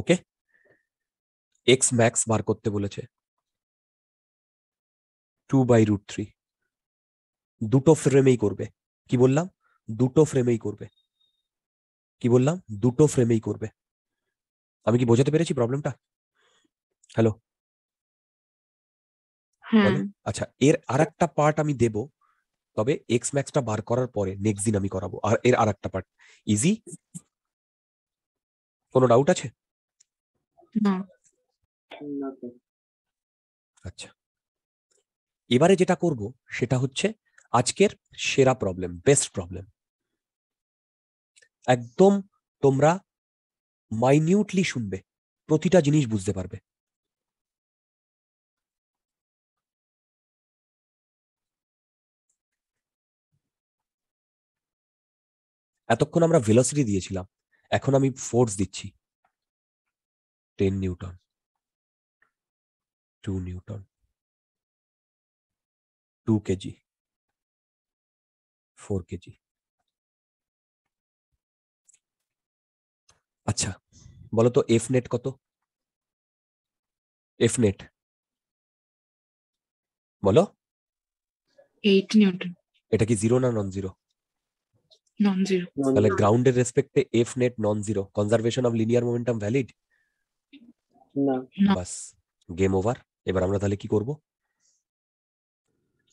ওকে এক্স ম্যাক্স বার করতে বলেছে টু বাই রুট থ্রি দুটো ফ্রেমেই করবে কি বললাম দুটো ফ্রেমেই করবে কি বললাম দুটো ফ্রেমেই করবে আমি কি বোঝাতে পেরেছি প্রবলেমটা হ্যালো আচ্ছা এর আর একটা পার্ট আমি দেব তবে এক্স ম্যাক্সটা বার করার পরে নেক্সট দিন আমি করাবো আর এর আর একটা পার্ট ইজি কোনো ডাউট আছে আচ্ছা এবারে যেটা করব সেটা হচ্ছে আজকের সেরা প্রবলেম বেস্ট প্রবলেম একদম তোমরা মাইনিউটলি শুনবে প্রতিটা জিনিস বুঝতে পারবে এতক্ষণ আমরা ভেলোসিটি দিয়েছিলাম এখন আমি ফোর্স দিচ্ছি ten newton two newton two KG four KG আচ্ছা বলো তো এফ নেট কত এফ নেট বলো এইট নিউটন এটা কি জিরো না নন জিরো নন জিরো গ্রাউন্ডের রেসপেক্টে F net non zero conservation of linear momentum valid না বাস গেম ওভার এবার আমরা তাহলে কি করব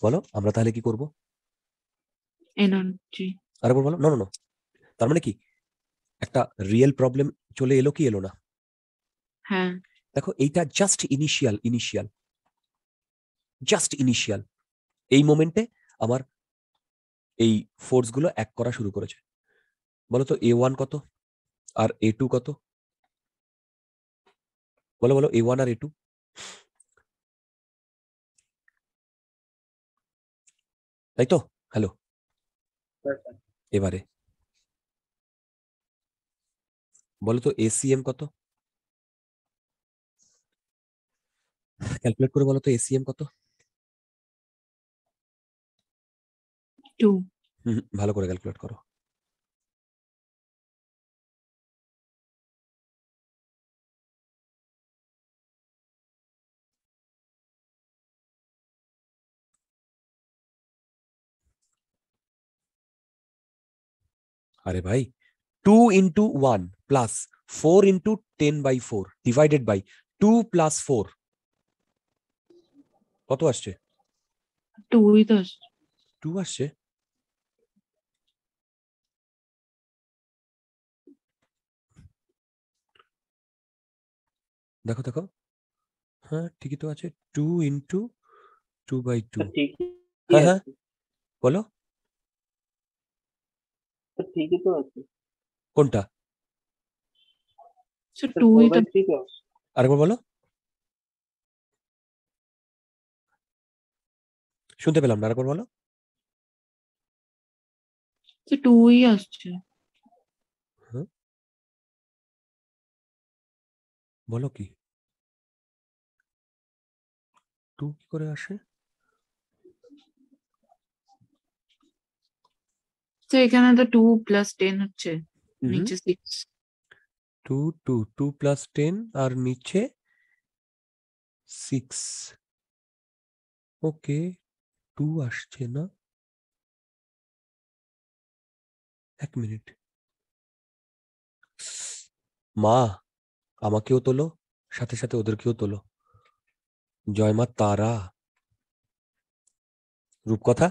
বলো আমরা তাহলে কি করব এনার্জি আরেকবার বলো না না তার মানে কি একটা রিয়েল প্রবলেম চলে এলো কি এলো না হ্যাঁ দেখো এইটা just initial initial just initial এই মোমেন্টে আমার এই ফোর্সগুলো এক করা শুরু করেছে বলতো এ ওয়ান কত আর এ টু কত বলো বলো এ ওয়ান আর এ টু তাই তো হ্যালো এবারে বলো তো এসিএম কত ক্যালকুলেট করে বলো তো এসিএম কত টু ভালো করে ক্যালকুলেট করো আরে ভাই two into one plus four into ten by four divided by two plus four কত আসছে তো টু আসছে দেখো দেখো হ্যাঁ ঠিকই তো আছে two into two by two হ্যাঁ হ্যাঁ, হ্যাঁ। বলো হ্যাঁ, ঠিকই তো আছে কোনটা আচ্ছা, আচ্ছা, আরেকবার বলো শুনতে পেলাম না আরেকবার বলো আচ্ছা, টুই আসছে বলো কি টু কি করে আসে এখানে তো টু প্লাস টেন হচ্ছে নিচে six two two two plus ten আর নিচে সিক্স ওকে টু আসছে না এক মিনিট মা আমাকেও তোলো সাথে সাথে ওদেরকেও তোলো মা তারা রূপকথা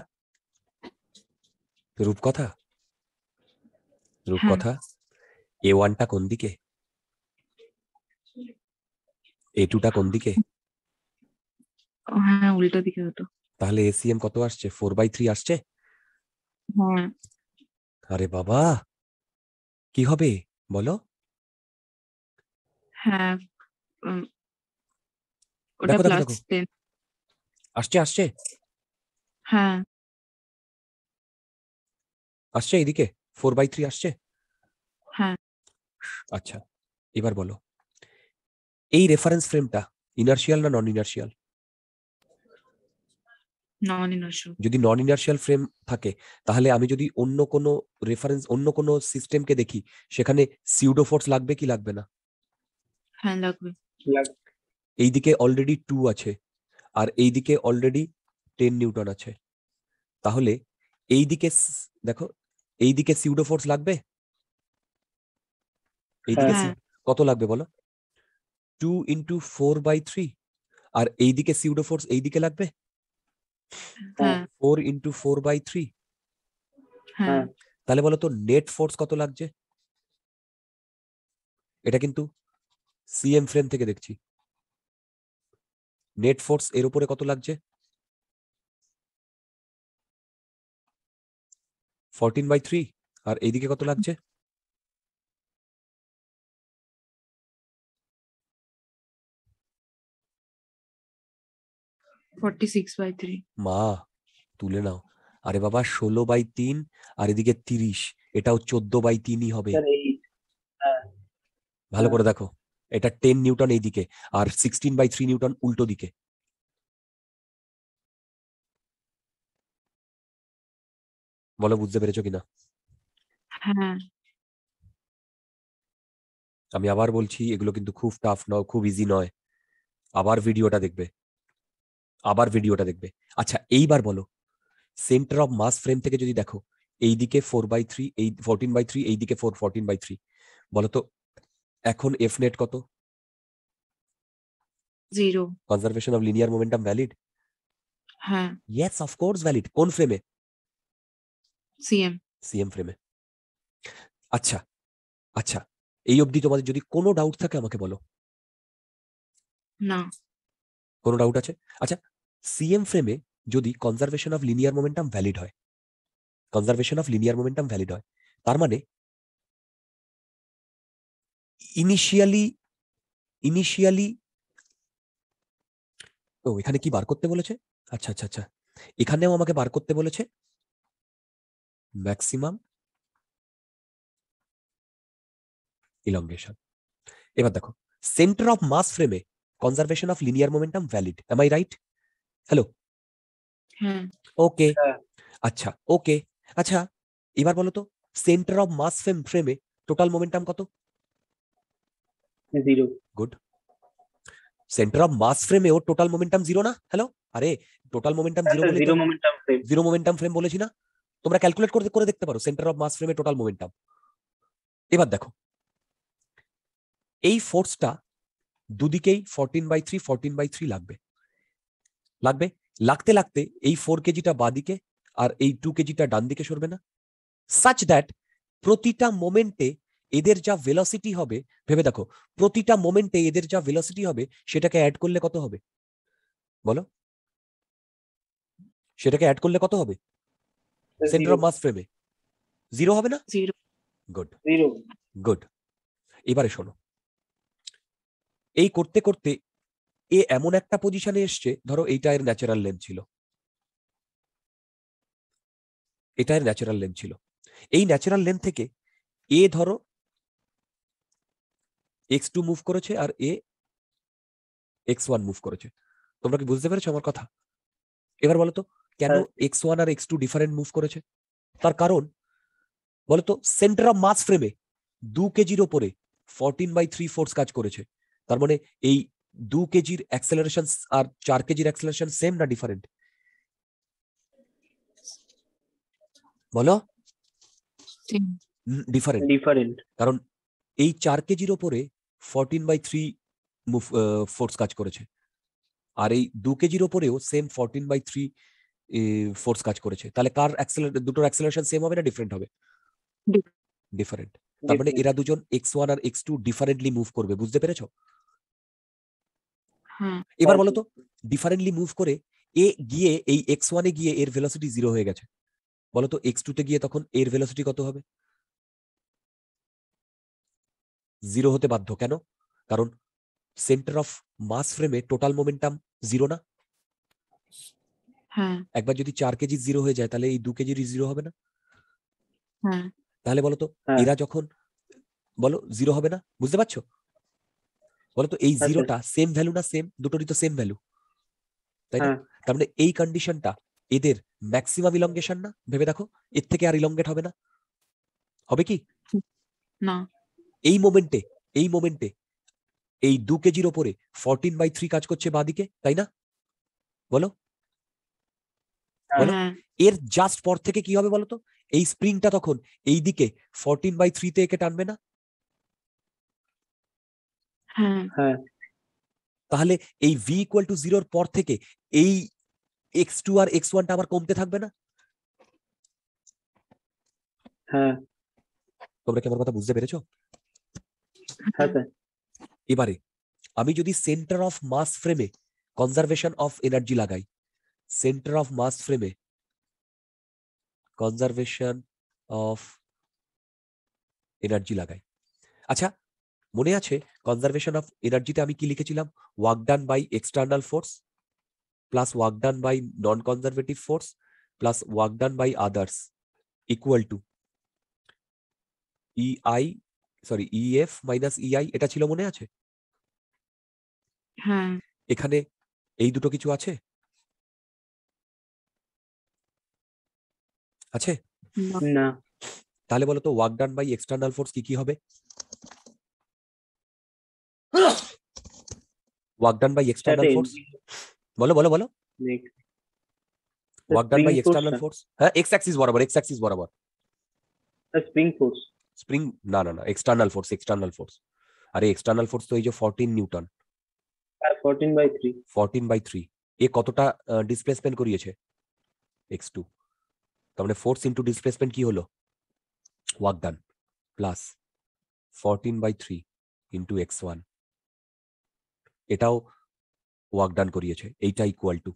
রূপকথা হ্যাঁ। রূপকথা এ ওয়ানটা কোন দিকে এ টুটা কোন দিকে হ্যাঁ উল্টো দিকে হতো তাহলে এসিএম কত আসছে ফোর বাই থ্রি আসছে হ্যাঁ। আরে বাবা কি হবে বলো হ্যাঁ, আসছে আসছে হ্যাঁ আসছে এদিকে ফোর বাই থ্রি আসছে হ্যাঁ আচ্ছা এবার বলো এই রেফারেন্স ফ্রেমটা ইনার্শিয়াল না নন ইনার্শিয়াল যদি নন ইনার্শিয়াল ফ্রেম থাকে তাহলে আমি যদি অন্য কোনো রেফারেন্স অন্য কোনো সিস্টেমকে দেখি সেখানে সিউডো ফোর্স লাগবে কি লাগবে না হ্যাঁ লাগবে এইদিকে অলরেডি টু আছে আর এইদিকে অলরেডি টেন নিউটন আছে তাহলে এইদিকে দেখো এইদিকে সিউডো ফোর্স লাগবে এইদিকে হ্যাঁ। কত লাগবে বলো two into four by three আর এইদিকে সিউডো ফোর্স এইদিকে লাগবে four into four by three তাহলে বলো তো নেট ফোর্স কত লাগছে এটা কিন্তু সিএম ফ্রেম থেকে দেখছি নেট ফোর্স এর উপরে কত লাগছে ফোরটিন বাই থ্রি আর এইদিকে কত লাগছে মা তুলে নাও আরে বাবা ষোলো বাই তিন আর এদিকে তিরিশ এটাও চোদ্দ বাই তিনই হবে হ্যাঁ। ভালো করে দেখো এটা টেন নিউটন এই দিকে আর সিক্সটিন বাই থ্রি নিউটন উল্টো দিকে বলো বুঝতে পেরেছো কিনা হ্যাঁ। আমি আবার বলছি এগুলো কিন্তু খুব টাফ নয় খুব ইজি নয় আবার ভিডিওটা দেখবে আবার ভিডিওটা দেখবে আচ্ছা এইবার বলো সেন্টার অফ মাস ফ্রেম থেকে যদি দেখো এইদিকে ফোর বাই থ্রি এই ফোরটিন বাই থ্রি এইদিকে ফোর ফোরটিন বাই থ্রি বলতো এখন এফ নেট কত zero conservation of linear momentum valid হ্যাঁ ইয়েস অফ কোর্স ভ্যালিড কোন ফ্রেমে সিএম সিএম ফ্রেমে আচ্ছা আচ্ছা এই অবধি তোমাদের যদি কোনো ডাউট থাকে আমাকে বলো না কোনো ডাউট আছে আচ্ছা সিএম ফ্রেমে যদি conservation of linear momentum valid হয় conservation of linear momentum valid হয় তার মানে ইনিশিয়ালি ইনিশিয়ালি ও এখানে কি বার করতে বলেছে আচ্ছা আচ্ছা আচ্ছা এখানেও আমাকে বার করতে বলেছে ম্যাক্সিমাম ইলংগেশন এবার দেখো সেন্টার অফ মাস ফ্রেমে conservation of linear momentum valid am I right hello okay আচ্ছা ওকে আচ্ছা এবার বলো তো সেন্টার অফ মাস ফ্রেম ফ্রেমে টোটাল মোমেন্টাম কত zero good centre of mass ফ্রেমেও টোটাল মোমেন্টাম জিরো না হ্যালো আরে টোটাল মোমেন্টাম জিরো বলে zero momentum frame zero momentum frame বলেছি না তোমরা ক্যালকুলেট করে করে দেখতে পারো সেন্টার অফ মাস ফ্রেমে টোটাল মোমেন্টাম এবার দেখো এই ফোর্সটা দুদিকেই fourteen by three fourteen by three লাগবে লাগবে লাগতে লাগতে এই ফোর কেজিটা বাদিকে আর এই টু কেজিটা ডান দিকে সরবে না সাচ দ্যাট প্রতিটা মোমেন্টে এদের যা ভেলোসিটি হবে ভেবে দেখো প্রতিটা মোমেন্টে এদের যা ভেলোসিটি হবে সেটাকে অ্যাড করলে কত হবে বলো সেটাকে অ্যাড করলে কত হবে সেন্টার অফ মাস ফ্রেমে জিরো হবে না গুড গুড এবারে শোনো এই করতে করতে এ এমন একটা পজিশনে এসছে ধরো এইটা এর ন্যাচারাল লেন্থ ছিল এটা এর ন্যাচারাল লেন্থ ছিল এই ন্যাচারাল লেন্থ থেকে এ ধরো এক্স টু মুভ করেছে আর এ এক্স ওয়ান মুভ করেছে তোমরা কি বুঝতে পেরেছো আমার কথা এবার বলো কেন এক্স হ্যাঁ। ওয়ান আর এক্স টু ডিফারেন্ট মুভ করেছে তার কারণ বলতো সেন্টার অফ মাস ফ্রেমে দু কেজির ওপরে ফোরটিন বাই থ্রি ফোর্স কাজ করেছে তার মানে এই দু কেজির অ্যাক্সেলারেশন আর চার কেজির অ্যাক্সেলারেশন সেম না ডিফারেন্ট বলো ডিফারেন্ট ডিফারেন্ট কারণ এই চার কেজির ওপরে fourteen by three move force কাজ করেছে আর এই দু কেজির ওপরেও same fourteen by three force কাজ করেছে তাহলে কার অ্যাক্সেলারেট দুটোর অ্যাক্সেলারেশন সেম হবে না ডিফারেন্ট হবে ডিফারেন্ট তার মানে এরা দুজন এক্স ওয়ান আর এক্স টু ডিফারেন্টলি মুভ করবে বুঝতে পেরেছো হ্যাঁ, এবার বলো তো ডিফারেন্টলি মুভ করে এ গিয়ে এই এক্স ওয়ানে গিয়ে এর ভেলোসিটি জিরো হয়ে গেছে বলো তো এক্স টু তে গিয়ে তখন এর ভেলোসিটি কত হবে জিরো হতে বাধ্য কেন কারণ সেন্টার অফ মাস ফ্রেমে টোটাল মোমেন্টাম জিরো না হ্যাঁ। একবার যদি চার কেজি জিরো হয়ে যায় তাহলে এই দু কেজির জিরো হবে না হ্যাঁ। তাহলে বলতো হ্যাঁ। এরা যখন বলো জিরো হবে না বুঝতে পারছো বলতো এই জিরোটা সেম ভ্যালু না সেম দুটোরই তো সেম ভ্যালু তাই না তার মানে এই কন্ডিশনটা এদের ম্যাক্সিমাম ইলঙ্গেশন না ভেবে দেখো এর থেকে আর ইলঙ্গেট হবে না হবে কি না এই মোমেন্টে এই মোমেন্টে এই দু কেজির ওপরে ফোরটিন বাই থ্রি কাজ করছে বাদিকে তাই না বলো বলো হ্যাঁ। এর জাস্ট পর থেকে কি হবে বলতো এই স্প্রিংটা তখন এই দিকে ফরটিন বাই থ্রিতে একে টানবে না হ্যাঁ। হ্যাঁ। তাহলে এই ভি ইকুয়াল টু জিরোর পর থেকে এই এক্স টু আর এক্স ওয়ানটা আবার কমতে থাকবে না তোমরা কি আমার কথা বুঝতে পেরেছো হ্যাঁ, হ্যাঁ। এবারে আমি যদি সেন্টার অফ মাস ফ্রেমে কনজারভেশন অফ এনার্জি লাগাই সেন্টার অফ মাস ফ্রেমে কনজারভেশন অফ এনার্জি লাগাই আচ্ছা মনে আছে কনজারভেশন অফ এনার্জিতে আমি কি লিখেছিলাম work done by external force plus work done by non conservative force plus work done by others equal to E I sorry EF minus EI এটা ছিল মনে আছে হ্যাঁ এখানে এই দুটো কিছু আছে আছে না তাহলে বলো তো work done by external force কি কি হবে work done by external force বলো বলো বলো work done by external force হ্যাঁ এক্স অ্যাক্সিস বরাবর এক্স অ্যাক্সিস বরাবর স্প্রিং ফোর্স স্প্রিং না না না এক্সটার্নাল ফোর্স এক্সটার্নাল ফোর্স আরে এক্সটার্নাল ফোর্স তো এই যে fourteen newton fourteen by three fourteen by three এ কতটা ডিসপ্লেসমেন্ট করিয়েছে এক্স টু তার মানে ফোর্স ইন্টু ডিসপ্লেসমেন্ট কি হলো done plus fourteen by three into X one এটাও ওয়াকডান করিয়েছে এইটা ইকুয়াল টু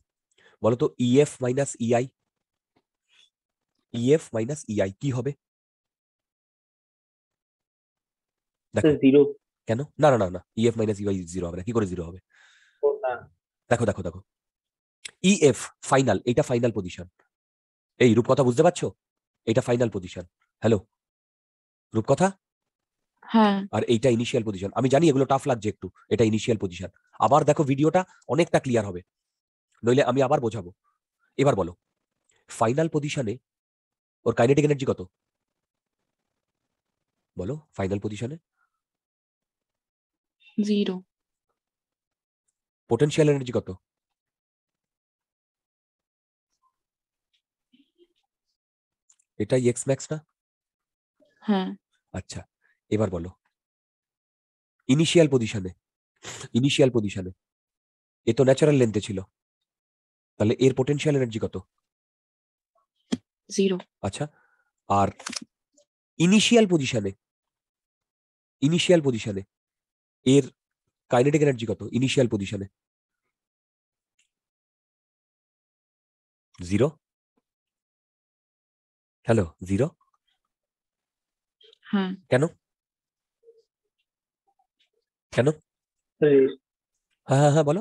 বলতো EF minus EI EF minus EI কি হবে কেন না না না না ইএফ মাইনাস ইওয়াই জিরো হবে না কি করে জিরো হবে দেখো দেখো দেখো ইএফ e ফাইনাল এটা ফাইনাল পজিশন এই রূপকথা বুঝতে পারছো এটা ফাইনাল পজিশন হ্যালো রূপকথা হ্যাঁ। আর এইটা ইনিশিয়াল পজিশন আমি জানি এগুলো টাফ লাগছে একটু এটা ইনিশিয়াল পজিশন আবার দেখো ভিডিওটা অনেকটা ক্লিয়ার হবে নইলে আমি আবার বোঝাবো এবার বলো ফাইনাল পজিশনে ওর কাইনেটিক এনার্জি কত বলো ফাইনাল পজিশনে জিরো পোটেনশিয়াল এনার্জি কত এটাই এক্স ম্যাক্স না হ্যাঁ আচ্ছা এবার বলো ইনিশিয়াল পজিশনে ইনিশিয়াল পজিশনে এ তো ন্যাচারাল লেন্থে ছিল তাহলে এর পটেনশিয়াল এনার্জি কত জিরো আচ্ছা আর ইনিশিয়াল পজিশনে ইনিশিয়াল পজিশনে এর কাইনেটিক এনার্জি কত ইনিশিয়াল পজিশনে জিরো হ্যালো জিরো কেন কেন হ্যাঁ হ্যাঁ হ্যাঁ বলো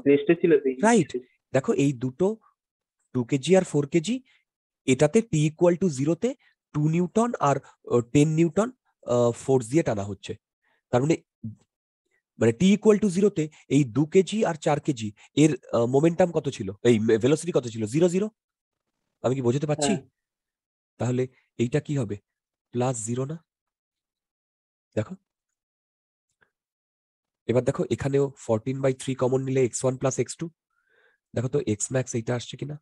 রাইট দেখো এই দুটো টু কেজি আর ফোর কেজি এটাতে টি ইকুয়াল টু জিরোতে টু নিউটন আর টেন নিউটন ফোর্স দিয়ে টানা হচ্ছে তার মানে মানে টি ইকুয়াল টু জিরোতে এই দু কেজি আর চার কেজি এর মোমেন্টাম কত ছিল এই ভেলোসিটি কত ছিল জিরো জিরো আমি কি বোঝাতে পারছি হ্যাঁ। তাহলে এইটা কি হবে প্লাস জিরো না দেখো এবার দেখো এখানেও ফোরটিন বাই থ্রি কমন নিলে X one plus X two দেখো তো এক্স ম্যাক্স এইটা আসছে কিনা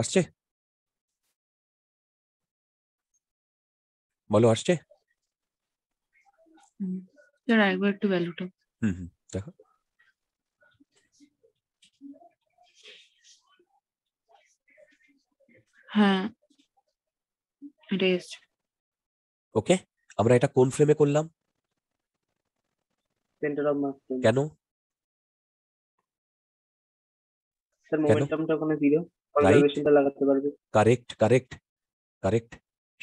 আসছে বলো আসছে হুম হুম দেখো হ্যাঁ ওকে আমরা এটা কোন ফ্রেমে করলাম সেন্টার কেন স্যার ওখানে লাগাতে পারবে কারেক্ট কারেক্ট কারেক্ট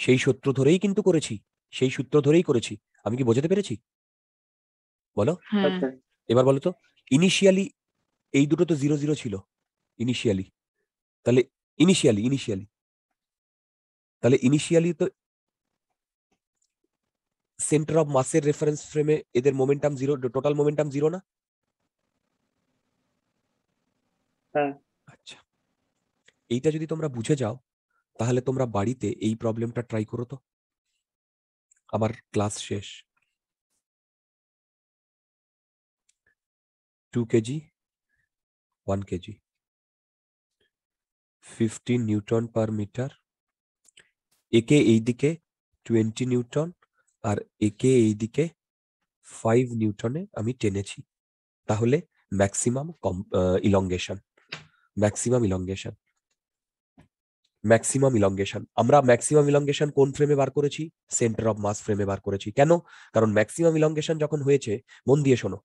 সেই সূত্র ধরেই কিন্তু করেছি সেই সূত্র ধরেই করেছি আমি কি বোঝাতে পেরেছি বলো হ্যাঁ। আচ্ছা। এবার বলো তো ইনিশিয়ালি এই দুটো তো জিরো জিরো ছিল ইনিশিয়ালি তাহলে ইনিশিয়ালি ইনিশিয়ালি তাহলে ইনিশিয়ালি তো সেন্টার অফ মাসের রেফারেন্স ফ্রেমে এদের momentum zero total momentum zero না হ্যাঁ। আচ্ছা এইটা যদি তোমরা বুঝে যাও তাহলে তোমরা বাড়িতে এই প্রবলেমটা ট্রাই করো তো আমার ক্লাস শেষ two KG one KG fifty newton per metre একে এইদিকে টোয়েন্টি নিউটন আর একে এইদিকে ফাইভ নিউটনে আমি টেনেছি তাহলে maximum elongation maximum elongation maximum elongation আমরা ম্যাক্সিমাম ইলঙ্গেশন কোন ফ্রেমে বার করেছি সেন্টার অফ মাস ফ্রেমে বার করেছি কেন কারণ ম্যাক্সিমাম ইলঙ্গেশন যখন হয়েছে মন দিয়ে শোনো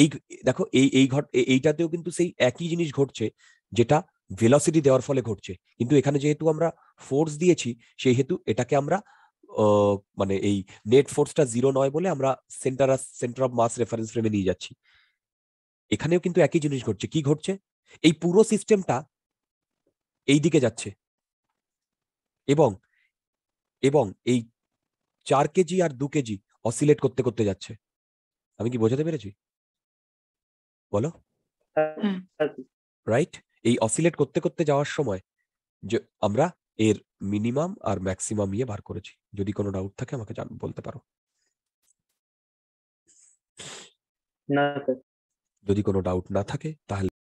এই দেখো এই এই ঘট এইটাতেও কিন্তু সেই একই জিনিস ঘটছে যেটা ভেলোসিটি দেওয়ার ফলে ঘটছে কিন্তু এখানে যেহেতু আমরা ফোর্স দিয়েছি সেই হেতু এটাকে আমরা মানে এই নেট ফোর্সটা জিরো নয় বলে আমরা centre centre of mass reference ফ্রেমে নিয়ে যাচ্ছি এখানেও কিন্তু একই জিনিস ঘটছে কি ঘটছে এই পুরো সিস্টেমটা এই দিকে যাচ্ছে এবং এবং এই চার কেজি আর দু কেজি অসিলেট করতে করতে যাচ্ছে আমি কি বোঝাতে পেরেছি বলো রাইট এই অসিলেট করতে করতে যাওয়ার সময় যে আমরা এর মিনিমাম আর ম্যাক্সিমাম নিয়ে বার করেছি যদি কোনো ডাউট থাকে আমাকে বলতে পারো যদি কোনো ডাউট না থাকে তাহলে